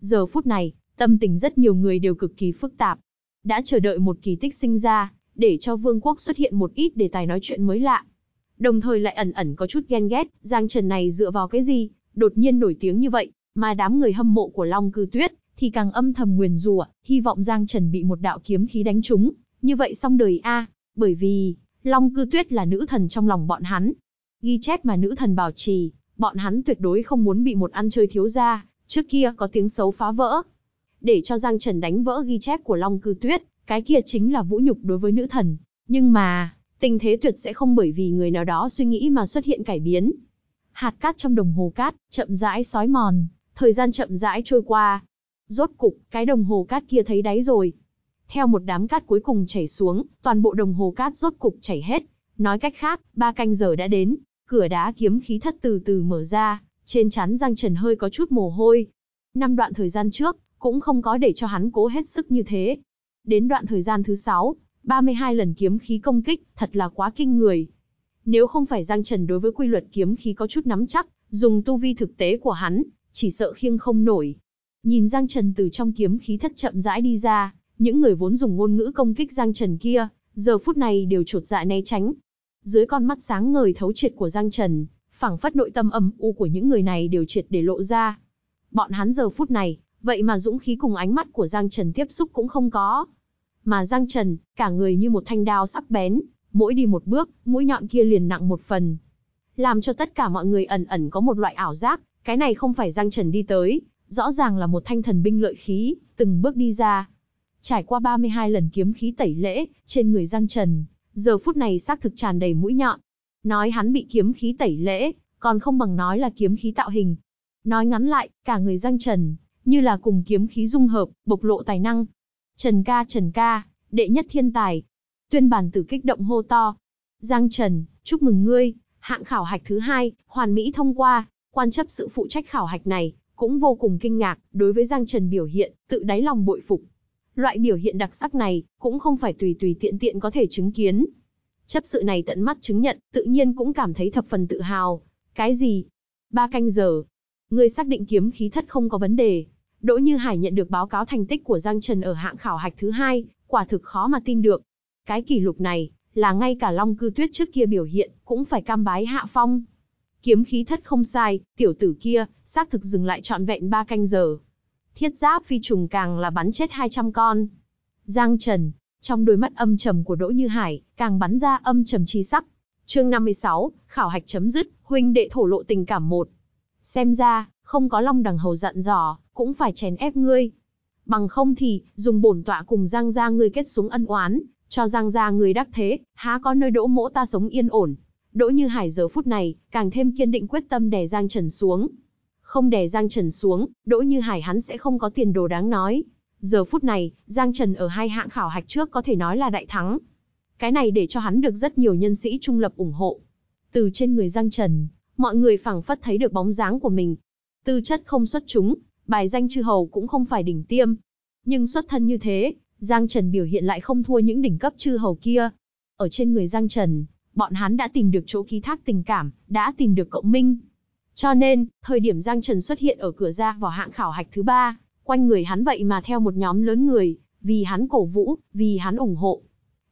Giờ phút này, tâm tình rất nhiều người đều cực kỳ phức tạp. Đã chờ đợi một kỳ tích sinh ra, để cho vương quốc xuất hiện một ít đề tài nói chuyện mới lạ. Đồng thời lại ẩn ẩn có chút ghen ghét, Giang Trần này dựa vào cái gì, đột nhiên nổi tiếng như vậy, mà đám người hâm mộ của Long Cư Tuyết thì càng âm thầm nguyền rủa, hy vọng Giang Trần bị một đạo kiếm khí đánh trúng, như vậy xong đời a, bởi vì Long Cư Tuyết là nữ thần trong lòng bọn hắn. Ghi chép mà nữ thần bảo trì, bọn hắn tuyệt đối không muốn bị một ăn chơi thiếu gia, trước kia có tiếng xấu phá vỡ. Để cho Giang Trần đánh vỡ ghi chép của Long Cư Tuyết, cái kia chính là vũ nhục đối với nữ thần, nhưng mà, tình thế tuyệt sẽ không bởi vì người nào đó suy nghĩ mà xuất hiện cải biến. Hạt cát trong đồng hồ cát, chậm rãi sói mòn, thời gian chậm rãi trôi qua, Rốt cục, cái đồng hồ cát kia thấy đáy rồi. Theo một đám cát cuối cùng chảy xuống, toàn bộ đồng hồ cát rốt cục chảy hết. Nói cách khác, ba canh giờ đã đến, cửa đá kiếm khí thất từ từ mở ra, trên chắn giang trần hơi có chút mồ hôi. Năm đoạn thời gian trước, cũng không có để cho hắn cố hết sức như thế. Đến đoạn thời gian thứ 6, 32 lần kiếm khí công kích, thật là quá kinh người. Nếu không phải Giang Trần đối với quy luật kiếm khí có chút nắm chắc, dùng tu vi thực tế của hắn, chỉ sợ khiêng không nổi. Nhìn Giang Trần từ trong kiếm khí thất chậm rãi đi ra, những người vốn dùng ngôn ngữ công kích Giang Trần kia, giờ phút này đều trột dạ né tránh. Dưới con mắt sáng ngời thấu triệt của Giang Trần, phảng phất nội tâm âm u của những người này đều triệt để lộ ra. Bọn hắn giờ phút này, vậy mà dũng khí cùng ánh mắt của Giang Trần tiếp xúc cũng không có. Mà Giang Trần, cả người như một thanh đao sắc bén, mỗi đi một bước, mũi nhọn kia liền nặng một phần. Làm cho tất cả mọi người ẩn ẩn có một loại ảo giác, cái này không phải Giang Trần đi tới, Rõ ràng là một thanh thần binh lợi khí, từng bước đi ra. Trải qua 32 lần kiếm khí tẩy lễ, trên người Giang Trần, giờ phút này xác thực tràn đầy mũi nhọn. Nói hắn bị kiếm khí tẩy lễ, còn không bằng nói là kiếm khí tạo hình. Nói ngắn lại, cả người Giang Trần, như là cùng kiếm khí dung hợp, bộc lộ tài năng. Trần ca Trần ca, đệ nhất thiên tài. Tuyên bản tử kích động hô to. Giang Trần, chúc mừng ngươi, hạng khảo hạch thứ hai, hoàn mỹ thông qua, quan chấp sự phụ trách khảo hạch này, cũng vô cùng kinh ngạc, đối với Giang Trần biểu hiện, tự đáy lòng bội phục. Loại biểu hiện đặc sắc này, cũng không phải tùy tùy tiện tiện có thể chứng kiến. Chấp sự này tận mắt chứng nhận, tự nhiên cũng cảm thấy thập phần tự hào. Cái gì? Ba canh giờ. Ngươi xác định kiếm khí thất không có vấn đề. Đỗ Như Hải nhận được báo cáo thành tích của Giang Trần ở hạng khảo hạch thứ hai, quả thực khó mà tin được. Cái kỷ lục này, là ngay cả Long Cư Tuyết trước kia biểu hiện, cũng phải cam bái hạ phong. Kiếm khí thất không sai, tiểu tử kia, xác thực dừng lại trọn vẹn ba canh giờ. Thiết giáp phi trùng càng là bắn chết 200 con. Giang Trần, trong đôi mắt âm trầm của Đỗ Như Hải, càng bắn ra âm trầm chi sắc. Chương 56, khảo hạch chấm dứt, huynh đệ thổ lộ tình cảm một. Xem ra, không có Long Đằng Hầu dặn dò, cũng phải chèn ép ngươi. Bằng không thì, dùng bổn tọa cùng Giang gia ngươi kết xuống ân oán, cho Giang gia ngươi đắc thế, há có nơi Đỗ Mỗ ta sống yên ổn. Đỗ Như Hải giờ phút này, càng thêm kiên định quyết tâm đè Giang Trần xuống, không đè Giang Trần xuống, Đỗ Như Hải hắn sẽ không có tiền đồ đáng nói. Giờ phút này, Giang Trần ở hai hạng khảo hạch trước có thể nói là đại thắng. Cái này để cho hắn được rất nhiều nhân sĩ trung lập ủng hộ. Từ trên người Giang Trần, mọi người phảng phất thấy được bóng dáng của mình. Tư chất không xuất chúng, bài danh chư hầu cũng không phải đỉnh tiêm. Nhưng xuất thân như thế, Giang Trần biểu hiện lại không thua những đỉnh cấp chư hầu kia. Ở trên người Giang Trần, bọn hắn đã tìm được chỗ khí thác tình cảm, đã tìm được cộng minh, cho nên, thời điểm Giang Trần xuất hiện ở cửa ra vào hạng khảo hạch thứ ba, quanh người hắn vậy mà theo một nhóm lớn người, vì hắn cổ vũ, vì hắn ủng hộ.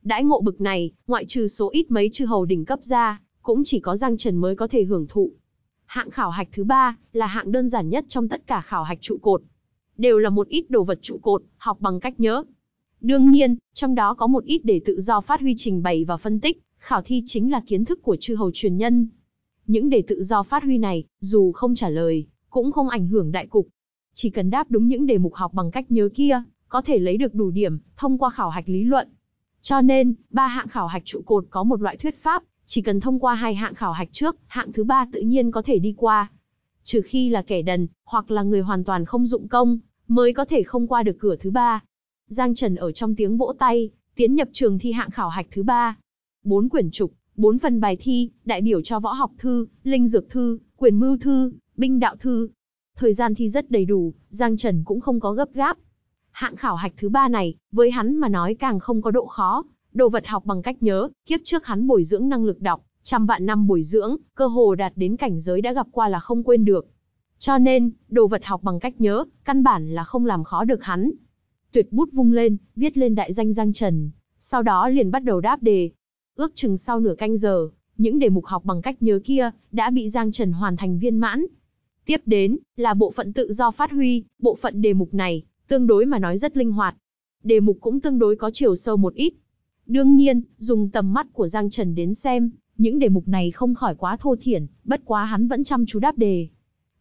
Đãi ngộ bực này, ngoại trừ số ít mấy chư hầu đỉnh cấp ra, cũng chỉ có Giang Trần mới có thể hưởng thụ. Hạng khảo hạch thứ ba là hạng đơn giản nhất trong tất cả khảo hạch trụ cột. Đều là một ít đồ vật trụ cột, học bằng cách nhớ. Đương nhiên, trong đó có một ít để tự do phát huy trình bày và phân tích, khảo thi chính là kiến thức của chư hầu truyền nhân, những đề tự do phát huy này, dù không trả lời, cũng không ảnh hưởng đại cục. Chỉ cần đáp đúng những đề mục học bằng cách nhớ kia, có thể lấy được đủ điểm, thông qua khảo hạch lý luận. Cho nên, ba hạng khảo hạch trụ cột có một loại thuyết pháp, chỉ cần thông qua hai hạng khảo hạch trước, hạng thứ ba tự nhiên có thể đi qua. Trừ khi là kẻ đần, hoặc là người hoàn toàn không dụng công, mới có thể không qua được cửa thứ ba. Giang Trần ở trong tiếng vỗ tay, tiến nhập trường thi hạng khảo hạch thứ ba. Bốn quyển trục, bốn phần bài thi, đại biểu cho võ học thư, linh dược thư, quyền mưu thư, binh đạo thư. Thời gian thi rất đầy đủ, Giang Trần cũng không có gấp gáp. Hạng khảo hạch thứ ba này, với hắn mà nói càng không có độ khó, đồ vật học bằng cách nhớ, kiếp trước hắn bồi dưỡng năng lực đọc, trăm vạn năm bồi dưỡng, cơ hồ đạt đến cảnh giới đã gặp qua là không quên được. Cho nên, đồ vật học bằng cách nhớ, căn bản là không làm khó được hắn. Tuyệt bút vung lên, viết lên đại danh Giang Trần, sau đó liền bắt đầu đáp đề, Ước chừng sau nửa canh giờ, những đề mục học bằng cách nhớ kia đã bị Giang Trần hoàn thành viên mãn. Tiếp đến là bộ phận tự do phát huy, bộ phận đề mục này tương đối mà nói rất linh hoạt. Đề mục cũng tương đối có chiều sâu một ít. Đương nhiên, dùng tầm mắt của Giang Trần đến xem, những đề mục này không khỏi quá thô thiển, bất quá hắn vẫn chăm chú đáp đề.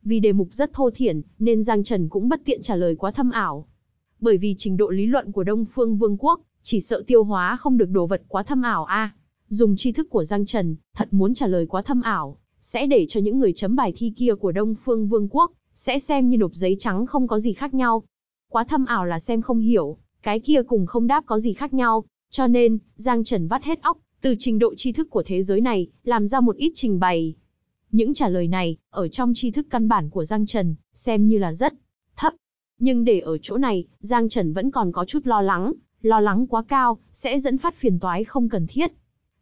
Vì đề mục rất thô thiển, nên Giang Trần cũng bất tiện trả lời quá thâm ảo. Bởi vì trình độ lý luận của Đông Phương Vương quốc, chỉ sợ tiêu hóa không được đồ vật quá thâm ảo a. À. Dùng tri thức của Giang Trần, thật muốn trả lời quá thâm ảo, sẽ để cho những người chấm bài thi kia của Đông Phương Vương quốc, sẽ xem như nộp giấy trắng không có gì khác nhau. Quá thâm ảo là xem không hiểu, cái kia cùng không đáp có gì khác nhau. Cho nên, Giang Trần vắt hết óc, từ trình độ tri thức của thế giới này, làm ra một ít trình bày. Những trả lời này, ở trong tri thức căn bản của Giang Trần, xem như là rất thấp. Nhưng để ở chỗ này, Giang Trần vẫn còn có chút lo lắng, lo lắng quá cao, sẽ dẫn phát phiền toái không cần thiết.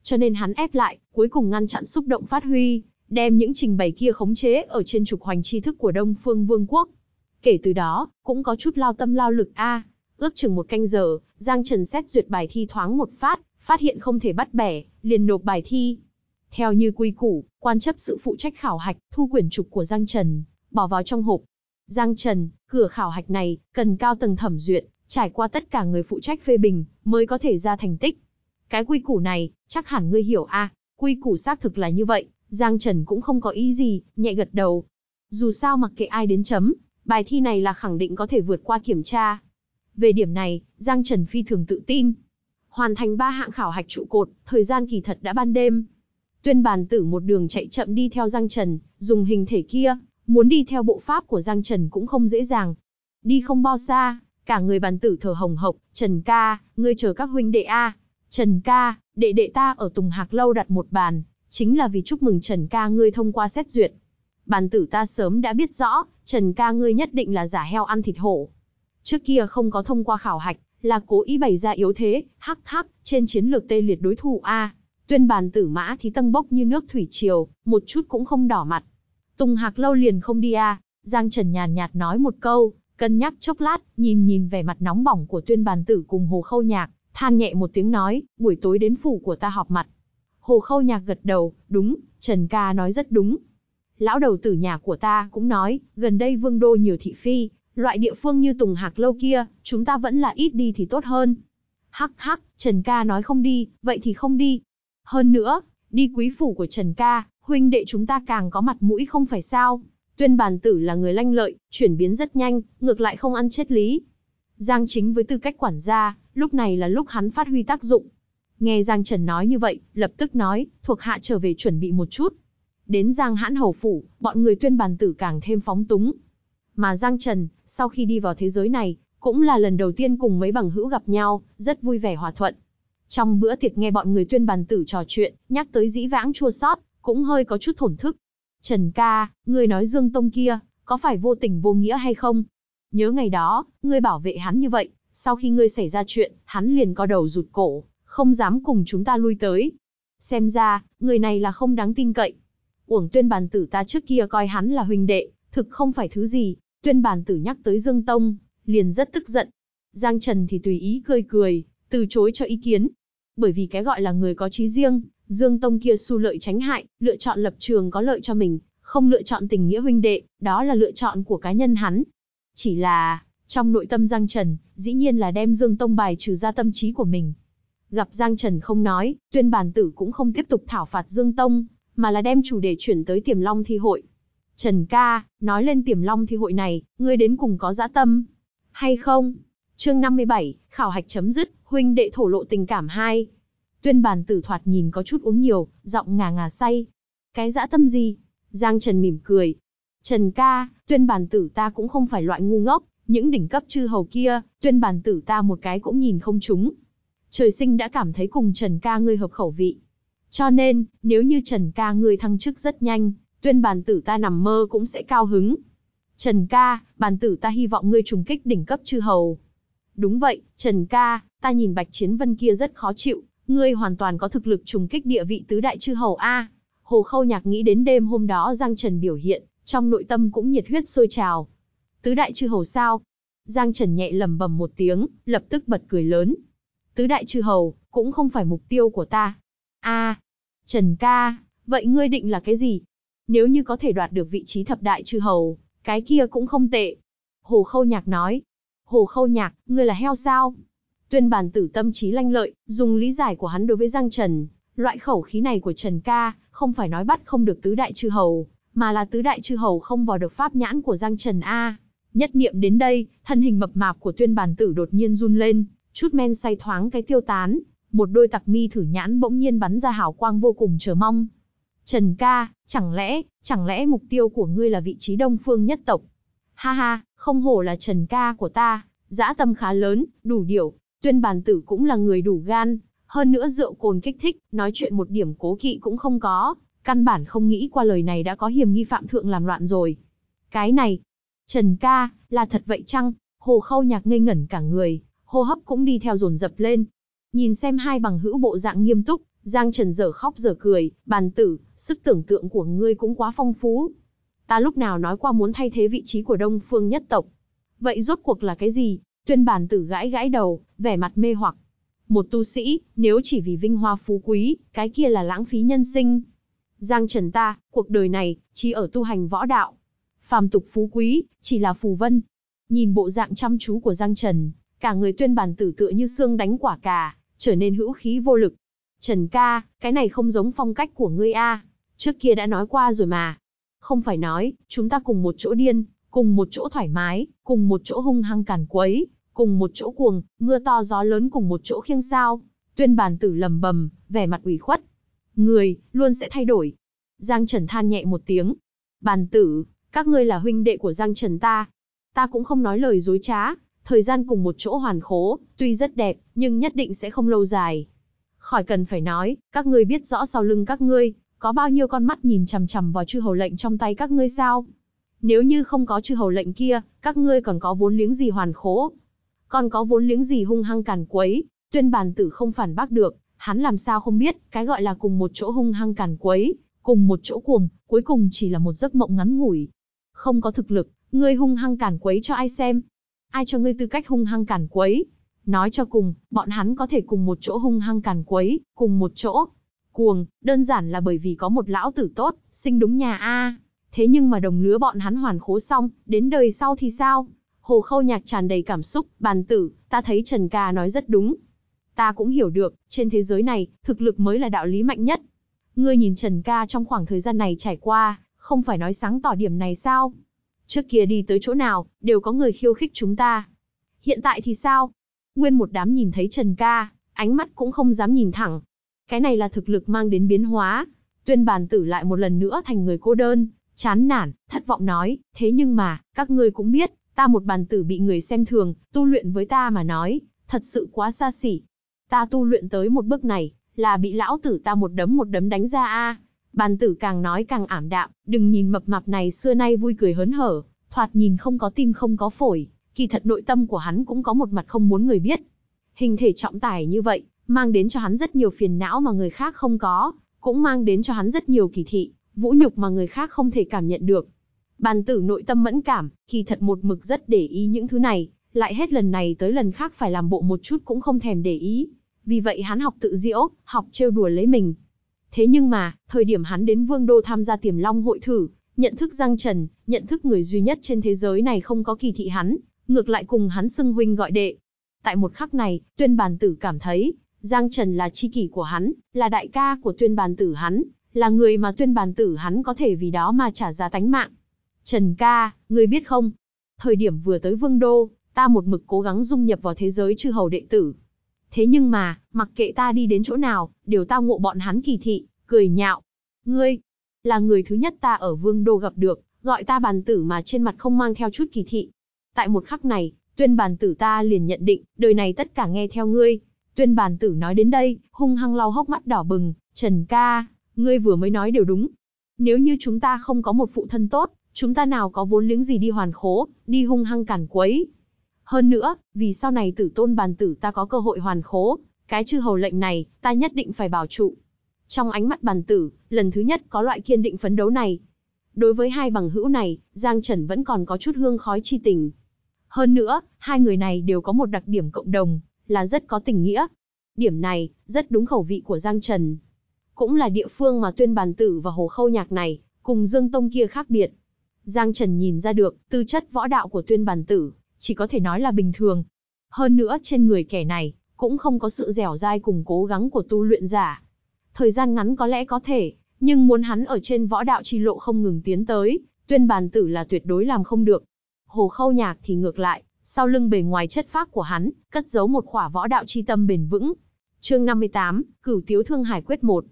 Cho nên hắn ép lại, cuối cùng ngăn chặn xúc động phát huy, đem những trình bày kia khống chế ở trên trục hoành tri thức của Đông Phương Vương quốc. Kể từ đó, cũng có chút lao tâm lao lực a. ước chừng một canh giờ, Giang Trần xét duyệt bài thi thoáng một phát, phát hiện không thể bắt bẻ, liền nộp bài thi. Theo như quy củ, quan chấp sự phụ trách khảo hạch, thu quyển trục của Giang Trần, bỏ vào trong hộp. Giang Trần, cửa khảo hạch này, cần cao tầng thẩm duyệt, trải qua tất cả người phụ trách phê bình, mới có thể ra thành tích. Cái quy củ này, chắc hẳn ngươi hiểu a quy củ xác thực là như vậy, Giang Trần cũng không có ý gì, nhẹ gật đầu. Dù sao mặc kệ ai đến chấm, bài thi này là khẳng định có thể vượt qua kiểm tra. Về điểm này, Giang Trần phi thường tự tin. Hoàn thành ba hạng khảo hạch trụ cột, thời gian kỳ thật đã ban đêm. Tuyên bàn tử một đường chạy chậm đi theo Giang Trần, dùng hình thể kia, muốn đi theo bộ pháp của Giang Trần cũng không dễ dàng. Đi không bao xa, cả người bàn tử thở hồng hộc, Trần ca, ngươi chờ các huynh đệ A, à. Trần ca, đệ đệ ta ở Tùng Hạc Lâu đặt một bàn, chính là vì chúc mừng Trần ca ngươi thông qua xét duyệt. Bàn tử ta sớm đã biết rõ, Trần ca ngươi nhất định là giả heo ăn thịt hổ. Trước kia không có thông qua khảo hạch, là cố ý bày ra yếu thế, hắc hắc, trên chiến lược tê liệt đối thủ A. Tuyên bàn tử mã thí tân bốc như nước thủy triều, một chút cũng không đỏ mặt. Tùng Hạc Lâu liền không đi A, Giang Trần nhàn nhạt nói một câu, cân nhắc chốc lát, nhìn nhìn vẻ mặt nóng bỏng của tuyên bàn tử cùng hồ khâu nhạc, than nhẹ một tiếng nói, buổi tối đến phủ của ta họp mặt. Hồ Khâu Nhạc gật đầu, đúng, Trần Ca nói rất đúng. Lão đầu tử nhà của ta cũng nói, gần đây vương đô nhiều thị phi, loại địa phương như Tùng Hạc Lâu kia, chúng ta vẫn là ít đi thì tốt hơn. Hắc hắc, Trần Ca nói không đi, vậy thì không đi. Hơn nữa, đi quý phủ của Trần Ca, huynh đệ chúng ta càng có mặt mũi không phải sao. Tuyên bàn tử là người lanh lợi, chuyển biến rất nhanh, ngược lại không ăn chết lý. Giang chính với tư cách quản gia, lúc này là lúc hắn phát huy tác dụng. Nghe Giang Trần nói như vậy, lập tức nói, thuộc hạ trở về chuẩn bị một chút. Đến Giang Hãn Hầu Phủ, bọn người tuyên bàn tử càng thêm phóng túng. Mà Giang Trần, sau khi đi vào thế giới này, cũng là lần đầu tiên cùng mấy bằng hữu gặp nhau, rất vui vẻ hòa thuận. Trong bữa tiệc nghe bọn người tuyên bàn tử trò chuyện, nhắc tới dĩ vãng chua sót, cũng hơi có chút thổn thức. Trần ca, người nói Dương Tông kia, có phải vô tình vô nghĩa hay không? Nhớ ngày đó, ngươi bảo vệ hắn như vậy, sau khi ngươi xảy ra chuyện, hắn liền co đầu rụt cổ, không dám cùng chúng ta lui tới. Xem ra, người này là không đáng tin cậy. Uổng tuyên bàn tử ta trước kia coi hắn là huynh đệ, thực không phải thứ gì. Tuyên bàn tử nhắc tới Dương Tông, liền rất tức giận. Giang Trần thì tùy ý cười cười, từ chối cho ý kiến. Bởi vì cái gọi là người có trí riêng, Dương Tông kia su lợi tránh hại, lựa chọn lập trường có lợi cho mình, không lựa chọn tình nghĩa huynh đệ, đó là lựa chọn của cá nhân hắn. Chỉ là, trong nội tâm Giang Trần, dĩ nhiên là đem Dương Tông bài trừ ra tâm trí của mình. Gặp Giang Trần không nói, tuyên bản tử cũng không tiếp tục thảo phạt Dương Tông, mà là đem chủ đề chuyển tới tiềm long thi hội. Trần ca, nói lên tiềm long thi hội này, ngươi đến cùng có dã tâm, hay không? chương 57, khảo hạch chấm dứt, huynh đệ thổ lộ tình cảm hai. Tuyên bản tử thoạt nhìn có chút uống nhiều, giọng ngà ngà say. Cái dã tâm gì? Giang Trần mỉm cười. Trần ca, tuyên bản tử ta cũng không phải loại ngu ngốc, những đỉnh cấp chư hầu kia, tuyên bản tử ta một cái cũng nhìn không chúng. Trời sinh đã cảm thấy cùng Trần ca ngươi hợp khẩu vị. Cho nên, nếu như Trần ca ngươi thăng chức rất nhanh, tuyên bản tử ta nằm mơ cũng sẽ cao hứng. Trần ca, bản tử ta hy vọng ngươi trùng kích đỉnh cấp chư hầu. Đúng vậy, Trần ca, ta nhìn Bạch Chiến Vân kia rất khó chịu, ngươi hoàn toàn có thực lực trùng kích địa vị tứ đại chư hầu A. Hồ Khâu Nhạc nghĩ đến đêm hôm đó Giang Trần biểu hiện, trong nội tâm cũng nhiệt huyết sôi trào, Tứ đại chư hầu sao? Giang Trần nhẹ lầm bầm một tiếng, lập tức bật cười lớn. Tứ đại chư hầu, cũng không phải mục tiêu của ta. a Trần ca, vậy ngươi định là cái gì? Nếu như có thể đoạt được vị trí thập đại chư hầu, cái kia cũng không tệ. Hồ Khâu Nhạc nói. Hồ Khâu Nhạc, ngươi là heo sao? Tuyên bản tử tâm trí lanh lợi, dùng lý giải của hắn đối với Giang Trần. Loại khẩu khí này của Trần ca, không phải nói bắt không được tứ đại chư hầu, mà là tứ đại chư hầu không vào được pháp nhãn của Giang Trần A. Nhất niệm đến đây, thân hình mập mạp của tuyên bàn tử đột nhiên run lên, chút men say thoáng cái tiêu tán, một đôi tặc mi thử nhãn bỗng nhiên bắn ra hào quang vô cùng chờ mong. Trần ca, chẳng lẽ, chẳng lẽ mục tiêu của ngươi là vị trí đông phương nhất tộc? Ha ha, không hổ là trần ca của ta, dã tâm khá lớn, đủ điều, tuyên bàn tử cũng là người đủ gan, hơn nữa rượu cồn kích thích, nói chuyện một điểm cố kỵ cũng không có, căn bản không nghĩ qua lời này đã có hiểm nghi phạm thượng làm loạn rồi. Cái này, Trần ca, là thật vậy chăng? Hồ khâu nhạc ngây ngẩn cả người, hô hấp cũng đi theo dồn dập lên. Nhìn xem hai bằng hữu bộ dạng nghiêm túc, Giang Trần dở khóc dở cười, bàn tử, sức tưởng tượng của ngươi cũng quá phong phú. Ta lúc nào nói qua muốn thay thế vị trí của đông phương nhất tộc. Vậy rốt cuộc là cái gì? Tuyên bàn tử gãi gãi đầu, vẻ mặt mê hoặc. Một tu sĩ, nếu chỉ vì vinh hoa phú quý, cái kia là lãng phí nhân sinh. Giang Trần ta, cuộc đời này, chỉ ở tu hành võ đạo, phàm tục phú quý, chỉ là phù vân. Nhìn bộ dạng chăm chú của Giang Trần, cả người tuyên bản tử tựa như xương đánh quả cà, trở nên hữu khí vô lực. Trần ca, cái này không giống phong cách của ngươi a. Trước kia đã nói qua rồi mà. Không phải nói, chúng ta cùng một chỗ điên, cùng một chỗ thoải mái, cùng một chỗ hung hăng càn quấy, cùng một chỗ cuồng, mưa to gió lớn cùng một chỗ khiêng sao. Tuyên bản tử lầm bầm, vẻ mặt ủy khuất. Người, luôn sẽ thay đổi. Giang Trần than nhẹ một tiếng. Bàn tử, các ngươi là huynh đệ của Giang Trần ta. Ta cũng không nói lời dối trá, thời gian cùng một chỗ hoàn khố, tuy rất đẹp, nhưng nhất định sẽ không lâu dài. Khỏi cần phải nói, các ngươi biết rõ sau lưng các ngươi, có bao nhiêu con mắt nhìn chằm chằm vào chư hầu lệnh trong tay các ngươi sao? Nếu như không có chư hầu lệnh kia, các ngươi còn có vốn liếng gì hoàn khố? Còn có vốn liếng gì hung hăng càn quấy, tuyên bản tử không phản bác được, hắn làm sao không biết, cái gọi là cùng một chỗ hung hăng càn quấy, cùng một chỗ cuồng, cuối cùng chỉ là một giấc mộng ngắn ngủi, không có thực lực, ngươi hung hăng cản quấy cho ai xem? Ai cho ngươi tư cách hung hăng cản quấy? Nói cho cùng, bọn hắn có thể cùng một chỗ hung hăng cản quấy, cùng một chỗ. Cuồng, đơn giản là bởi vì có một lão tử tốt, sinh đúng nhà A. Thế nhưng mà đồng lứa bọn hắn hoàn khố xong, đến đời sau thì sao? Hồ khâu nhạc tràn đầy cảm xúc, bàn tử, ta thấy Trần Ca nói rất đúng. Ta cũng hiểu được, trên thế giới này, thực lực mới là đạo lý mạnh nhất. Ngươi nhìn Trần Ca trong khoảng thời gian này trải qua, không phải nói sáng tỏ điểm này sao? Trước kia đi tới chỗ nào, đều có người khiêu khích chúng ta. Hiện tại thì sao? Nguyên một đám nhìn thấy Trần Ca, ánh mắt cũng không dám nhìn thẳng. Cái này là thực lực mang đến biến hóa. Tuyên bản tử lại một lần nữa thành người cô đơn, chán nản, thất vọng nói, thế nhưng mà, các ngươi cũng biết, ta một bản tử bị người xem thường, tu luyện với ta mà nói, thật sự quá xa xỉ. Ta tu luyện tới một bước này, là bị lão tử ta một đấm một đấm đánh ra a, Bàn tử càng nói càng ảm đạm, đừng nhìn mập mạp này xưa nay vui cười hớn hở, thoạt nhìn không có tim không có phổi, kỳ thật nội tâm của hắn cũng có một mặt không muốn người biết. Hình thể trọng tải như vậy, mang đến cho hắn rất nhiều phiền não mà người khác không có, cũng mang đến cho hắn rất nhiều kỳ thị, vũ nhục mà người khác không thể cảm nhận được. Bàn tử nội tâm mẫn cảm, kỳ thật một mực rất để ý những thứ này, lại hết lần này tới lần khác phải làm bộ một chút cũng không thèm để ý. Vì vậy hắn học tự diễu, học trêu đùa lấy mình, Thế nhưng mà, thời điểm hắn đến Vương Đô tham gia tiềm long hội thử, nhận thức Giang Trần, nhận thức người duy nhất trên thế giới này không có kỳ thị hắn, ngược lại cùng hắn xưng huynh gọi đệ. Tại một khắc này, tuyên bàn tử cảm thấy, Giang Trần là chi kỷ của hắn, là đại ca của tuyên bàn tử hắn, là người mà tuyên bàn tử hắn có thể vì đó mà trả giá tánh mạng. Trần ca, ngươi biết không? Thời điểm vừa tới Vương Đô, ta một mực cố gắng dung nhập vào thế giới chư hầu đệ tử. Thế nhưng mà, mặc kệ ta đi đến chỗ nào, đều tao ngộ bọn hắn kỳ thị, cười nhạo. Ngươi, là người thứ nhất ta ở vương đô gặp được, gọi ta bàn tử mà trên mặt không mang theo chút kỳ thị. Tại một khắc này, tuyên bàn tử ta liền nhận định, đời này tất cả nghe theo ngươi. Tuyên bàn tử nói đến đây, hung hăng lau hốc mắt đỏ bừng, Trần ca, ngươi vừa mới nói đều đúng. Nếu như chúng ta không có một phụ thân tốt, chúng ta nào có vốn liếng gì đi hoàn khố, đi hung hăng cản quấy, hơn nữa, vì sau này tử tôn bàn tử ta có cơ hội hoàn khố, cái chư hầu lệnh này, ta nhất định phải bảo trụ. Trong ánh mắt bàn tử, lần thứ nhất có loại kiên định phấn đấu này. Đối với hai bằng hữu này, Giang Trần vẫn còn có chút hương khói chi tình. Hơn nữa, hai người này đều có một đặc điểm cộng đồng, là rất có tình nghĩa. Điểm này, rất đúng khẩu vị của Giang Trần. Cũng là địa phương mà tuyên bàn tử và hồ khâu nhạc này, cùng Dương Tông kia khác biệt. Giang Trần nhìn ra được, tư chất võ đạo của tuyên bàn tử, chỉ có thể nói là bình thường. Hơn nữa trên người kẻ này, cũng không có sự dẻo dai cùng cố gắng của tu luyện giả. Thời gian ngắn có lẽ có thể, nhưng muốn hắn ở trên võ đạo chi lộ không ngừng tiến tới, tuyên bàn tử là tuyệt đối làm không được. Hồ khâu nhạc thì ngược lại, sau lưng bề ngoài chất phác của hắn, cất giấu một khỏa võ đạo chi tâm bền vững. chương 58, Cửu Tiếu Thương Hải Quyết 1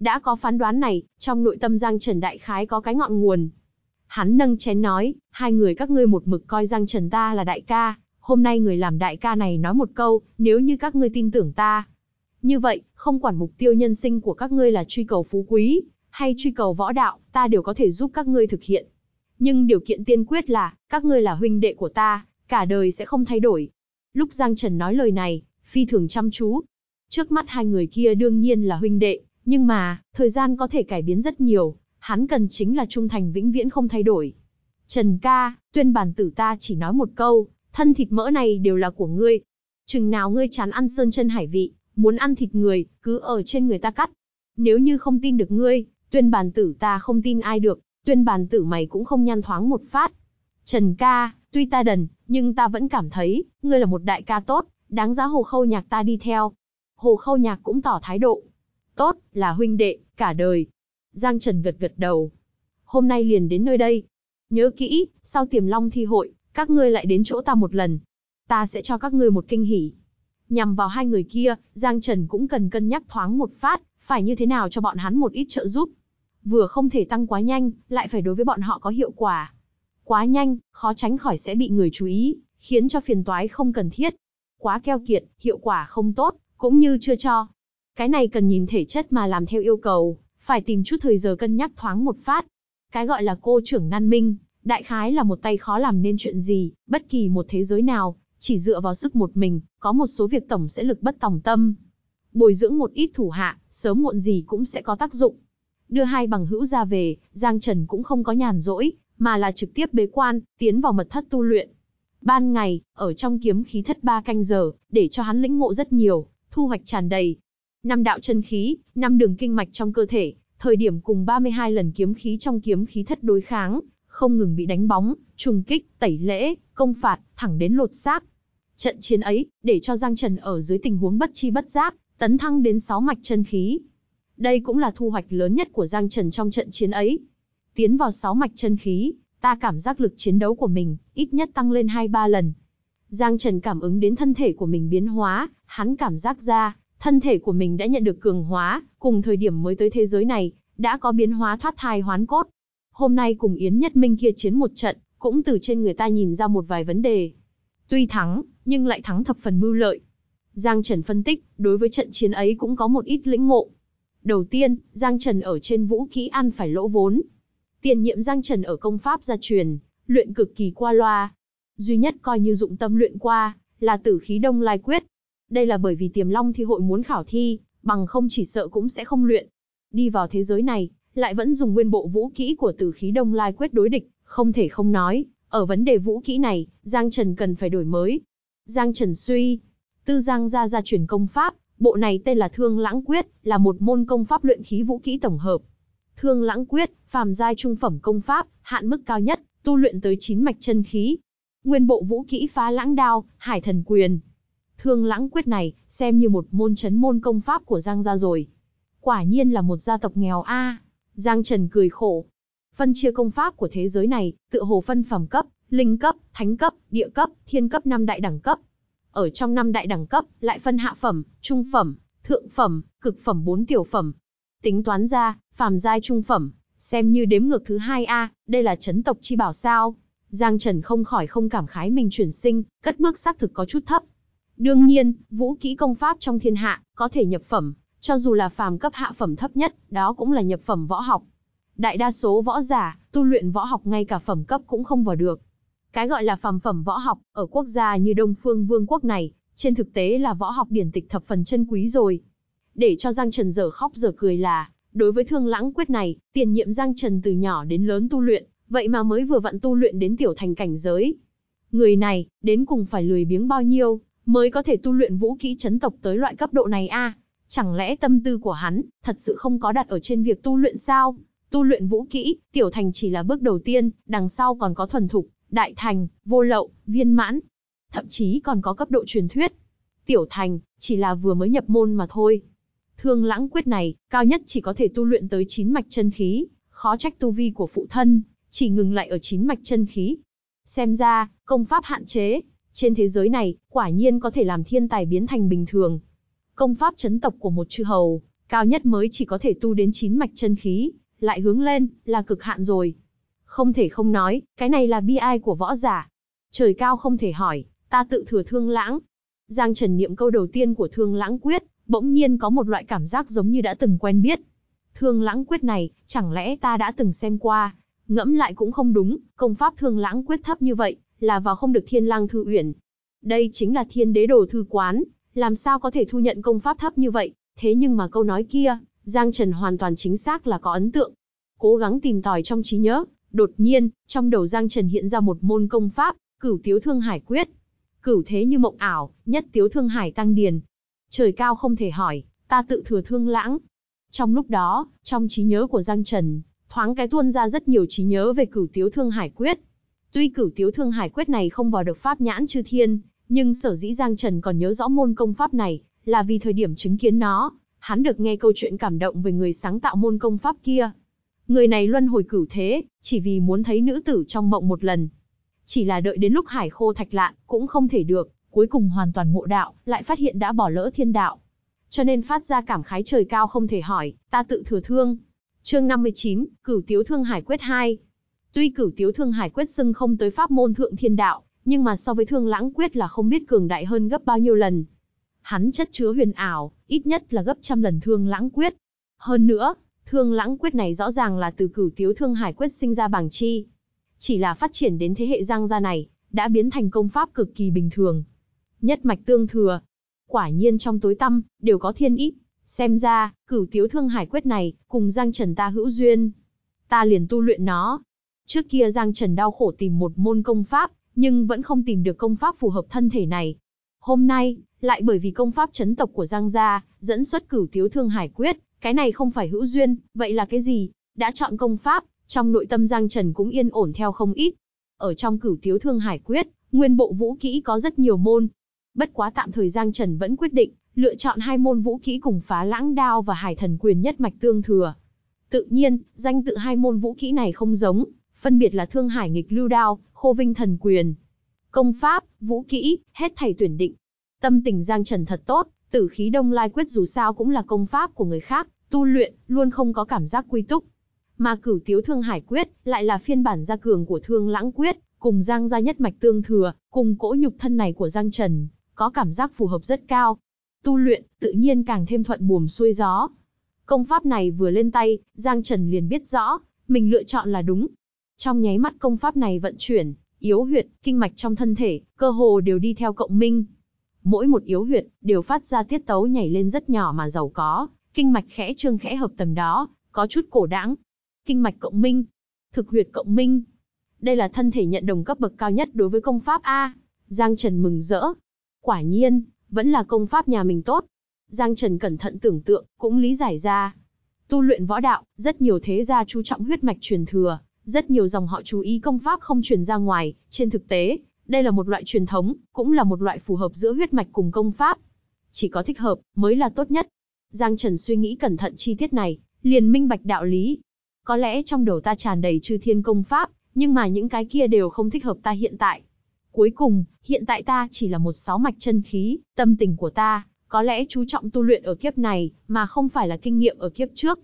Đã có phán đoán này, trong nội tâm Giang Trần Đại Khái có cái ngọn nguồn, Hắn nâng chén nói, hai người các ngươi một mực coi Giang Trần ta là đại ca, hôm nay người làm đại ca này nói một câu, nếu như các ngươi tin tưởng ta. Như vậy, không quản mục tiêu nhân sinh của các ngươi là truy cầu phú quý, hay truy cầu võ đạo, ta đều có thể giúp các ngươi thực hiện. Nhưng điều kiện tiên quyết là, các ngươi là huynh đệ của ta, cả đời sẽ không thay đổi. Lúc Giang Trần nói lời này, phi thường chăm chú. Trước mắt hai người kia đương nhiên là huynh đệ, nhưng mà, thời gian có thể cải biến rất nhiều, hắn cần chính là trung thành vĩnh viễn không thay đổi. Trần ca, tuyên bản tử ta chỉ nói một câu, thân thịt mỡ này đều là của ngươi. Chừng nào ngươi chán ăn sơn chân hải vị, muốn ăn thịt người, cứ ở trên người ta cắt. Nếu như không tin được ngươi, tuyên bản tử ta không tin ai được, tuyên bản tử mày cũng không nhan thoáng một phát. Trần ca, tuy ta đần, nhưng ta vẫn cảm thấy, ngươi là một đại ca tốt, đáng giá hồ khâu nhạc ta đi theo. Hồ khâu nhạc cũng tỏ thái độ. Tốt, là huynh đệ, cả đời, Giang Trần gật gật đầu. Hôm nay liền đến nơi đây. Nhớ kỹ, sau tiềm long thi hội, các ngươi lại đến chỗ ta một lần. Ta sẽ cho các ngươi một kinh hỉ. Nhằm vào hai người kia, Giang Trần cũng cần cân nhắc thoáng một phát, phải như thế nào cho bọn hắn một ít trợ giúp. Vừa không thể tăng quá nhanh, lại phải đối với bọn họ có hiệu quả. Quá nhanh, khó tránh khỏi sẽ bị người chú ý, khiến cho phiền toái không cần thiết. Quá keo kiệt, hiệu quả không tốt, cũng như chưa cho. Cái này cần nhìn thể chất mà làm theo yêu cầu phải tìm chút thời giờ cân nhắc thoáng một phát. Cái gọi là cô trưởng nan minh, đại khái là một tay khó làm nên chuyện gì, bất kỳ một thế giới nào, chỉ dựa vào sức một mình, có một số việc tổng sẽ lực bất tòng tâm. Bồi dưỡng một ít thủ hạ, sớm muộn gì cũng sẽ có tác dụng. Đưa hai bằng hữu ra về, Giang Trần cũng không có nhàn rỗi, mà là trực tiếp bế quan, tiến vào mật thất tu luyện. Ban ngày, ở trong kiếm khí thất ba canh giờ, để cho hắn lĩnh ngộ rất nhiều, thu hoạch tràn đầy, năm đạo chân khí, năm đường kinh mạch trong cơ thể, thời điểm cùng 32 lần kiếm khí trong kiếm khí thất đối kháng, không ngừng bị đánh bóng, trùng kích, tẩy lễ, công phạt, thẳng đến lột xác. Trận chiến ấy, để cho Giang Trần ở dưới tình huống bất chi bất giác, tấn thăng đến 6 mạch chân khí. Đây cũng là thu hoạch lớn nhất của Giang Trần trong trận chiến ấy. Tiến vào 6 mạch chân khí, ta cảm giác lực chiến đấu của mình ít nhất tăng lên 2-3 lần. Giang Trần cảm ứng đến thân thể của mình biến hóa, hắn cảm giác ra, thân thể của mình đã nhận được cường hóa, cùng thời điểm mới tới thế giới này, đã có biến hóa thoát thai hoán cốt. Hôm nay cùng Yến Nhất Minh kia chiến một trận, cũng từ trên người ta nhìn ra một vài vấn đề. Tuy thắng, nhưng lại thắng thập phần mưu lợi. Giang Trần phân tích, đối với trận chiến ấy cũng có một ít lĩnh ngộ. Đầu tiên, Giang Trần ở trên vũ kỹ ăn phải lỗ vốn. Tiền nhiệm Giang Trần ở công pháp gia truyền, luyện cực kỳ qua loa. Duy nhất coi như dụng tâm luyện qua, là tử khí đông lai quyết, đây là bởi vì tiềm long thi hội muốn khảo thi, bằng không chỉ sợ cũng sẽ không luyện. Đi vào thế giới này, lại vẫn dùng nguyên bộ vũ kỹ của tử khí đông lai quyết đối địch, không thể không nói, ở vấn đề vũ kỹ này, Giang Trần cần phải đổi mới. Giang Trần suy, tư Giang ra ra truyền công pháp, bộ này tên là Thương Lãng Quyết, là một môn công pháp luyện khí vũ kỹ tổng hợp. Thương Lãng Quyết, phàm giai trung phẩm công pháp, hạn mức cao nhất, tu luyện tới 9 mạch chân khí. Nguyên bộ vũ kỹ phá lãng đao, hải thần quyền, Thương lãng quyết này, xem như một môn chấn môn công pháp của Giang gia rồi. Quả nhiên là một gia tộc nghèo a. Giang Trần cười khổ. Phân chia công pháp của thế giới này, tựa hồ phân phẩm cấp, linh cấp, thánh cấp, địa cấp, thiên cấp năm đại đẳng cấp. Ở trong năm đại đẳng cấp, lại phân hạ phẩm, trung phẩm, thượng phẩm, cực phẩm bốn tiểu phẩm. Tính toán ra, phàm giai trung phẩm, xem như đếm ngược thứ hai a, đây là chấn tộc chi bảo sao? Giang Trần không khỏi không cảm khái mình chuyển sinh, cất bước xác thực có chút thấp. Đương nhiên, vũ kỹ công pháp trong thiên hạ, có thể nhập phẩm, cho dù là phàm cấp hạ phẩm thấp nhất, đó cũng là nhập phẩm võ học. Đại đa số võ giả, tu luyện võ học ngay cả phẩm cấp cũng không vào được. Cái gọi là phàm phẩm võ học, ở quốc gia như Đông Phương Vương quốc này, trên thực tế là võ học điển tịch thập phần chân quý rồi. Để cho Giang Trần dở khóc dở cười là, đối với thương lãng quyết này, tiền nhiệm Giang Trần từ nhỏ đến lớn tu luyện, vậy mà mới vừa vặn tu luyện đến tiểu thành cảnh giới. Người này, đến cùng phải lười biếng bao nhiêu mới có thể tu luyện vũ kỹ chấn tộc tới loại cấp độ này a? Chẳng lẽ tâm tư của hắn thật sự không có đặt ở trên việc tu luyện sao? Tu luyện vũ kỹ, tiểu thành chỉ là bước đầu tiên, đằng sau còn có thuần thục, đại thành, vô lậu, viên mãn, thậm chí còn có cấp độ truyền thuyết. Tiểu thành chỉ là vừa mới nhập môn mà thôi. Thương Lãng quyết này, cao nhất chỉ có thể tu luyện tới chín mạch chân khí, khó trách tu vi của phụ thân chỉ ngừng lại ở chín mạch chân khí. Xem ra, công pháp hạn chế, trên thế giới này, quả nhiên có thể làm thiên tài biến thành bình thường. Công pháp chấn tộc của một chư hầu, cao nhất mới chỉ có thể tu đến chín mạch chân khí, lại hướng lên, là cực hạn rồi. Không thể không nói, cái này là bi ai của võ giả. Trời cao không thể hỏi, ta tự thừa thương lãng. Giang Trần niệm câu đầu tiên của thương lãng quyết, bỗng nhiên có một loại cảm giác giống như đã từng quen biết. Thương lãng quyết này, chẳng lẽ ta đã từng xem qua, ngẫm lại cũng không đúng, công pháp thương lãng quyết thấp như vậy, là vào không được thiên lang thư uyển. Đây chính là thiên đế đồ thư quán, làm sao có thể thu nhận công pháp thấp như vậy, thế nhưng mà câu nói kia, Giang Trần hoàn toàn chính xác là có ấn tượng. Cố gắng tìm tòi trong trí nhớ, đột nhiên, trong đầu Giang Trần hiện ra một môn công pháp, cửu tiếu thương hải quyết. Cửu thế như mộng ảo, nhất tiếu thương hải tăng điền. Trời cao không thể hỏi, ta tự thừa thương lãng. Trong lúc đó, trong trí nhớ của Giang Trần, thoáng cái tuôn ra rất nhiều trí nhớ về cửu tiếu thương hải quyết. Tuy cửu tiếu thương hải quyết này không vào được pháp nhãn chư thiên, nhưng sở dĩ Giang Trần còn nhớ rõ môn công pháp này, là vì thời điểm chứng kiến nó, hắn được nghe câu chuyện cảm động về người sáng tạo môn công pháp kia. Người này luân hồi cửu thế, chỉ vì muốn thấy nữ tử trong mộng một lần. Chỉ là đợi đến lúc hải khô thạch lạn, cũng không thể được, cuối cùng hoàn toàn ngộ đạo, lại phát hiện đã bỏ lỡ thiên đạo. Cho nên phát ra cảm khái trời cao không thể hỏi, ta tự thừa thương. chương 59, Cửu Tiếu Thương Hải Quyết 2 Tuy cửu tiếu thương hải quyết xưng không tới pháp môn thượng thiên đạo, nhưng mà so với thương lãng quyết là không biết cường đại hơn gấp bao nhiêu lần. Hắn chất chứa huyền ảo, ít nhất là gấp trăm lần thương lãng quyết. Hơn nữa, thương lãng quyết này rõ ràng là từ cửu tiếu thương hải quyết sinh ra bằng chi. Chỉ là phát triển đến thế hệ giang gia này, đã biến thành công pháp cực kỳ bình thường. Nhất mạch tương thừa, quả nhiên trong tối tăm, đều có thiên ý. Xem ra, cửu tiếu thương hải quyết này, cùng giang trần ta hữu duyên. Ta liền tu luyện nó, Trước kia Giang Trần đau khổ tìm một môn công pháp, nhưng vẫn không tìm được công pháp phù hợp thân thể này. Hôm nay, lại bởi vì công pháp chấn tộc của Giang gia, dẫn xuất cửu tiếu thương hải quyết, cái này không phải hữu duyên, vậy là cái gì? Đã chọn công pháp, trong nội tâm Giang Trần cũng yên ổn theo không ít. Ở trong cửu tiếu thương hải quyết, nguyên bộ vũ kỹ có rất nhiều môn. Bất quá tạm thời Giang Trần vẫn quyết định, lựa chọn hai môn vũ kỹ cùng phá lãng đao và hải thần quyền nhất mạch tương thừa. Tự nhiên, danh tự hai môn vũ kỹ này không giống, phân biệt là Thương Hải nghịch lưu đao, Khô Vinh thần quyền, công pháp, vũ kỹ, hết thảy tuyển định. Tâm tình Giang Trần thật tốt, tử khí đông lai quyết dù sao cũng là công pháp của người khác, tu luyện luôn không có cảm giác quy túc. Mà cửu tiếu thương hải quyết lại là phiên bản gia cường của thương lãng quyết, cùng Giang gia nhất mạch tương thừa, cùng cỗ nhục thân này của Giang Trần, có cảm giác phù hợp rất cao. Tu luyện tự nhiên càng thêm thuận buồm xuôi gió. Công pháp này vừa lên tay, Giang Trần liền biết rõ, mình lựa chọn là đúng, trong nháy mắt công pháp này vận chuyển, yếu huyệt, kinh mạch trong thân thể, cơ hồ đều đi theo cộng minh. Mỗi một yếu huyệt đều phát ra tiết tấu nhảy lên rất nhỏ mà giàu có, kinh mạch khẽ trương khẽ hợp tầm đó, có chút cổ đãng. Kinh mạch cộng minh, thực huyệt cộng minh. Đây là thân thể nhận đồng cấp bậc cao nhất đối với công pháp A. Giang Trần mừng rỡ. Quả nhiên, vẫn là công pháp nhà mình tốt. Giang Trần cẩn thận tưởng tượng, cũng lý giải ra. Tu luyện võ đạo, rất nhiều thế gia chú trọng huyết mạch truyền thừa, rất nhiều dòng họ chú ý công pháp không truyền ra ngoài, trên thực tế, đây là một loại truyền thống, cũng là một loại phù hợp giữa huyết mạch cùng công pháp. Chỉ có thích hợp, mới là tốt nhất. Giang Trần suy nghĩ cẩn thận chi tiết này, liền minh bạch đạo lý. Có lẽ trong đầu ta tràn đầy chư thiên công pháp, nhưng mà những cái kia đều không thích hợp ta hiện tại. Cuối cùng, hiện tại ta chỉ là một sáu mạch chân khí, tâm tình của ta, có lẽ chú trọng tu luyện ở kiếp này, mà không phải là kinh nghiệm ở kiếp trước.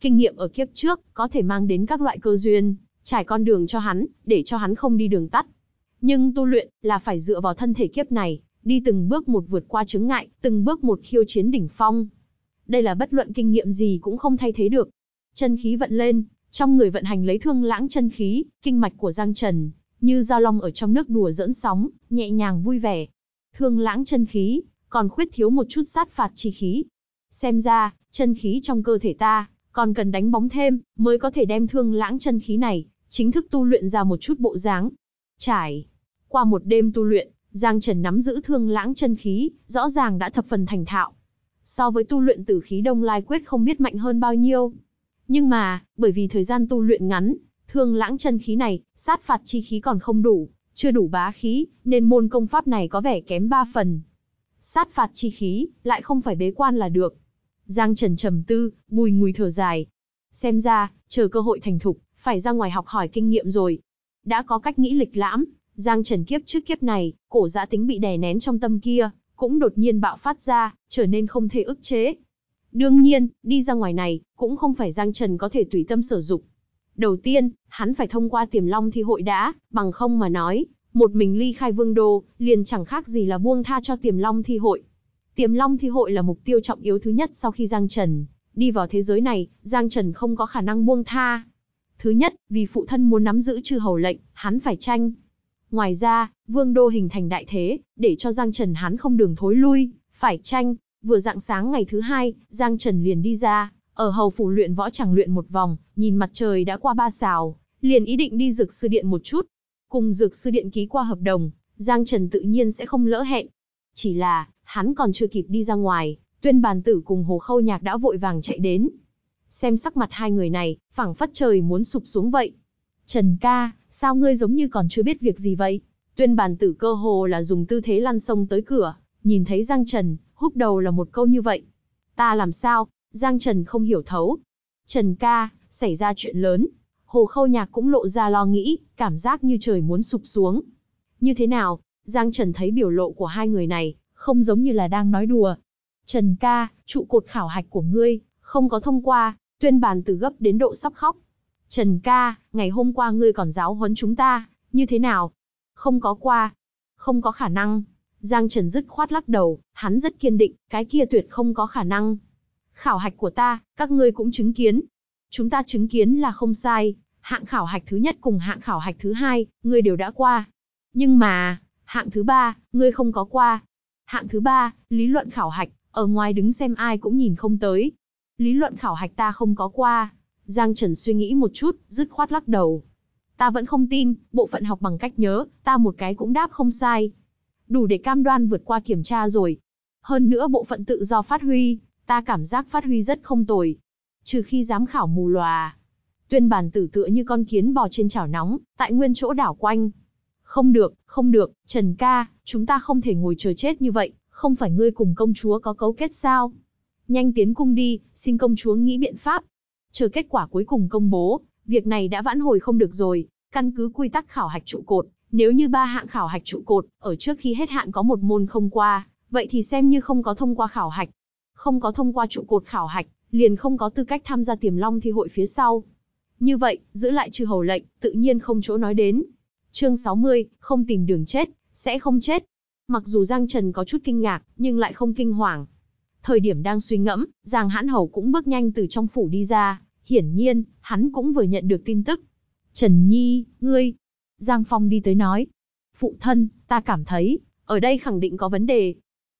Kinh nghiệm ở kiếp trước có thể mang đến các loại cơ duyên, trải con đường cho hắn, để cho hắn không đi đường tắt. Nhưng tu luyện là phải dựa vào thân thể kiếp này, đi từng bước một vượt qua chứng ngại, từng bước một khiêu chiến đỉnh phong. Đây là bất luận kinh nghiệm gì cũng không thay thế được. Chân khí vận lên, trong người vận hành lấy thương lãng chân khí, kinh mạch của Giang Trần, như dao long ở trong nước đùa dẫn sóng, nhẹ nhàng vui vẻ. Thương lãng chân khí, còn khuyết thiếu một chút sát phạt chi khí. Xem ra, chân khí trong cơ thể ta, còn cần đánh bóng thêm, mới có thể đem thương lãng chân khí này, chính thức tu luyện ra một chút bộ dáng. Trải qua một đêm tu luyện, Giang Trần nắm giữ thương lãng chân khí, rõ ràng đã thập phần thành thạo. So với tu luyện tử khí đông lai quyết không biết mạnh hơn bao nhiêu. Nhưng mà, bởi vì thời gian tu luyện ngắn, thương lãng chân khí này, sát phạt chi khí còn không đủ, chưa đủ bá khí, nên môn công pháp này có vẻ kém ba phần. Sát phạt chi khí, lại không phải bế quan là được. Giang Trần trầm tư, bùi ngùi thở dài. Xem ra, chờ cơ hội thành thục, phải ra ngoài học hỏi kinh nghiệm rồi. Đã có cách nghĩ lịch lãm, Giang Trần kiếp trước kiếp này, cổ giã tính bị đè nén trong tâm kia, cũng đột nhiên bạo phát ra, trở nên không thể ức chế. Đương nhiên, đi ra ngoài này, cũng không phải Giang Trần có thể tùy tâm sử dụng. Đầu tiên, hắn phải thông qua tiềm long thi hội đã, bằng không mà nói, một mình ly khai vương đô, liền chẳng khác gì là buông tha cho tiềm long thi hội. Tiềm long thi hội là mục tiêu trọng yếu thứ nhất sau khi Giang Trần. Đi vào thế giới này, Giang Trần không có khả năng buông tha, Thứ nhất, vì phụ thân muốn nắm giữ chư hầu lệnh, hắn phải tranh. Ngoài ra, vương đô hình thành đại thế, để cho Giang Trần hắn không đường thối lui, phải tranh. Vừa dạng sáng ngày thứ hai, Giang Trần liền đi ra, ở hầu phủ luyện võ chẳng luyện một vòng, nhìn mặt trời đã qua ba xào, liền ý định đi dược sư điện một chút. Cùng dược sư điện ký qua hợp đồng, Giang Trần tự nhiên sẽ không lỡ hẹn. Chỉ là, hắn còn chưa kịp đi ra ngoài, tuyên bàn tử cùng hồ khâu nhạc đã vội vàng chạy đến, xem sắc mặt hai người này, phảng phất trời muốn sụp xuống vậy. Trần ca, sao ngươi giống như còn chưa biết việc gì vậy? Tuyên bàn tử cơ hồ là dùng tư thế lăn sông tới cửa, nhìn thấy Giang Trần, húc đầu là một câu như vậy. Ta làm sao? Giang Trần không hiểu thấu. Trần ca, xảy ra chuyện lớn. Hồ khâu nhạc cũng lộ ra lo nghĩ, cảm giác như trời muốn sụp xuống. Như thế nào? Giang Trần thấy biểu lộ của hai người này, không giống như là đang nói đùa. Trần ca, trụ cột khảo hạch của ngươi, không có thông qua, tuyên bàn từ gấp đến độ sắp khóc. Trần ca, ngày hôm qua ngươi còn giáo huấn chúng ta, như thế nào? Không có qua. Không có khả năng. Giang Trần dứt khoát lắc đầu, hắn rất kiên định, cái kia tuyệt không có khả năng. Khảo hạch của ta, các ngươi cũng chứng kiến. Chúng ta chứng kiến là không sai, hạng khảo hạch thứ nhất cùng hạng khảo hạch thứ hai, ngươi đều đã qua. Nhưng mà, hạng thứ ba, ngươi không có qua. Hạng thứ ba, lý luận khảo hạch, ở ngoài đứng xem ai cũng nhìn không tới, Lý luận khảo hạch ta không có qua. Giang Trần suy nghĩ một chút, dứt khoát lắc đầu. Ta vẫn không tin, bộ phận học bằng cách nhớ, ta một cái cũng đáp không sai. Đủ để cam đoan vượt qua kiểm tra rồi. Hơn nữa bộ phận tự do phát huy, ta cảm giác phát huy rất không tồi. Trừ khi giám khảo mù lòa. Tuyên bản tử tựa như con kiến bò trên chảo nóng, tại nguyên chỗ đảo quanh. Không được, không được, Trần ca, chúng ta không thể ngồi chờ chết như vậy, không phải ngươi cùng công chúa có cấu kết sao? Nhanh tiến cung đi, xin công chúa nghĩ biện pháp. Chờ kết quả cuối cùng công bố, việc này đã vãn hồi không được rồi, căn cứ quy tắc khảo hạch trụ cột, nếu như ba hạng khảo hạch trụ cột, ở trước khi hết hạn có một môn không qua, vậy thì xem như không có thông qua khảo hạch. Không có thông qua trụ cột khảo hạch, liền không có tư cách tham gia tiềm long thi hội phía sau. Như vậy, giữ lại trừ hầu lệnh, tự nhiên không chỗ nói đến. Chương 60, không tìm đường chết, sẽ không chết. Mặc dù Giang Trần có chút kinh ngạc, nhưng lại không kinh hoàng, Thời điểm đang suy ngẫm, Giang Hãn Hầu cũng bước nhanh từ trong phủ đi ra, hiển nhiên, hắn cũng vừa nhận được tin tức. Trần Nhi, ngươi. Giang Phong đi tới nói. Phụ thân, ta cảm thấy, ở đây khẳng định có vấn đề.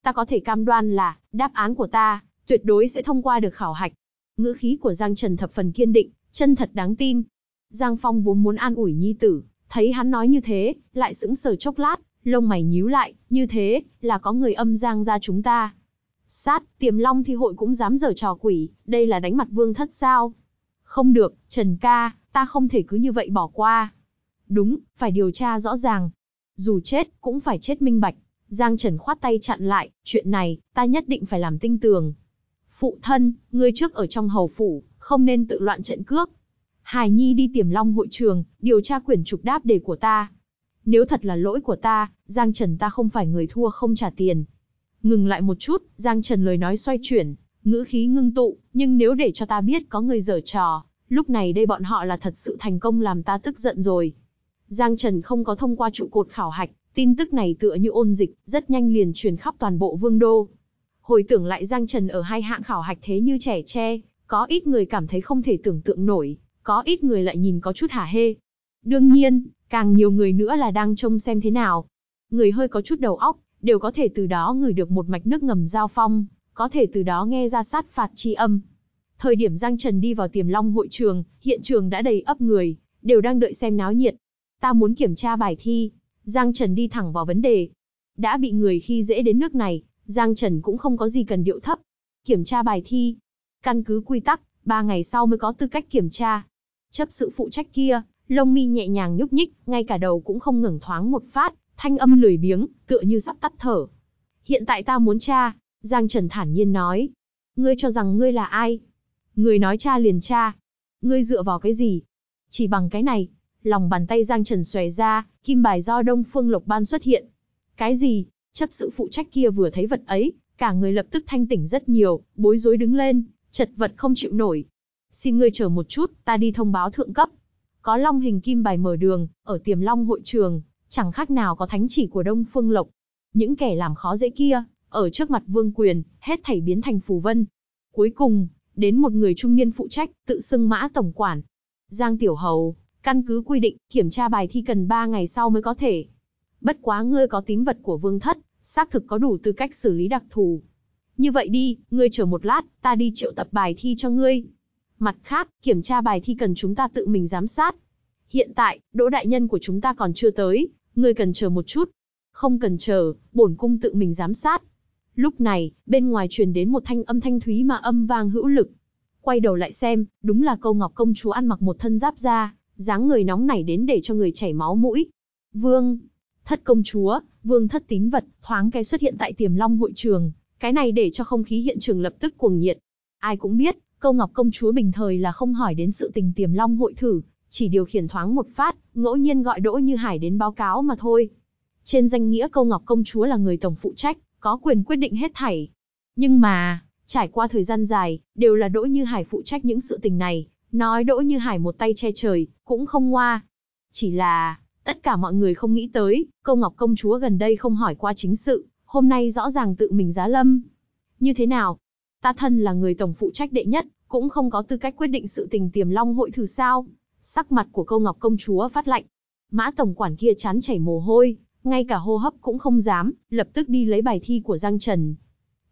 Ta có thể cam đoan là, đáp án của ta, tuyệt đối sẽ thông qua được khảo hạch. Ngữ khí của Giang Trần thập phần kiên định, chân thật đáng tin. Giang Phong vốn muốn an ủi nhi tử, thấy hắn nói như thế, lại sững sờ chốc lát, lông mày nhíu lại, như thế, là có người âm Giang ra chúng ta, sát, tiềm long thi hội cũng dám dở trò quỷ, đây là đánh mặt vương thất sao. Không được, Trần ca, ta không thể cứ như vậy bỏ qua. Đúng, phải điều tra rõ ràng. Dù chết, cũng phải chết minh bạch. Giang Trần khoát tay chặn lại, chuyện này, ta nhất định phải làm tinh tường. Phụ thân, ngươi trước ở trong hầu phủ, không nên tự loạn trận cước. Hải Nhi đi tiềm long hội trường, điều tra quyển trục đáp đề của ta. Nếu thật là lỗi của ta, Giang Trần ta không phải người thua không trả tiền, Ngừng lại một chút, Giang Trần lời nói xoay chuyển, ngữ khí ngưng tụ, nhưng nếu để cho ta biết có người dở trò, lúc này đây bọn họ là thật sự thành công làm ta tức giận rồi. Giang Trần không có thông qua trụ cột khảo hạch, tin tức này tựa như ôn dịch, rất nhanh liền truyền khắp toàn bộ vương đô. Hồi tưởng lại Giang Trần ở hai hạng khảo hạch thế như trẻ tre, có ít người cảm thấy không thể tưởng tượng nổi, có ít người lại nhìn có chút hả hê. Đương nhiên, càng nhiều người nữa là đang trông xem thế nào. Người hơi có chút đầu óc, đều có thể từ đó ngửi được một mạch nước ngầm giao phong, có thể từ đó nghe ra sát phạt chi âm. Thời điểm Giang Trần đi vào tiềm long hội trường, hiện trường đã đầy ấp người, đều đang đợi xem náo nhiệt. Ta muốn kiểm tra bài thi. Giang Trần đi thẳng vào vấn đề. Đã bị người khi dễ đến nước này, Giang Trần cũng không có gì cần điệu thấp. Kiểm tra bài thi. Căn cứ quy tắc, 3 ngày sau mới có tư cách kiểm tra. Chấp sự phụ trách kia, lông mi nhẹ nhàng nhúc nhích, ngay cả đầu cũng không ngừng thoáng một phát, thanh âm lười biếng, tựa như sắp tắt thở. Hiện tại ta muốn cha, Giang Trần thản nhiên nói. Ngươi cho rằng ngươi là ai? Ngươi nói cha liền cha. Ngươi dựa vào cái gì? Chỉ bằng cái này, lòng bàn tay Giang Trần xòe ra, kim bài do Đông Phương Lộc Ban xuất hiện. Cái gì? Chấp sự phụ trách kia vừa thấy vật ấy, cả người lập tức thanh tỉnh rất nhiều, bối rối đứng lên, chật vật không chịu nổi. Xin ngươi chờ một chút, ta đi thông báo thượng cấp. Có long hình kim bài mở đường, ở tiềm long hội trường, Chẳng khác nào có thánh chỉ của Đông Phương Lộc. Những kẻ làm khó dễ kia, ở trước mặt vương quyền, hết thảy biến thành phù vân. Cuối cùng, đến một người trung niên phụ trách, tự xưng mã tổng quản. Giang Tiểu Hầu, căn cứ quy định, kiểm tra bài thi cần 3 ngày sau mới có thể. Bất quá ngươi có tín vật của vương thất, xác thực có đủ tư cách xử lý đặc thù. Như vậy đi, ngươi chờ một lát, ta đi triệu tập bài thi cho ngươi. Mặt khác, kiểm tra bài thi cần chúng ta tự mình giám sát. Hiện tại, đỗ đại nhân của chúng ta còn chưa tới, Ngươi cần chờ một chút. Không cần chờ, bổn cung tự mình giám sát. Lúc này, bên ngoài truyền đến một thanh âm thanh thúy mà âm vang hữu lực. Quay đầu lại xem, đúng là câu ngọc công chúa ăn mặc một thân giáp da, dáng người nóng nảy đến để cho người chảy máu mũi. Vương, thất công chúa, vương thất tín vật, thoáng cái xuất hiện tại tiềm long hội trường, cái này để cho không khí hiện trường lập tức cuồng nhiệt. Ai cũng biết, câu ngọc công chúa bình thời là không hỏi đến sự tình tiềm long hội thử, chỉ điều khiển thoáng một phát, ngẫu nhiên gọi Đỗ Như Hải đến báo cáo mà thôi. Trên danh nghĩa Câu Ngọc công chúa là người tổng phụ trách, có quyền quyết định hết thảy. Nhưng mà, trải qua thời gian dài, đều là Đỗ Như Hải phụ trách những sự tình này, nói Đỗ Như Hải một tay che trời, cũng không qua. Chỉ là, tất cả mọi người không nghĩ tới, Câu Ngọc công chúa gần đây không hỏi qua chính sự, hôm nay rõ ràng tự mình giá lâm. Như thế nào? Ta thân là người tổng phụ trách đệ nhất, cũng không có tư cách quyết định sự tình tiềm long hội thử sao? Sắc mặt của câu ngọc công chúa phát lạnh. Mã tổng quản kia chán chảy mồ hôi, ngay cả hô hấp cũng không dám, lập tức đi lấy bài thi của Giang Trần.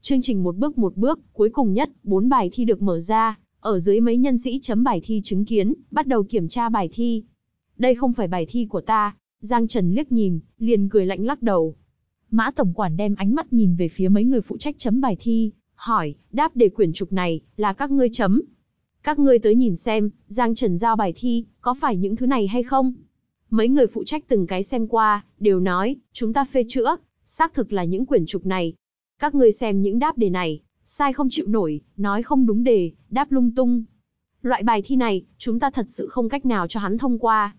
Chương trình một bước một bước, cuối cùng nhất, bốn bài thi được mở ra, ở dưới mấy nhân sĩ chấm bài thi chứng kiến, bắt đầu kiểm tra bài thi. Đây không phải bài thi của ta, Giang Trần liếc nhìn, liền cười lạnh lắc đầu. Mã Tổng Quản đem ánh mắt nhìn về phía mấy người phụ trách chấm bài thi, hỏi, đáp đề quyển trục này, là các ngươi chấm, các ngươi tới nhìn xem, Giang Trần giao bài thi, có phải những thứ này hay không? Mấy người phụ trách từng cái xem qua, đều nói, chúng ta phê chữa, xác thực là những quyển trục này. Các ngươi xem những đáp đề này, sai không chịu nổi, nói không đúng đề, đáp lung tung. Loại bài thi này, chúng ta thật sự không cách nào cho hắn thông qua.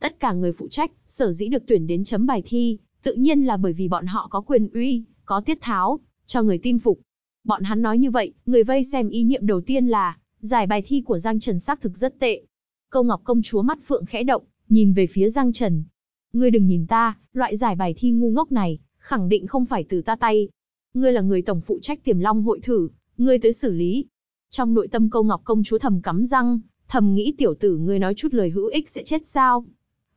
Tất cả người phụ trách, sở dĩ được tuyển đến chấm bài thi, tự nhiên là bởi vì bọn họ có quyền uy, có tiết tháo, cho người tin phục. Bọn hắn nói như vậy, người vây xem ý niệm đầu tiên là, Giải bài thi của Giang Trần xác thực rất tệ. Câu Ngọc công chúa mắt phượng khẽ động, nhìn về phía Giang Trần. Ngươi đừng nhìn ta, loại giải bài thi ngu ngốc này, khẳng định không phải từ ta tay. Ngươi là người tổng phụ trách tiềm long hội thử, ngươi tới xử lý. Trong nội tâm câu Ngọc công chúa thầm cắm răng, thầm nghĩ tiểu tử ngươi nói chút lời hữu ích sẽ chết sao.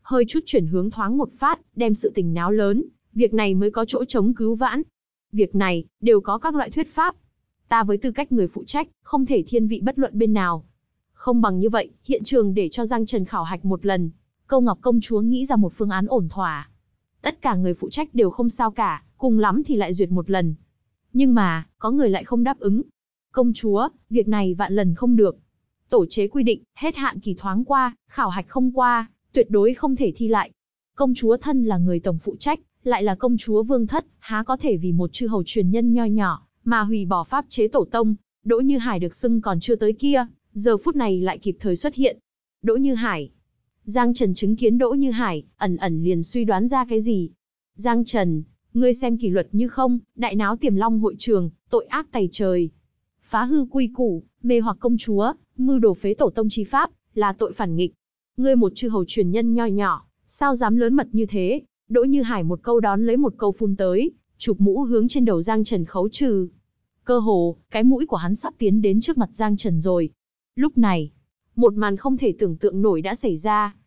Hơi chút chuyển hướng thoáng một phát, đem sự tình náo lớn, việc này mới có chỗ chống cứu vãn. Việc này, đều có các loại thuyết pháp, ta với tư cách người phụ trách, không thể thiên vị bất luận bên nào. Không bằng như vậy, hiện trường để cho Giang Trần khảo hạch một lần. Câu Ngọc Công Chúa nghĩ ra một phương án ổn thỏa. Tất cả người phụ trách đều không sao cả, cùng lắm thì lại duyệt một lần. Nhưng mà, có người lại không đáp ứng. Công Chúa, việc này vạn lần không được. Tổ chế quy định, hết hạn kỳ thoáng qua, khảo hạch không qua, tuyệt đối không thể thi lại. Công Chúa thân là người tổng phụ trách, lại là công chúa vương thất, há có thể vì một chư hầu truyền nhân nho nhỏ mà hủy bỏ pháp chế tổ tông, Đỗ Như Hải được xưng còn chưa tới kia, giờ phút này lại kịp thời xuất hiện. Đỗ Như Hải. Giang Trần chứng kiến Đỗ Như Hải, ẩn ẩn liền suy đoán ra cái gì. Giang Trần, ngươi xem kỷ luật như không, đại náo tiềm long hội trường, tội ác tày trời. Phá hư quy củ, mê hoặc công chúa, mưu đồ phế tổ tông chi pháp, là tội phản nghịch. Ngươi một chư hầu truyền nhân nho nhỏ, sao dám lớn mật như thế? Đỗ Như Hải một câu đón lấy một câu phun tới, chụp mũ hướng trên đầu Giang Trần khấu trừ. Cơ hồ, cái mũi của hắn sắp tiến đến trước mặt Giang Trần rồi. Lúc này, một màn không thể tưởng tượng nổi đã xảy ra.